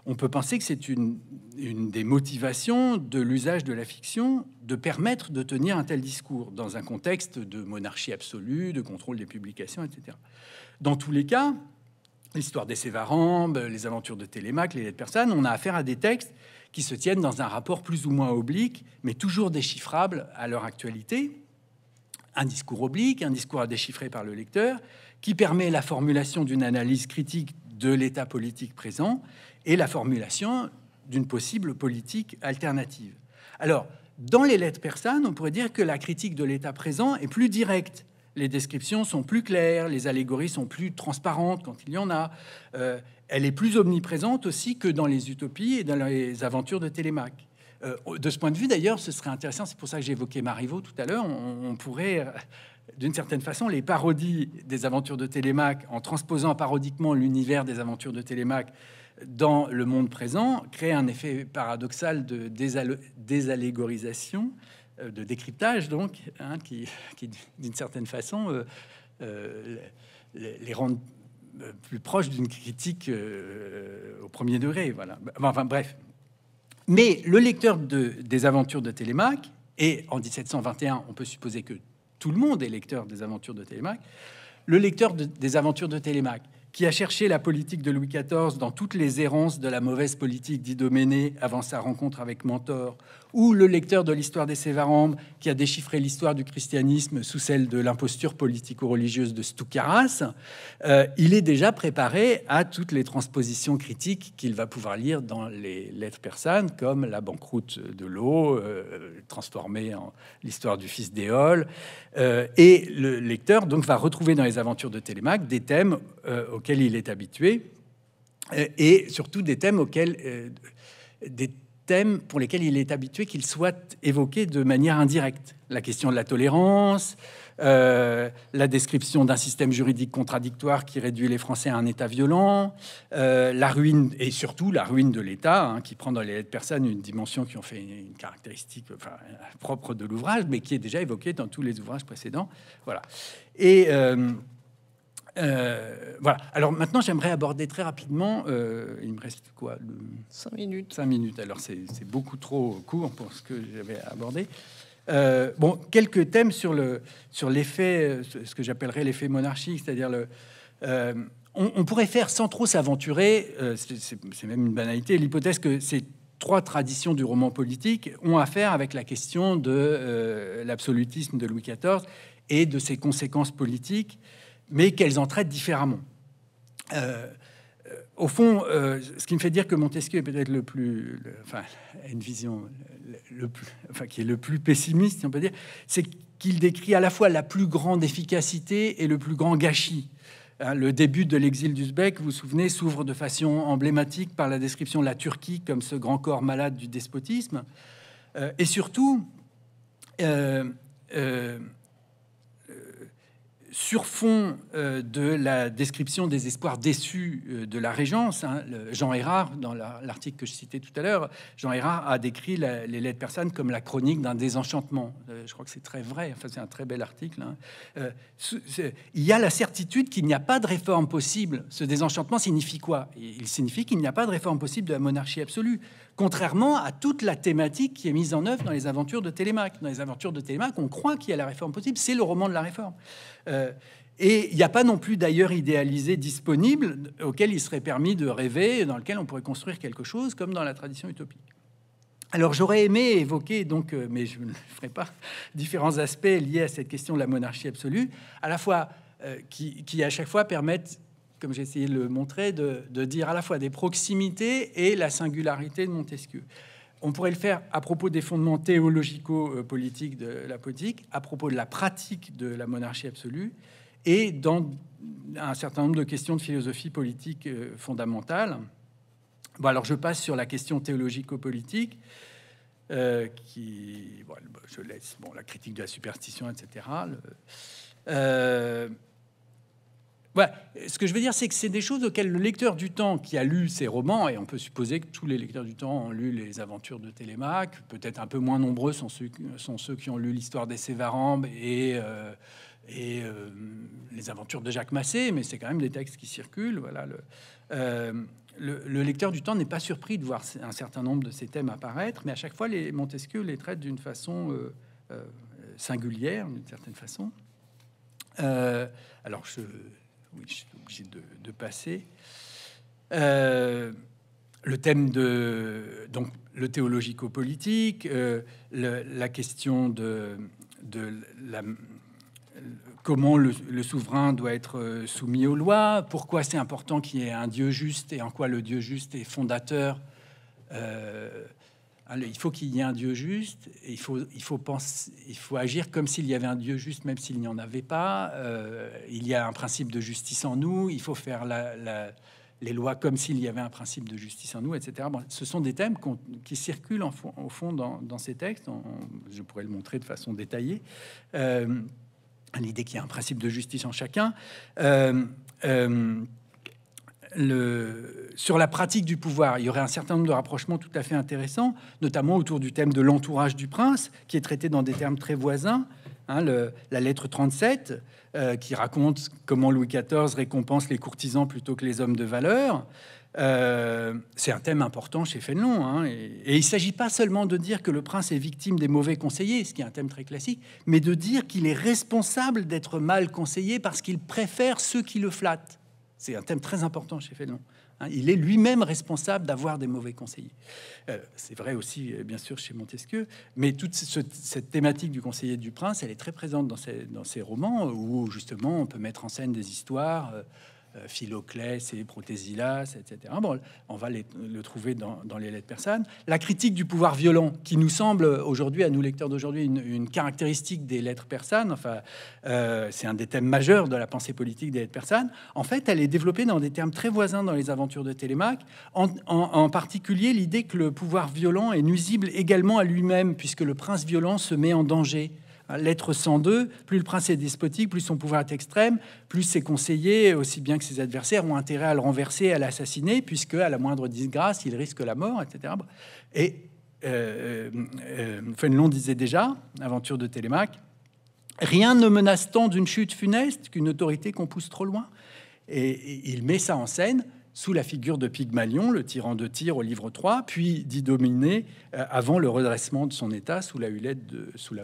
[SPEAKER 4] On peut penser que c'est une, une, des motivations de l'usage de la fiction de permettre de tenir un tel discours dans un contexte de monarchie absolue, de contrôle des publications, etc. Dans tous les cas, l'histoire des Sévarambes, les aventures de Télémaque, les lettres persanes, on a affaire à des textes qui se tiennent dans un rapport plus ou moins oblique, mais toujours déchiffrable à leur actualité. Un discours oblique, un discours à déchiffrer par le lecteur, qui permet la formulation d'une analyse critique de l'état politique présent et la formulation d'une possible politique alternative. Alors, dans les lettres persanes, on pourrait dire que la critique de l'état présent est plus directe les descriptions sont plus claires, les allégories sont plus transparentes quand il y en a. Euh, elle est plus omniprésente aussi que dans les utopies et dans les aventures de Télémaque. Euh, de ce point de vue, d'ailleurs, ce serait intéressant, c'est pour ça que j'évoquais Marivaux tout à l'heure, on, pourrait, euh, d'une certaine façon, les parodies des aventures de Télémaque, en transposant parodiquement l'univers des aventures de Télémaque dans le monde présent, créer un effet paradoxal de désallégorisation euh, de décryptage, donc, hein, qui, d'une certaine façon euh, euh, les, rendent plus proches d'une critique au premier degré. Voilà. Bah, bref. Mais le lecteur des aventures de Télémaque, et en 1721, on peut supposer que tout le monde est lecteur des aventures de Télémaque, le lecteur des aventures de Télémaque, qui a cherché la politique de Louis XIV dans toutes les errances de la mauvaise politique d'Idoménée avant sa rencontre avec Mentor, ou le lecteur de l'histoire des Sévarambes qui a déchiffré l'histoire du christianisme sous celle de l'imposture politico-religieuse de Stoukaras, euh, il est déjà préparé à toutes les transpositions critiques qu'il va pouvoir lire dans les lettres persanes, comme la banqueroute de l'eau, euh, transformée en l'histoire du fils d'Éole. Euh, et le lecteur donc va retrouver dans les aventures de Télémaque des thèmes auxquels il est habitué et surtout des thèmes auxquels... des pour lesquels il est habitué qu'ils soient évoqués de manière indirecte. La question de la tolérance, euh, la description d'un système juridique contradictoire qui réduit les Français à un État violent, euh, la ruine et surtout la ruine de l'État, hein, qui prend dans les lettres personnes une dimension qui en fait une, caractéristique euh, propre de l'ouvrage, mais qui est déjà évoquée dans tous les ouvrages précédents. Voilà. Et euh, euh, voilà. Alors maintenant, j'aimerais aborder très rapidement. Euh, il me reste quoi Cinq minutes. Cinq minutes. Alors c'est beaucoup trop court pour ce que j'avais abordé. Euh, bon, quelques thèmes sur le sur l'effet, ce que j'appellerais l'effet monarchique, c'est-à-dire le. On, on, pourrait faire sans trop s'aventurer. c'est même une banalité. L'hypothèse que ces trois traditions du roman politique ont affaire avec la question de l'absolutisme de Louis XIV et de ses conséquences politiques mais qu'elles en traitent différemment. Euh, euh, au fond, euh, ce qui me fait dire que Montesquieu est peut-être le plus, enfin, une vision le, plus, enfin, qui est le plus pessimiste, si on peut dire, c'est qu'il décrit à la fois la plus grande efficacité et le plus grand gâchis. Hein, le début de l'exil d'Uzbek, vous vous souvenez, s'ouvre de façon emblématique par la description de la Turquie comme ce grand corps malade du despotisme. et surtout, sur fond euh, de la description des espoirs déçus euh, de la Régence, hein, Jean Hérard, dans l'article que je citais tout à l'heure, Jean a décrit les lettres persanes comme la chronique d'un désenchantement. Euh, je crois que c'est très vrai, enfin, c'est un très bel article. Hein. il y a la certitude qu'il n'y a pas de réforme possible. Ce désenchantement signifie quoi Il signifie qu'il n'y a pas de réforme possible de la monarchie absolue. Contrairement à toute la thématique qui est mise en œuvre dans les aventures de Télémaque. Dans les aventures de Télémaque, on croit qu'il y a la réforme possible, c'est le roman de la réforme. Euh, et il n'y a pas non plus d'ailleurs idéalisé disponible auquel il serait permis de rêver, dans lequel on pourrait construire quelque chose comme dans la tradition utopique. Alors j'aurais aimé évoquer, donc, euh, mais je ne le ferai pas, différents aspects liés à cette question de la monarchie absolue, à la fois euh, qui, qui à chaque fois permettent comme j'ai essayé de le montrer, de, dire à la fois des proximités et la singularité de Montesquieu. On pourrait le faire à propos des fondements théologico-politiques de la politique, à propos de la pratique de la monarchie absolue, et dans un certain nombre de questions de philosophie politique euh, fondamentale. Bon, alors je passe sur la question théologico-politique, euh, qui, je laisse bon, la critique de la superstition, etc. Ce que je veux dire, c'est que c'est des choses auxquelles le lecteur du temps qui a lu ces romans, et on peut supposer que tous les lecteurs du temps ont lu les aventures de Télémaque, peut-être un peu moins nombreux sont ceux, qui ont lu l'histoire des Sévarambes et, euh, euh, les aventures de Jacques Massé, mais c'est quand même des textes qui circulent. Voilà, euh, le, lecteur du temps n'est pas surpris de voir un certain nombre de ces thèmes apparaître, mais à chaque fois, les Montesquieu les traite d'une façon singulière, d'une certaine façon. alors, je oui, je suis obligé de, passer. Euh, le thème de donc le théologico-politique, euh, la question de, la, comment le, souverain doit être euh, soumis aux lois, pourquoi c'est important qu'il y ait un Dieu juste et en quoi le Dieu juste est fondateur il faut qu'il y ait un Dieu juste, il faut, il faut, penser, il faut agir comme s'il y avait un Dieu juste, même s'il n'y en avait pas. Euh, il y a un principe de justice en nous, il faut faire les lois comme s'il y avait un principe de justice en nous, etc. ce sont des thèmes qui circulent au fond dans, ces textes. je pourrais le montrer de façon détaillée. Euh, l'idée qu'il y a un principe de justice en chacun. Euh, sur la pratique du pouvoir, il y aurait un certain nombre de rapprochements tout à fait intéressants, notamment autour du thème de l'entourage du prince, qui est traité dans des termes très voisins. Hein, la lettre 37, euh, qui raconte comment Louis XIV récompense les courtisans plutôt que les hommes de valeur. Euh, c'est un thème important chez Fénelon. Hein, et, il ne s'agit pas seulement de dire que le prince est victime des mauvais conseillers, ce qui est un thème très classique, mais de dire qu'il est responsable d'être mal conseillé parce qu'il préfère ceux qui le flattent. C'est un thème très important chez Fénelon. Hein. il est lui-même responsable d'avoir des mauvais conseillers. Euh, c'est vrai aussi, euh, bien sûr, chez Montesquieu, mais toute cette thématique du conseiller du prince, elle est très présente dans ses, romans, où justement on peut mettre en scène des histoires. Euh, euh, Philoclès et Protésilas, etc. Bon, on va le trouver dans, les lettres persanes. La critique du pouvoir violent, qui nous semble aujourd'hui, à nous lecteurs d'aujourd'hui, une, caractéristique des lettres persanes, enfin, euh, c'est un des thèmes majeurs de la pensée politique des lettres persanes, en fait, elle est développée dans des termes très voisins dans les aventures de Télémaque, en particulier l'idée que le pouvoir violent est nuisible également à lui-même, puisque le prince violent se met en danger Hein, Lettre 102, plus le prince est despotique, plus son pouvoir est extrême, plus ses conseillers, aussi bien que ses adversaires, ont intérêt à le renverser, à l'assassiner, puisque à la moindre disgrâce, il risque la mort, etc. Et euh, euh, euh disait déjà, Aventure de Télémaque, rien ne menace tant d'une chute funeste qu'une autorité qu'on pousse trop loin. et il met ça en scène sous la figure de Pygmalion, le tyran de Tyr au livre 3, puis d'y dominer euh, avant le redressement de son état sous la houlette de, sous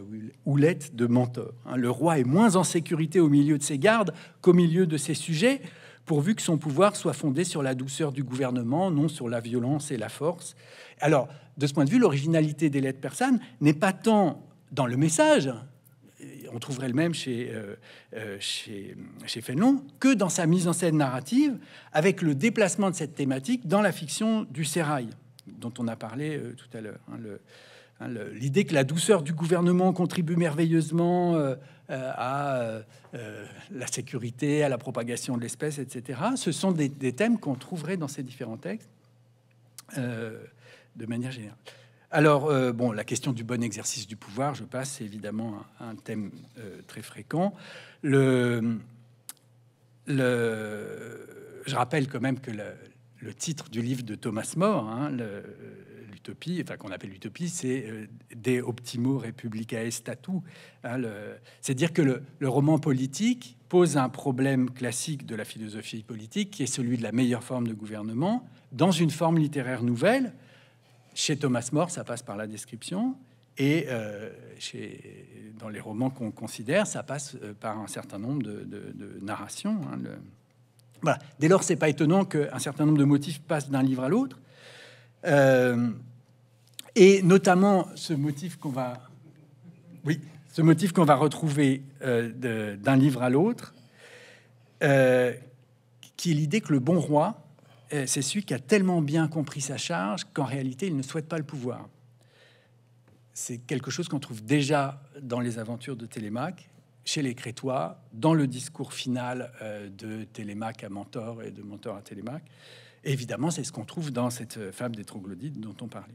[SPEAKER 4] Mentor. Hein. le roi est moins en sécurité au milieu de ses gardes qu'au milieu de ses sujets, pourvu que son pouvoir soit fondé sur la douceur du gouvernement, non sur la violence et la force. Alors, de ce point de vue, l'originalité des lettres persanes n'est pas tant dans le message, euh, on trouverait le même euh, euh, chez, Fénelon, que dans sa mise en scène narrative, avec le déplacement de cette thématique dans la fiction du sérail, dont on a parlé tout à l'heure. Hein, hein, l'idée que la douceur du gouvernement contribue merveilleusement à la sécurité, à la propagation de l'espèce, etc., ce sont des thèmes qu'on trouverait dans ces différents textes de manière générale. Alors, euh, bon, la question du bon exercice du pouvoir, je passe, c'est évidemment un, thème euh, très fréquent. je rappelle quand même que le, titre du livre de Thomas More, hein, l'utopie, enfin qu'on appelle l'utopie, c'est Des euh, De optimo republicae statu. Hein, c'est dire que le roman politique pose un problème classique de la philosophie politique, qui est celui de la meilleure forme de gouvernement, dans une forme littéraire nouvelle chez Thomas More, ça passe par la description. Et euh, dans les romans qu'on considère, ça passe euh, par un certain nombre de, narrations. Hein, Dès lors, c'est pas étonnant qu'un certain nombre de motifs passent d'un livre à l'autre. Euh, et notamment ce motif qu'on va, oui, ce motif qu'on va retrouver d'un livre à l'autre, qui est l'idée que le bon roi euh, c'est celui qui a tellement bien compris sa charge qu'en réalité, il ne souhaite pas le pouvoir. C'est quelque chose qu'on trouve déjà dans les aventures de Télémaque, chez les Crétois, dans le discours final euh, de Télémaque à Mentor et de Mentor à Télémaque. évidemment, c'est ce qu'on trouve dans cette euh, fable des troglodytes dont on parlait.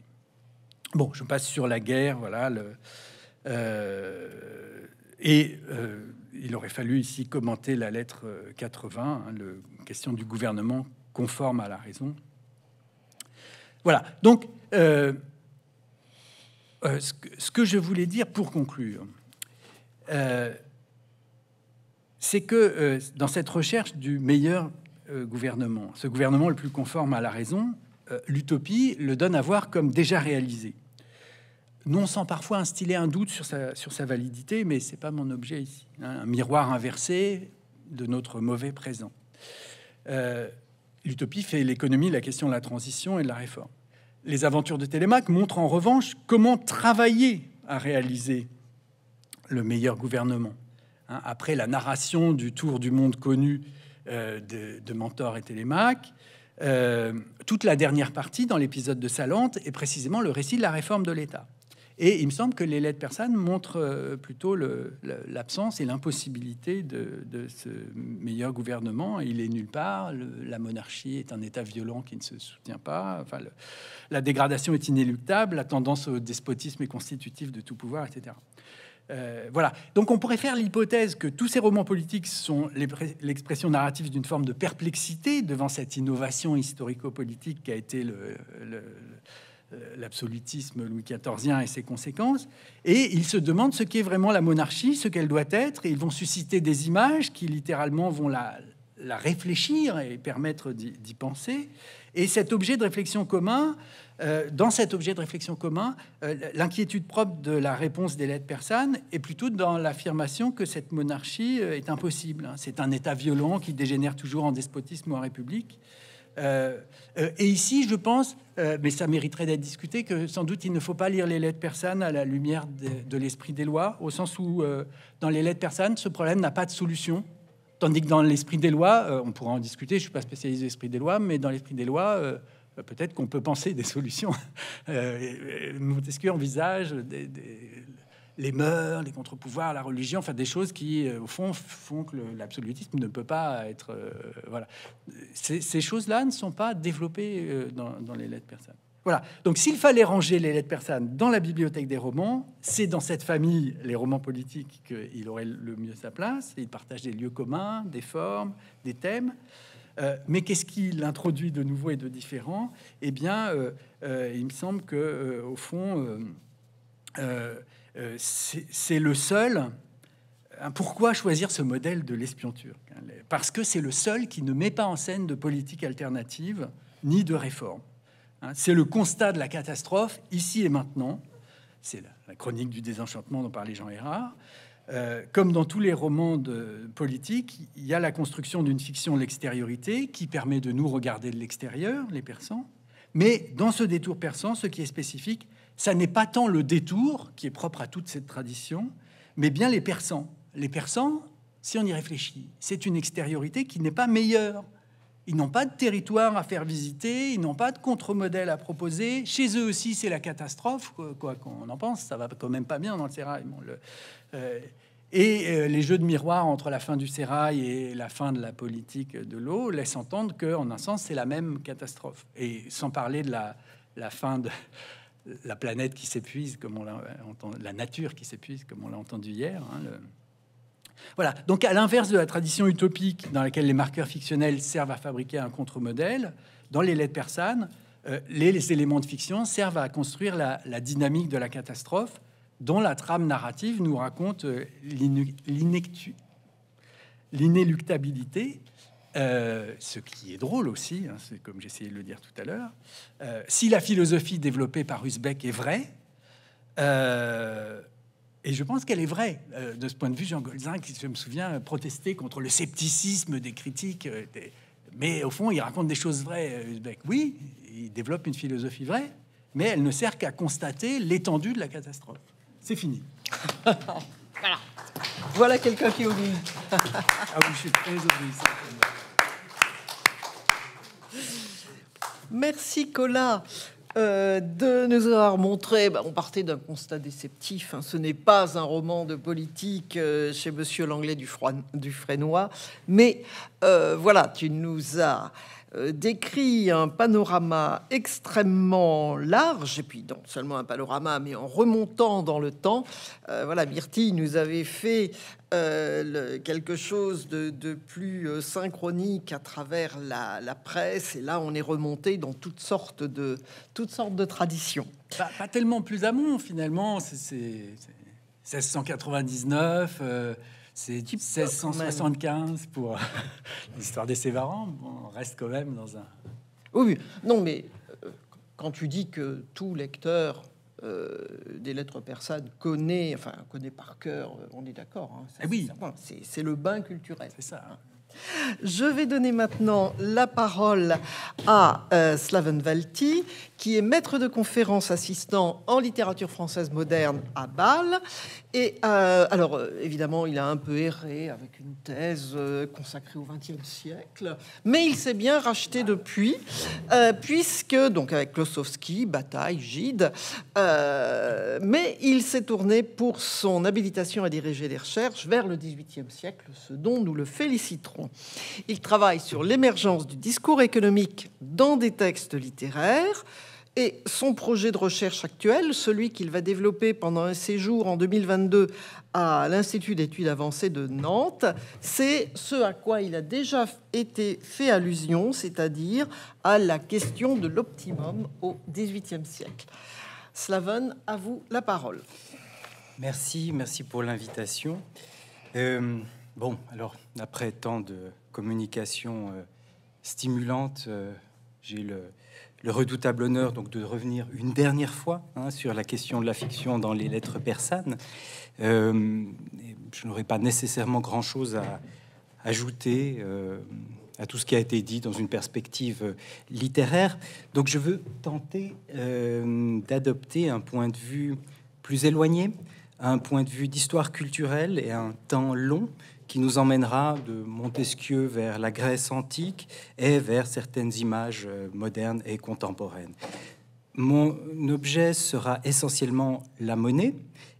[SPEAKER 4] Bon, je passe sur la guerre, voilà. Le, et il aurait fallu ici commenter la lettre 80, hein, la question du gouvernement conforme à la raison. Voilà, donc euh, euh, ce, que, je voulais dire pour conclure, euh, c'est que dans cette recherche du meilleur gouvernement, ce gouvernement le plus conforme à la raison, l'utopie le donne à voir comme déjà réalisé. Non sans parfois instiller un doute sur sa, sur sa validité, mais ce n'est pas mon objet ici. Hein. un miroir inversé de notre mauvais présent. L'utopie fait l'économie, la question de la transition et de la réforme. Les aventures de Télémaque montrent en revanche comment travailler à réaliser le meilleur gouvernement. Hein, après la narration du tour du monde connu euh, de, Mentor et Télémaque, euh, toute la dernière partie dans l'épisode de Salante est précisément le récit de la réforme de l'État. Et il me semble que les lettres persanes montrent euh, plutôt l'absence et l'impossibilité de, ce meilleur gouvernement. Il est nulle part. la monarchie est un État violent qui ne se soutient pas. la dégradation est inéluctable. La tendance au despotisme est constitutive de tout pouvoir, etc. Euh, voilà. Donc on pourrait faire l'hypothèse que tous ces romans politiques sont l'expression narrative d'une forme de perplexité devant cette innovation historico-politique qui a été le, le euh, l'absolutisme Louis XIV et ses conséquences, et ils se demandent ce qu'est vraiment la monarchie, ce qu'elle doit être, et ils vont susciter des images qui littéralement vont la, réfléchir et permettre d'y penser. Et cet objet de réflexion commun, euh, dans cet objet de réflexion commun, euh, l'inquiétude propre de la réponse des lettres persanes est plutôt dans l'affirmation que cette monarchie est impossible. C'est un État violent qui dégénère toujours en despotisme ou en république. Euh, euh, et ici, je pense, euh, mais ça mériterait d'être discuté, que sans doute il ne faut pas lire les lettres persanes à la lumière de, l'esprit des lois, au sens où dans les lettres persanes, ce problème n'a pas de solution. Tandis que dans l'esprit des lois, on pourra en discuter, je ne suis pas spécialiste de l'esprit des lois, mais dans l'esprit des lois, peut-être qu'on peut penser des solutions. Montesquieu envisage des les mœurs, les contre-pouvoirs, la religion, enfin des choses qui, euh, au fond, font que l'absolutisme ne peut pas être. Euh, voilà. Ces, choses-là ne sont pas développées euh, dans, les lettres persanes. Voilà. Donc s'il fallait ranger les lettres persanes dans la bibliothèque des romans, c'est dans cette famille, les romans politiques, qu'il aurait le mieux sa place. Il partage des lieux communs, des formes, des thèmes. mais qu'est-ce qu'il introduit de nouveau et de différent Eh bien, il me semble qu'au au fond, euh, c'est le seul. Hein, pourquoi choisir ce modèle de l'espion turc hein, Parce que c'est le seul qui ne met pas en scène de politique alternative ni de réforme. Hein. C'est le constat de la catastrophe ici et maintenant. C'est la chronique du désenchantement dont parlait Jean Hérard. Euh, comme dans tous les romans de politique, il y a la construction d'une fiction de l'extériorité qui permet de nous regarder de l'extérieur, les persans. Mais dans ce détour persan, ce qui est spécifique, ça n'est pas tant le détour qui est propre à toute cette tradition, mais bien les persans. Les persans, si on y réfléchit, c'est une extériorité qui n'est pas meilleure. Ils n'ont pas de territoire à faire visiter, ils n'ont pas de contre-modèle à proposer. Chez eux aussi, c'est la catastrophe, quoi qu'on en pense. Ça va quand même pas bien dans le sérail. le, euh, et euh, les jeux de miroir entre la fin du sérail et la fin de la politique de l'eau laissent entendre que, en un sens, c'est la même catastrophe. Et sans parler de la, la fin de la planète qui s'épuise, comme on l'a entendu, la nature qui s'épuise, comme on l'a entendu hier. Hein, voilà. Donc, à l'inverse de la tradition utopique dans laquelle les marqueurs fictionnels servent à fabriquer un contre-modèle, dans les lettres persanes, euh, les, éléments de fiction servent à construire la, dynamique de la catastrophe dont la trame narrative nous raconte euh, l'inéluctabilité euh, ce qui est drôle aussi, hein, c'est comme j'essayais de le dire tout à l'heure, euh, si la philosophie développée par Uzbek est vraie, euh, et je pense qu'elle est vraie, de ce point de vue, Jean Golzin, qui, je me souviens, protestait contre le scepticisme des critiques, mais au fond, il raconte des choses vraies, Uzbek. Oui, il développe une philosophie vraie, mais elle ne sert qu'à constater l'étendue de la catastrophe. C'est fini. voilà. Voilà quelqu'un qui oublie. ah
[SPEAKER 1] oui, je suis très Merci Cola. Euh, de nous avoir montré, bah, on partait d'un constat déceptif, hein. ce n'est pas un roman de politique euh, chez Monsieur Langlais du, Frénois, mais euh, voilà, tu nous as euh, décrit un panorama extrêmement large, et puis non seulement un panorama, mais en remontant dans le temps. Euh, voilà, Myrtille nous avait fait euh, quelque chose de, plus synchronique à travers la, presse, et là on est remonté dans toutes sortes de, toutes sortes de traditions. Pas, tellement plus amont, finalement,
[SPEAKER 4] c'est 1699. C'est 1675 pour l'histoire des Sévarans. on reste quand même dans un. Oui,
[SPEAKER 1] non, mais euh, quand tu dis que tout lecteur euh, des lettres persanes connaît, enfin connaît par cœur, euh, on est d'accord. Hein, eh oui, c'est le bain culturel. C'est ça. Hein. Je vais donner maintenant la parole à Slaven Valti, qui est maître de conférence assistant en littérature française moderne à Bâle et euh, alors, euh, évidemment, il a un peu erré avec une thèse euh, consacrée au XXe siècle, mais il s'est bien racheté depuis, puisque, donc avec Klosowski, Bataille, Gide, mais il s'est tourné pour son habilitation à diriger des recherches vers le XVIIIe siècle, ce dont nous le féliciterons. Il travaille sur l'émergence du discours économique dans des textes littéraires, et son projet de recherche actuel, celui qu'il va développer pendant un séjour en 2022 à l'Institut d'études avancées de Nantes, c'est ce à quoi il a déjà été fait allusion, c'est-à-dire à la question de l'optimum au XVIIIe siècle. Slavon, à vous la parole.
[SPEAKER 5] Merci, merci pour l'invitation. Euh, bon, alors, après tant de communications euh, stimulantes, euh, j'ai le le redoutable honneur donc de revenir une dernière fois hein, sur la question de la fiction dans les lettres persanes. Euh, je n'aurai pas nécessairement grand-chose à ajouter euh, à tout ce qui a été dit dans une perspective littéraire. Donc je veux tenter euh, d'adopter un point de vue plus éloigné, un point de vue d'histoire culturelle et un temps long qui nous emmènera de Montesquieu vers la Grèce antique et vers certaines images euh, modernes et contemporaines. Mon objet sera essentiellement la monnaie,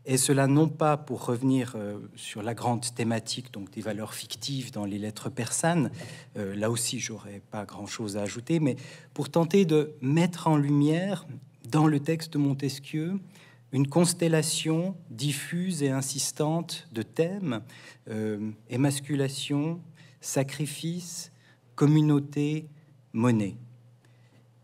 [SPEAKER 5] et cela non pas pour revenir euh, sur la grande thématique donc des valeurs fictives dans les lettres persanes, euh, là aussi j'aurais pas grand-chose à ajouter, mais pour tenter de mettre en lumière dans le texte de Montesquieu une constellation diffuse et insistante de thèmes, euh, émasculation, sacrifice, communauté, monnaie.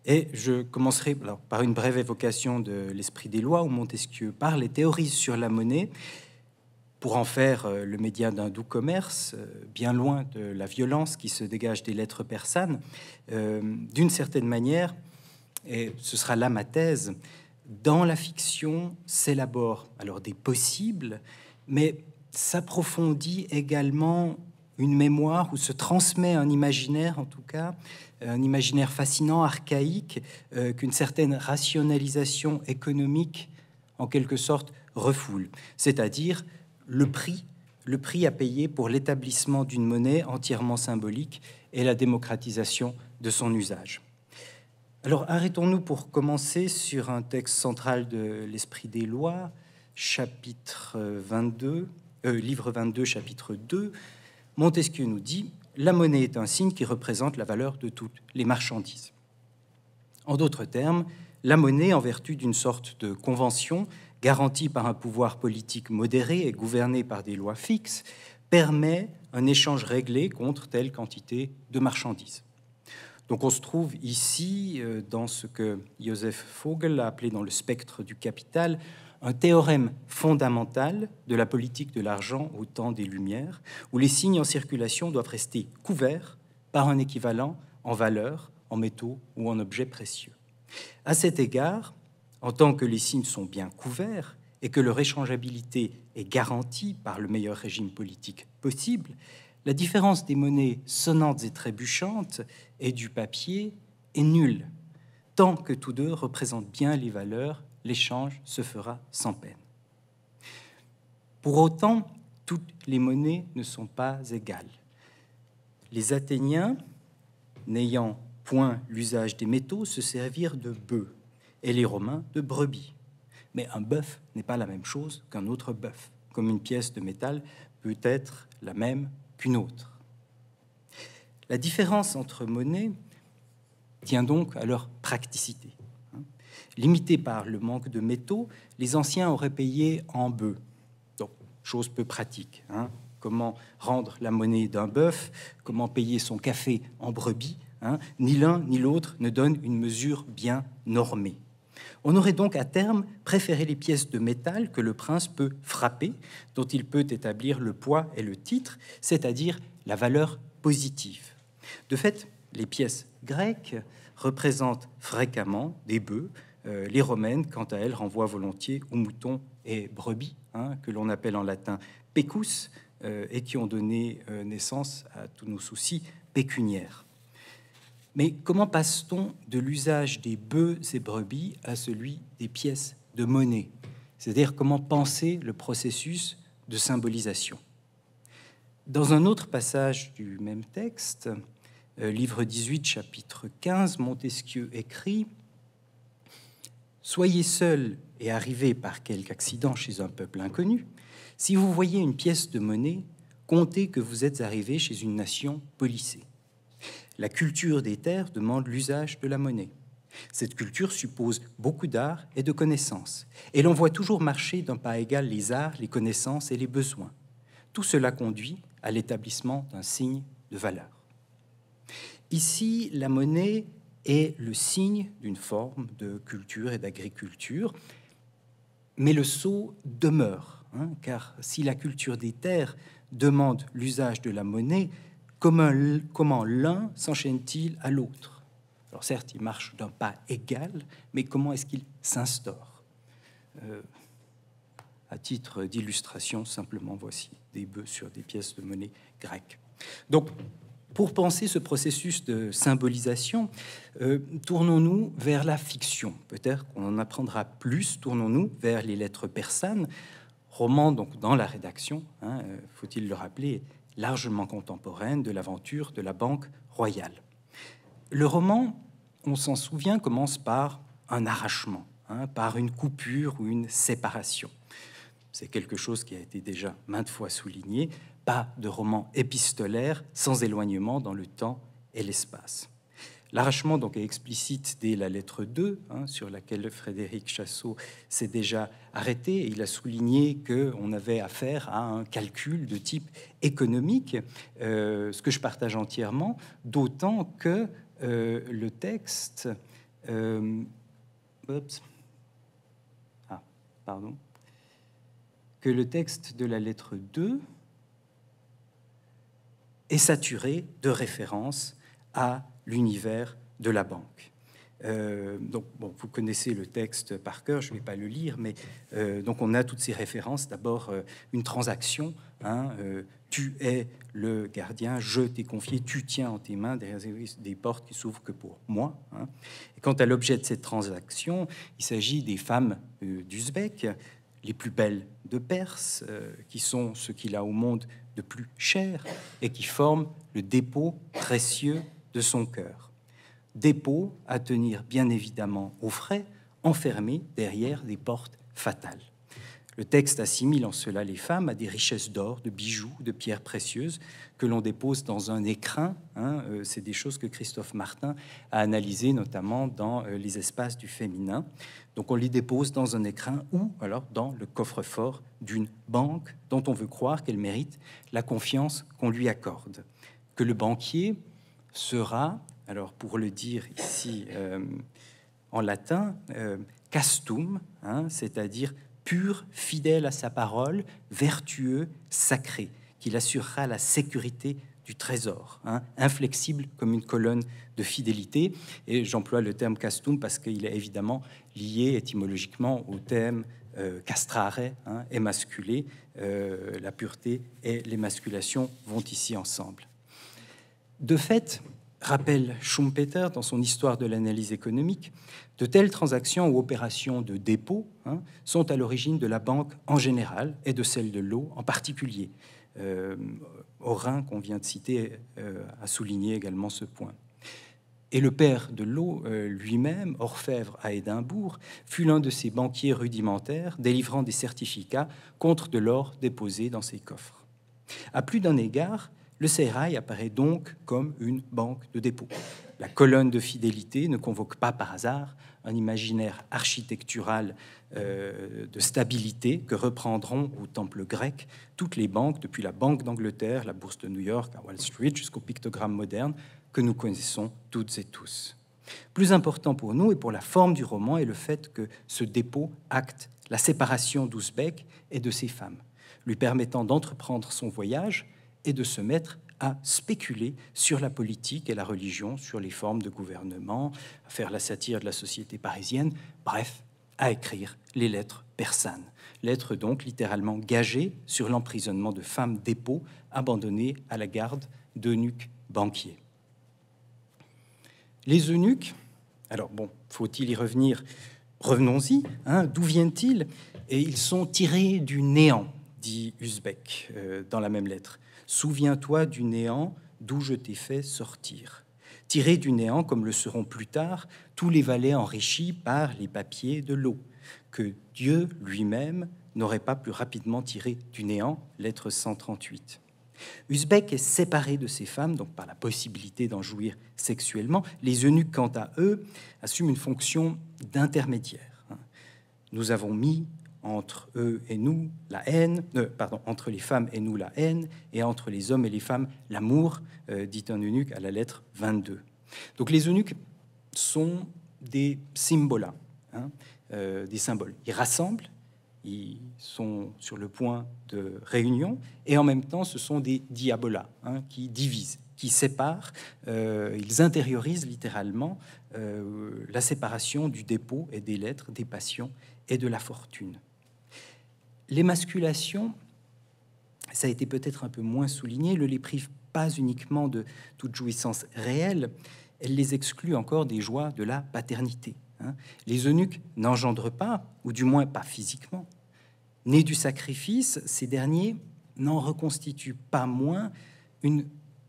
[SPEAKER 5] Et je commencerai par une brève évocation de l'esprit des lois où Montesquieu parle et théorise sur la monnaie pour en faire euh, le média d'un doux commerce, euh, bien loin de la violence qui se dégage des lettres persanes, d'une certaine manière, et ce sera là ma thèse, dans la fiction s'élaborent alors des possibles, mais s'approfondit également une mémoire où se transmet un imaginaire, en tout cas, un imaginaire fascinant, archaïque, euh, qu'une certaine rationalisation économique, en quelque sorte, refoule. C'est-à-dire le prix, le prix à payer pour l'établissement d'une monnaie entièrement symbolique et la démocratisation de son usage. Alors arrêtons-nous pour commencer sur un texte central de l'Esprit des lois, chapitre 22, euh, livre 22, chapitre 2. Montesquieu nous dit, la monnaie est un signe qui représente la valeur de toutes les marchandises. En d'autres termes, la monnaie, en vertu d'une sorte de convention garantie par un pouvoir politique modéré et gouvernée par des lois fixes, permet un échange réglé contre telle quantité de marchandises. Donc on se trouve ici euh, dans ce que Joseph Vogel a appelé dans le spectre du capital un théorème fondamental de la politique de l'argent au temps des Lumières, où les signes en circulation doivent rester couverts par un équivalent en valeur, en métaux ou en objets précieux. À cet égard, en tant que les signes sont bien couverts et que leur échangeabilité est garantie par le meilleur régime politique possible, la différence des monnaies sonnantes et trébuchantes et du papier est nulle. Tant que tous deux représentent bien les valeurs, l'échange se fera sans peine. Pour autant, toutes les monnaies ne sont pas égales. Les Athéniens, n'ayant point l'usage des métaux, se servirent de bœufs et les Romains de brebis. Mais un bœuf n'est pas la même chose qu'un autre bœuf, comme une pièce de métal peut être la même qu'une autre. La différence entre monnaies tient donc à leur praticité. Limitée par le manque de métaux, les anciens auraient payé en bœufs, chose peu pratique. Hein. Comment rendre la monnaie d'un bœuf, comment payer son café en brebis, hein. ni l'un ni l'autre ne donne une mesure bien normée. On aurait donc à terme préféré les pièces de métal que le prince peut frapper, dont il peut établir le poids et le titre, c'est-à-dire la valeur positive. De fait, les pièces grecques représentent fréquemment des bœufs, euh, les romaines, quant à elles, renvoient volontiers aux moutons et brebis, hein, que l'on appelle en latin pecus, euh, et qui ont donné euh, naissance à tous nos soucis pécuniaires. Mais comment passe-t-on de l'usage des bœufs et brebis à celui des pièces de monnaie C'est-à-dire comment penser le processus de symbolisation Dans un autre passage du même texte, euh, livre 18, chapitre 15, Montesquieu écrit Soyez seul et arrivez par quelque accident chez un peuple inconnu. Si vous voyez une pièce de monnaie, comptez que vous êtes arrivé chez une nation policée. La culture des terres demande l'usage de la monnaie. Cette culture suppose beaucoup d'art et de connaissances, et l'on voit toujours marcher d'un pas égal les arts, les connaissances et les besoins. Tout cela conduit à l'établissement d'un signe de valeur. Ici, la monnaie est le signe d'une forme de culture et d'agriculture, mais le sceau demeure, hein, car si la culture des terres demande l'usage de la monnaie, Comment, l'un s'enchaîne-t-il à l'autre Alors certes, ils marchent d'un pas égal, mais comment est-ce qu'ils s'instaurent euh, À titre d'illustration, simplement voici des bœufs sur des pièces de monnaie grecques. Donc, pour penser ce processus de symbolisation, euh, tournons-nous vers la fiction. Peut-être qu'on en apprendra plus. Tournons-nous vers les lettres persanes, roman donc dans la rédaction, hein, euh, faut-il le rappeler, largement contemporaine de l'aventure de la Banque royale. Le roman, on s'en souvient, commence par un arrachement, hein, par une coupure ou une séparation. C'est quelque chose qui a été déjà maintes fois souligné, pas de roman épistolaire sans éloignement dans le temps et l'espace. L'arrachement donc est explicite dès la lettre 2, hein, sur laquelle Frédéric Chassot s'est déjà arrêté. il a souligné qu'on avait affaire à un calcul de type économique, euh, ce que je partage entièrement, d'autant que euh, le texte... Euh, ah, pardon. Que le texte de la lettre 2 est saturé de références à l'univers de la banque. Euh, donc, vous connaissez le texte par cœur, je ne vais pas le lire, mais euh, donc on a toutes ces références. D'abord, euh, une transaction. Hein, tu es le gardien, je t'ai confié, tu tiens en tes mains des, des portes qui s'ouvrent que pour moi. Hein. Et quant à l'objet de cette transaction, il s'agit des femmes d'Uzbek, les plus belles de Perse, qui sont ce qu'il a au monde de plus cher et qui forment le dépôt précieux de son cœur. Dépôt à tenir bien évidemment au frais, enfermé derrière des portes fatales. Le texte assimile en cela les femmes à des richesses d'or, de bijoux, de pierres précieuses que l'on dépose dans un écrin. Hein, euh, c'est des choses que Christophe Martin a analysées notamment dans euh, les espaces du féminin. Donc on les dépose dans un écrin ou alors dans le coffre-fort d'une banque dont on veut croire qu'elle mérite la confiance qu'on lui accorde. Que le banquier, sera, alors pour le dire ici euh, en latin, euh, castum, hein, c'est-à-dire pur, fidèle à sa parole, vertueux, sacré, qu'il assurera la sécurité du trésor, hein, inflexible comme une colonne de fidélité. Et j'emploie le terme castum parce qu'il est évidemment lié étymologiquement au thème euh, castrare, hein, émasculé. la pureté et l'émasculation vont ici ensemble. De fait, rappelle Schumpeter dans son histoire de l'analyse économique, de telles transactions ou opérations de dépôt hein, sont à l'origine de la banque en général et de celle de l'eau en particulier. Orin, euh, qu'on vient de citer, euh, a souligné également ce point. Et le père de l'eau euh, lui-même, orfèvre à Édimbourg, fut l'un de ces banquiers rudimentaires délivrant des certificats contre de l'or déposé dans ses coffres. À plus d'un égard, le CRI apparaît donc comme une banque de dépôt. La colonne de fidélité ne convoque pas par hasard un imaginaire architectural euh, de stabilité que reprendront au temple grec toutes les banques, depuis la Banque d'Angleterre, la Bourse de New York, à Wall Street, jusqu'au pictogramme moderne, que nous connaissons toutes et tous. Plus important pour nous et pour la forme du roman est le fait que ce dépôt acte la séparation d'Ouzbek et de ses femmes, lui permettant d'entreprendre son voyage, et de se mettre à spéculer sur la politique et la religion, sur les formes de gouvernement, à faire la satire de la société parisienne, bref, à écrire les lettres persanes. Lettres donc littéralement gagées sur l'emprisonnement de femmes dépôts abandonnées à la garde d'eunuques banquiers. Les eunuques, alors bon, faut-il y revenir Revenons-y, hein, d'où viennent-ils Et ils sont tirés du néant, dit Usbek euh, dans la même lettre. Souviens-toi du néant d'où je t'ai fait sortir. Tiré du néant, comme le seront plus tard, tous les valets enrichis par les papiers de l'eau, que Dieu lui-même n'aurait pas plus rapidement tiré du néant, lettre 138. Usbek est séparé de ses femmes, donc par la possibilité d'en jouir sexuellement. Les eunuques, quant à eux, assument une fonction d'intermédiaire. Nous avons mis entre eux et nous la haine, euh, pardon, entre les femmes et nous la haine, et entre les hommes et les femmes l'amour, euh, dit un eunuque à la lettre 22. Donc les eunuques sont des symbolas, hein, euh, des symboles. Ils rassemblent, ils sont sur le point de réunion, et en même temps ce sont des diabolas hein, qui divisent qui séparent, ils intériorisent littéralement la séparation du dépôt et des lettres, des passions et de la fortune. L'émasculation, ça a été peut-être un peu moins souligné, ne les prive pas uniquement de toute jouissance réelle, elle les exclut encore des joies de la paternité. Hein. Les eunuques n'engendrent pas, ou du moins pas physiquement. Nés du sacrifice, ces derniers n'en reconstituent pas moins une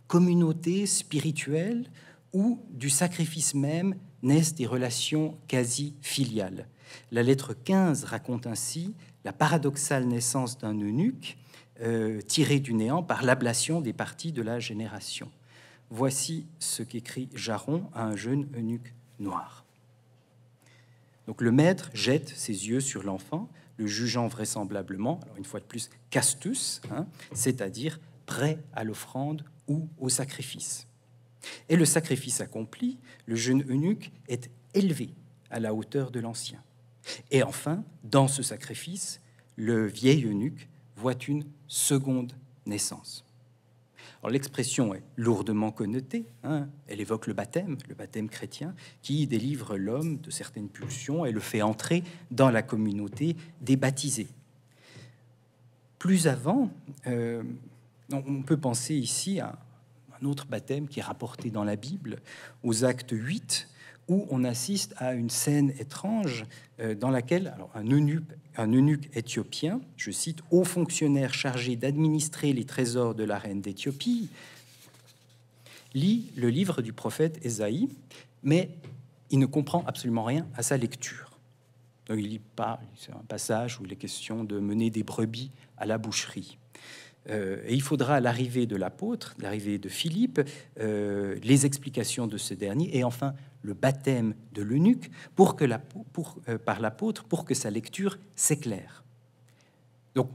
[SPEAKER 5] communauté spirituelle où du sacrifice même naissent des relations quasi filiales. La lettre 15 raconte ainsi la paradoxale naissance d'un eunuque euh, tiré du néant par l'ablation des parties de la génération. Voici ce qu'écrit Jaron à un jeune eunuque noir. Donc le maître jette ses yeux sur l'enfant, le jugeant vraisemblablement, une fois de plus, castus, hein, c'est-à-dire prêt à l'offrande ou au sacrifice. Et le sacrifice accompli, le jeune eunuque est élevé à la hauteur de l'ancien. Et enfin, dans ce sacrifice, le vieil eunuque voit une seconde naissance. l'expression est lourdement connotée, hein. elle évoque le baptême, le baptême chrétien, qui délivre l'homme de certaines pulsions et le fait entrer dans la communauté des baptisés. Plus avant, euh, on peut penser ici à un autre baptême qui est rapporté dans la Bible, aux actes 8, où on assiste à une scène étrange euh, dans laquelle un, eunuque, un éthiopien, je cite, haut fonctionnaire chargé d'administrer les trésors de la reine d'Éthiopie, lit le livre du prophète Ésaïe, mais il ne comprend absolument rien à sa lecture. Donc, il lit pas, c'est un passage où il est question de mener des brebis à la boucherie. Euh, et il faudra l'arrivée de l'apôtre, l'arrivée de Philippe, euh, les explications de ce dernier, et enfin le baptême de l'eunuque pour que euh, par l'apôtre pour que sa lecture s'éclaire. Donc,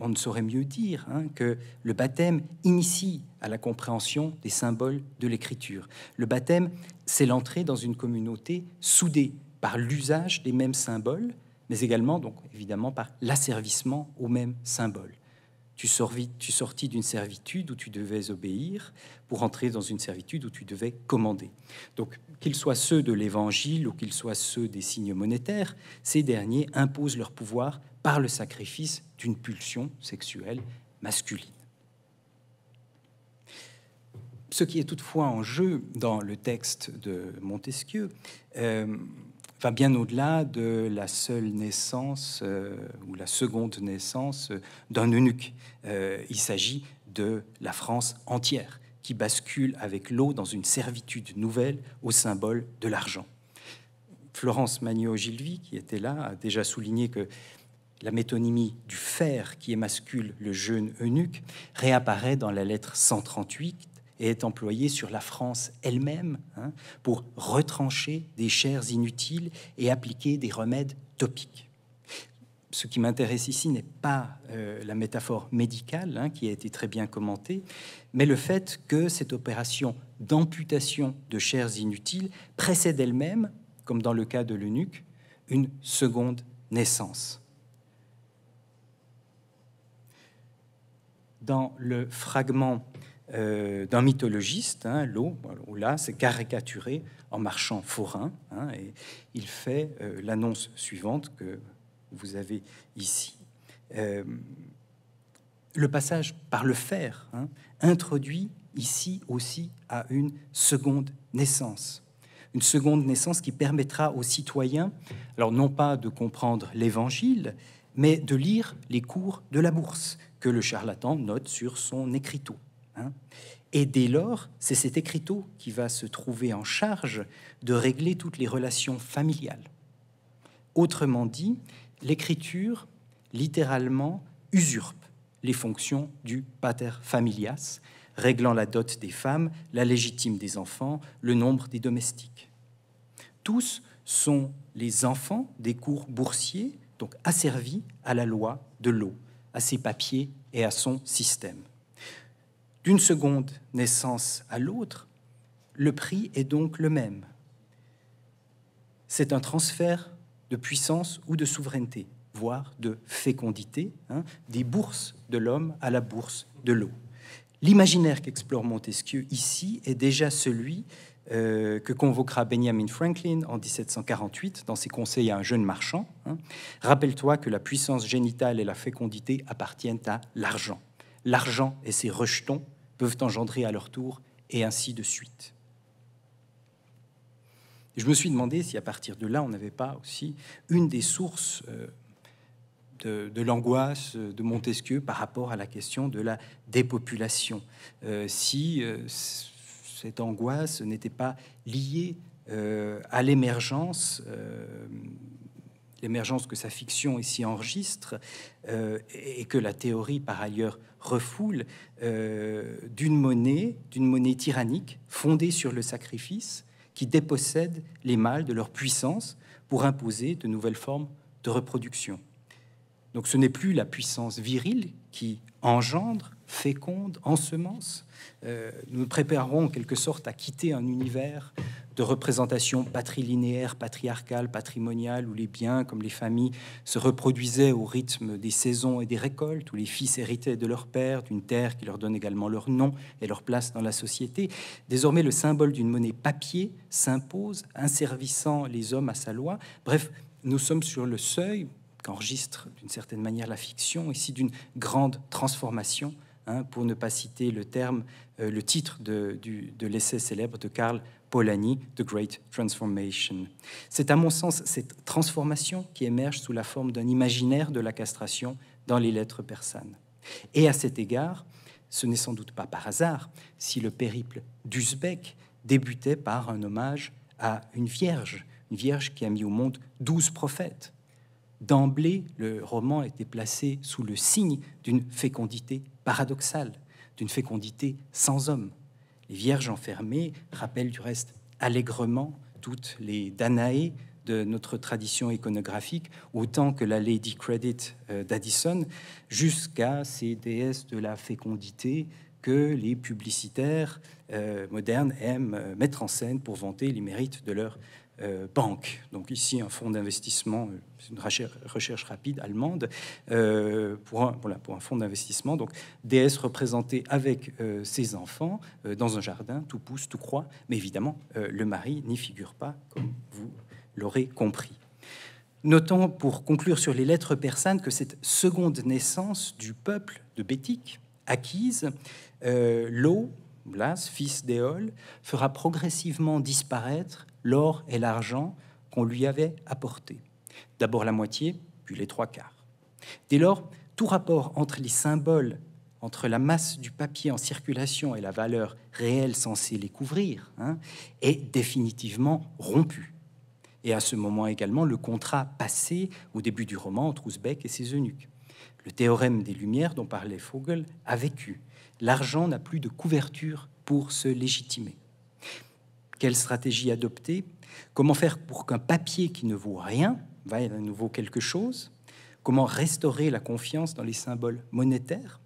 [SPEAKER 5] on, ne saurait mieux dire hein, que le baptême initie à la compréhension des symboles de l'Écriture. Le baptême, c'est l'entrée dans une communauté soudée par l'usage des mêmes symboles, mais également, donc, évidemment, par l'asservissement aux mêmes symboles. Tu, sortis, d'une servitude où tu devais obéir pour entrer dans une servitude où tu devais commander. Donc, qu'ils soient ceux de l'Évangile ou qu'ils soient ceux des signes monétaires, ces derniers imposent leur pouvoir par le sacrifice d'une pulsion sexuelle masculine. Ce qui est toutefois en jeu dans le texte de Montesquieu, euh, bien au-delà de la seule naissance euh, ou la seconde naissance euh, d'un eunuque. Euh, il s'agit de la France entière qui bascule avec l'eau dans une servitude nouvelle au symbole de l'argent. Florence magnot gilvy qui était là, a déjà souligné que la métonymie du fer qui émascule le jeune eunuque réapparaît dans la lettre 138 est employée sur la France elle-même hein, pour retrancher des chairs inutiles et appliquer des remèdes topiques. Ce qui m'intéresse ici n'est pas euh, la métaphore médicale, hein, qui a été très bien commentée, mais le fait que cette opération d'amputation de chairs inutiles précède elle-même, comme dans le cas de l'eunuque, une seconde naissance. Dans le fragment euh, d'un mythologiste. Hein, l'eau, là, c'est caricaturé en marchant forain. Hein, et il fait euh, l'annonce suivante que vous avez ici. Euh, le passage par le fer hein, introduit ici aussi à une seconde naissance. Une seconde naissance qui permettra aux citoyens, alors non pas de comprendre l'évangile, mais de lire les cours de la bourse que le charlatan note sur son écriteau. Hein. et dès lors, c'est cet écriteau qui va se trouver en charge de régler toutes les relations familiales. Autrement dit, l'écriture, littéralement, usurpe les fonctions du pater familias, réglant la dot des femmes, la légitime des enfants, le nombre des domestiques. Tous sont les enfants des cours boursiers, donc asservis à la loi de l'eau, à ses papiers et à son système d'une seconde naissance à l'autre, le prix est donc le même. C'est un transfert de puissance ou de souveraineté, voire de fécondité, hein, des bourses de l'homme à la bourse de l'eau. L'imaginaire qu'explore Montesquieu ici est déjà celui euh, que convoquera Benjamin Franklin en 1748 dans ses conseils à un jeune marchand. Hein. Rappelle-toi que la puissance génitale et la fécondité appartiennent à l'argent. L'argent et ses rejetons peuvent engendrer à leur tour, et ainsi de suite. je me suis demandé si à partir de là, on n'avait pas aussi une des sources euh, de, l'angoisse de Montesquieu par rapport à la question de la dépopulation. Euh, si euh, cette angoisse n'était pas liée à l'émergence, l'émergence que sa fiction ici enregistre, et que la théorie par ailleurs refoule euh, d'une monnaie, d'une monnaie tyrannique, fondée sur le sacrifice, qui dépossède les mâles de leur puissance pour imposer de nouvelles formes de reproduction. Donc ce n'est plus la puissance virile qui engendre, féconde, ensemence. nous euh, nous préparons en quelque sorte à quitter un univers de représentations patrilinéaires, patriarcales, patrimoniales, où les biens, comme les familles, se reproduisaient au rythme des saisons et des récoltes, où les fils héritaient de leur père, d'une terre qui leur donne également leur nom et leur place dans la société. Désormais, le symbole d'une monnaie papier s'impose, inservissant les hommes à sa loi. Bref, nous sommes sur le seuil qu'enregistre d'une certaine manière la fiction, ici d'une grande transformation, hein, pour ne pas citer le terme, euh, le titre de l'essai célèbre de Karl Polanyi, The Great Transformation. C'est à mon sens cette transformation qui émerge sous la forme d'un imaginaire de la castration dans les lettres persanes. Et à cet égard, ce n'est sans doute pas par hasard si le périple d'Uzbek débutait par un hommage à une vierge, une vierge qui a mis au monde douze prophètes. D'emblée, le roman était placé sous le signe d'une fécondité paradoxale, d'une fécondité sans homme. Les vierges enfermées rappellent du reste allègrement toutes les Danae de notre tradition iconographique, autant que la Lady Credit euh, d'Addison, jusqu'à ces déesses de la fécondité que les publicitaires euh, modernes aiment euh, mettre en scène pour vanter les mérites de leur euh, banque. Donc ici, un fonds d'investissement, euh, une recherche rapide allemande, euh, pour, un, voilà, pour un fonds d'investissement. Donc déesse représentée avec ses enfants dans un jardin, tout pousse, tout croît. Mais évidemment, le mari n'y figure pas, comme vous l'aurez compris. Notons, pour conclure sur les lettres persanes, que cette seconde naissance du peuple de Bétique, acquise, l'eau, Blas, fils d'Éole, fera progressivement disparaître l'or et l'argent qu'on lui avait apportés. D'abord la moitié, puis les trois quarts. Dès lors, tout rapport entre les symboles, entre la masse du papier en circulation et la valeur réelle censée les couvrir, hein, est définitivement rompu. Et à ce moment également, le contrat passé au début du roman entre Ouzbek et ses eunuques. Le théorème des Lumières dont parlait Fogel, a vécu. L'argent n'a plus de couverture pour se légitimer. Quelle stratégie adopter Comment faire pour qu'un papier qui ne vaut rien vaille à nouveau quelque chose Comment restaurer la confiance dans les symboles monétaires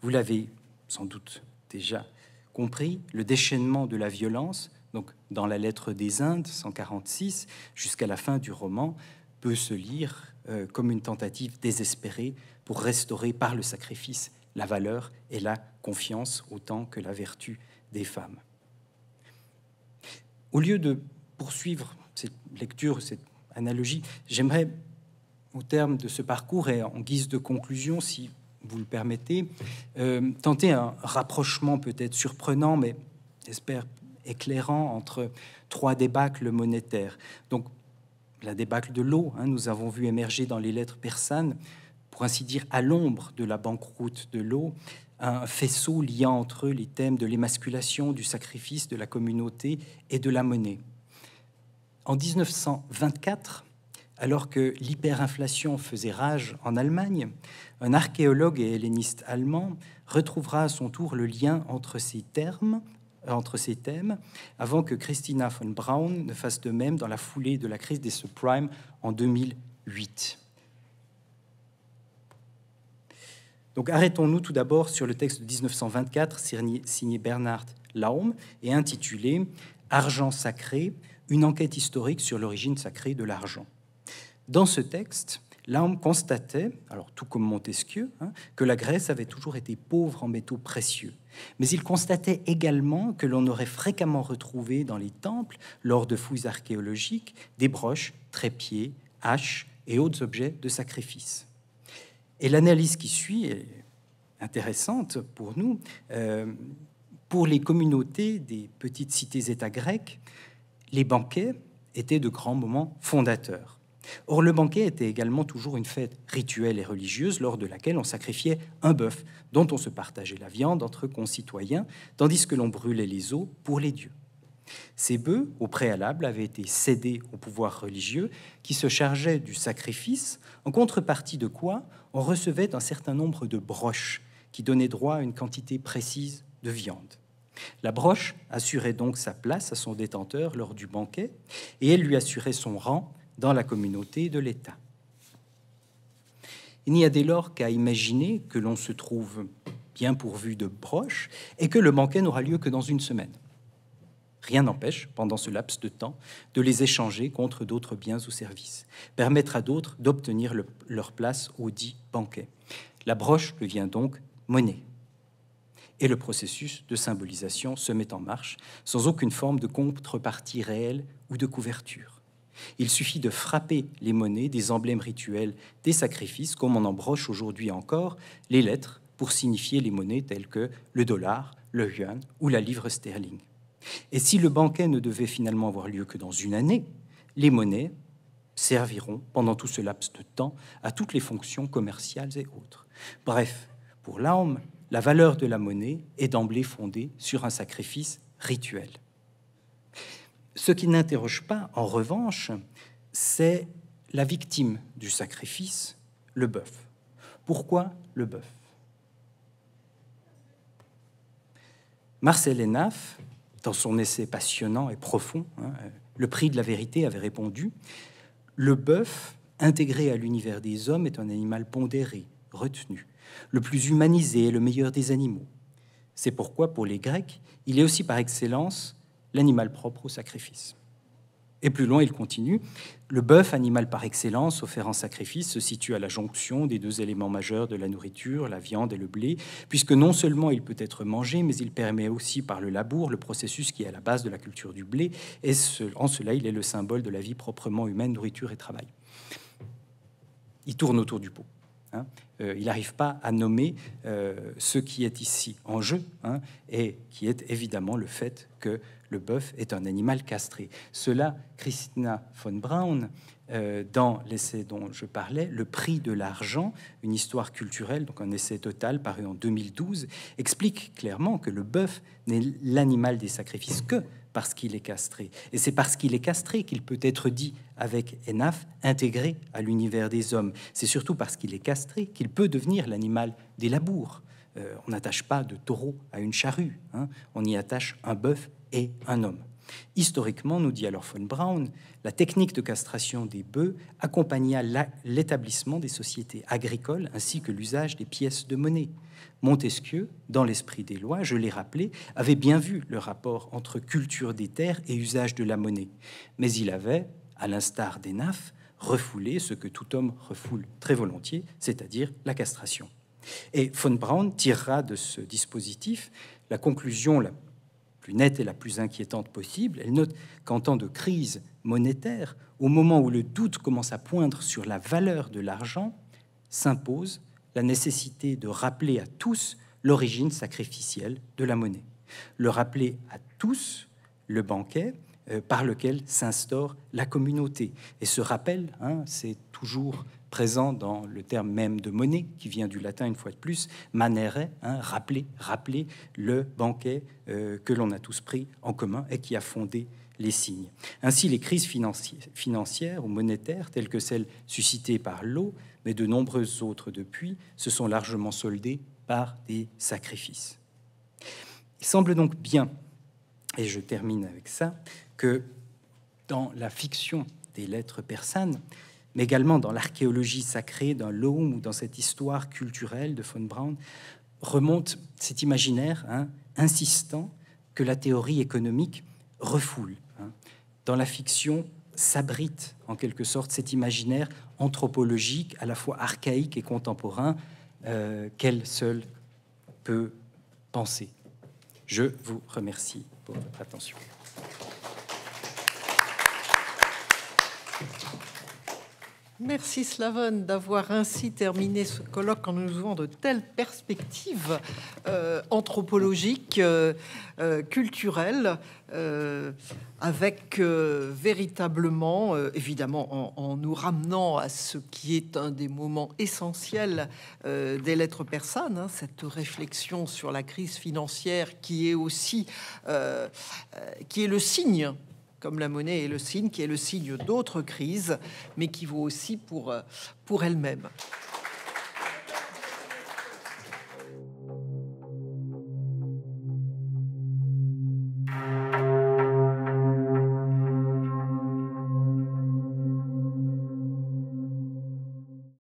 [SPEAKER 5] Vous l'avez sans doute déjà compris, le déchaînement de la violence, donc dans la lettre des Indes 146 jusqu'à la fin du roman, peut se lire euh, comme une tentative désespérée pour restaurer par le sacrifice la valeur et la confiance autant que la vertu des femmes. Au lieu de poursuivre cette lecture, cette analogie, j'aimerais, au terme de ce parcours et en guise de conclusion, si vous le permettez, euh, tenter un rapprochement peut-être surprenant, mais j'espère éclairant, entre trois débâcles monétaires. Donc, la débâcle de l'eau, hein, nous avons vu émerger dans les lettres persanes, pour ainsi dire, à l'ombre de la banqueroute de l'eau, un faisceau liant entre eux les thèmes de l'émasculation, du sacrifice, de la communauté et de la monnaie. En 1924, alors que l'hyperinflation faisait rage en Allemagne, un archéologue et helléniste allemand retrouvera à son tour le lien entre ces entre ces thèmes, avant que Christina von Braun ne fasse de même dans la foulée de la crise des subprimes en 2008. arrêtons-nous tout d'abord sur le texte de 1924 signé Bernard Laum et intitulé Argent sacré, une enquête historique sur l'origine sacrée de l'argent. Dans ce texte, Laum constatait, alors tout comme Montesquieu, hein, que la Grèce avait toujours été pauvre en métaux précieux. Mais il constatait également que l'on aurait fréquemment retrouvé dans les temples, lors de fouilles archéologiques, des broches, trépieds, haches et autres objets de sacrifice. Et l'analyse qui suit est intéressante pour nous. Euh, pour les communautés des petites cités-États grecques, les banquets étaient de grands moments fondateurs. Or, le banquet était également toujours une fête rituelle et religieuse lors de laquelle on sacrifiait un bœuf dont on se partageait la viande entre concitoyens, tandis que l'on brûlait les os pour les dieux. Ces bœufs, au préalable, avaient été cédés au pouvoir religieux qui se chargeait du sacrifice, en contrepartie de quoi on recevait un certain nombre de broches qui donnaient droit à une quantité précise de viande. La broche assurait donc sa place à son détenteur lors du banquet et elle lui assurait son rang dans la communauté de l'État. Il n'y a dès lors qu'à imaginer que l'on se trouve bien pourvu de broches et que le banquet n'aura lieu que dans une semaine. Rien n'empêche, pendant ce laps de temps, de les échanger contre d'autres biens ou services, permettre à d'autres d'obtenir leur place au dit banquet. La broche devient donc monnaie. Et le processus de symbolisation se met en marche sans aucune forme de contrepartie réelle ou de couverture. Il suffit de frapper les monnaies des emblèmes rituels, des sacrifices, comme on en broche aujourd'hui encore les lettres pour signifier les monnaies telles que le dollar, le yuan ou la livre sterling. Et si le banquet ne devait finalement avoir lieu que dans une année, les monnaies serviront pendant tout ce laps de temps à toutes les fonctions commerciales et autres. Bref, pour l'homme, la valeur de la monnaie est d'emblée fondée sur un sacrifice rituel. Ce qui n'interroge pas, en revanche, c'est la victime du sacrifice, le bœuf. Pourquoi le bœuf Marcel dans son essai passionnant et profond, hein, euh, Le prix de la vérité avait répondu Le bœuf, intégré à l'univers des hommes, est un animal pondéré, retenu, le plus humanisé et le meilleur des animaux. C'est pourquoi, pour les Grecs, il est aussi par excellence l'animal propre au sacrifice. Et plus loin, il continue. Le bœuf, animal par excellence, offert en sacrifice, se situe à la jonction des deux éléments majeurs de la nourriture, la viande et le blé, puisque non seulement il peut être mangé, mais il permet aussi par le labour le processus qui est à la base de la culture du blé, et en cela il est le symbole de la vie proprement humaine, nourriture et travail. Il tourne autour du pot. Hein. Euh, il n'arrive pas à nommer euh, ce qui est ici en jeu, hein, et qui est évidemment le fait que le bœuf est un animal castré. Cela, Christina von Braun, euh, dans l'essai dont je parlais, Le prix de l'argent, une histoire culturelle, donc un essai total paru en 2012, explique clairement que le bœuf n'est l'animal des sacrifices que parce qu'il est castré. Et c'est parce qu'il est castré qu'il peut être dit avec Enaf intégré à l'univers des hommes. C'est surtout parce qu'il est castré qu'il peut devenir l'animal des labours. Euh, on n'attache pas de taureau à une charrue, hein. on y attache un bœuf et un homme. Historiquement, nous dit alors von Braun, la technique de castration des bœufs accompagna l'établissement des sociétés agricoles ainsi que l'usage des pièces de monnaie. Montesquieu, dans l'esprit des lois, je l'ai rappelé, avait bien vu le rapport entre culture des terres et usage de la monnaie, mais il avait, à l'instar des nafs, refoulé ce que tout homme refoule très volontiers, c'est-à-dire la castration. Et von Braun tirera de ce dispositif la conclusion la plus nette et la plus inquiétante possible. Elle note qu'en temps de crise monétaire, au moment où le doute commence à poindre sur la valeur de l'argent, s'impose la nécessité de rappeler à tous l'origine sacrificielle de la monnaie, le rappeler à tous le banquet euh, par lequel s'instaure la communauté. Et ce rappel, hein, c'est toujours présent dans le terme même de monnaie, qui vient du latin une fois de plus, manere, hein, rappeler, rappeler le banquet euh, que l'on a tous pris en commun et qui a fondé les signes. Ainsi, les crises financières ou monétaires, telles que celles suscitées par l'eau, mais de nombreuses autres depuis, se sont largement soldées par des sacrifices. Il semble donc bien, et je termine avec ça, que dans la fiction des lettres persanes, mais également dans l'archéologie sacrée, dans l'homme ou dans cette histoire culturelle de von Braun, remonte cet imaginaire hein, insistant que la théorie économique refoule. Hein. Dans la fiction s'abrite en quelque sorte cet imaginaire anthropologique, à la fois archaïque et contemporain, euh, qu'elle seule peut penser. Je vous remercie pour votre attention.
[SPEAKER 1] Merci Slavon d'avoir ainsi terminé ce colloque en nous ouvrant de telles perspectives euh, anthropologiques, euh, euh, culturelles, avec véritablement, évidemment, en, nous ramenant à ce qui est un des moments essentiels des lettres persanes, hein, cette réflexion sur la crise financière qui est aussi qui est le signe comme la monnaie est le signe, qui est le signe d'autres crises, mais qui vaut aussi pour, euh, pour elle-même.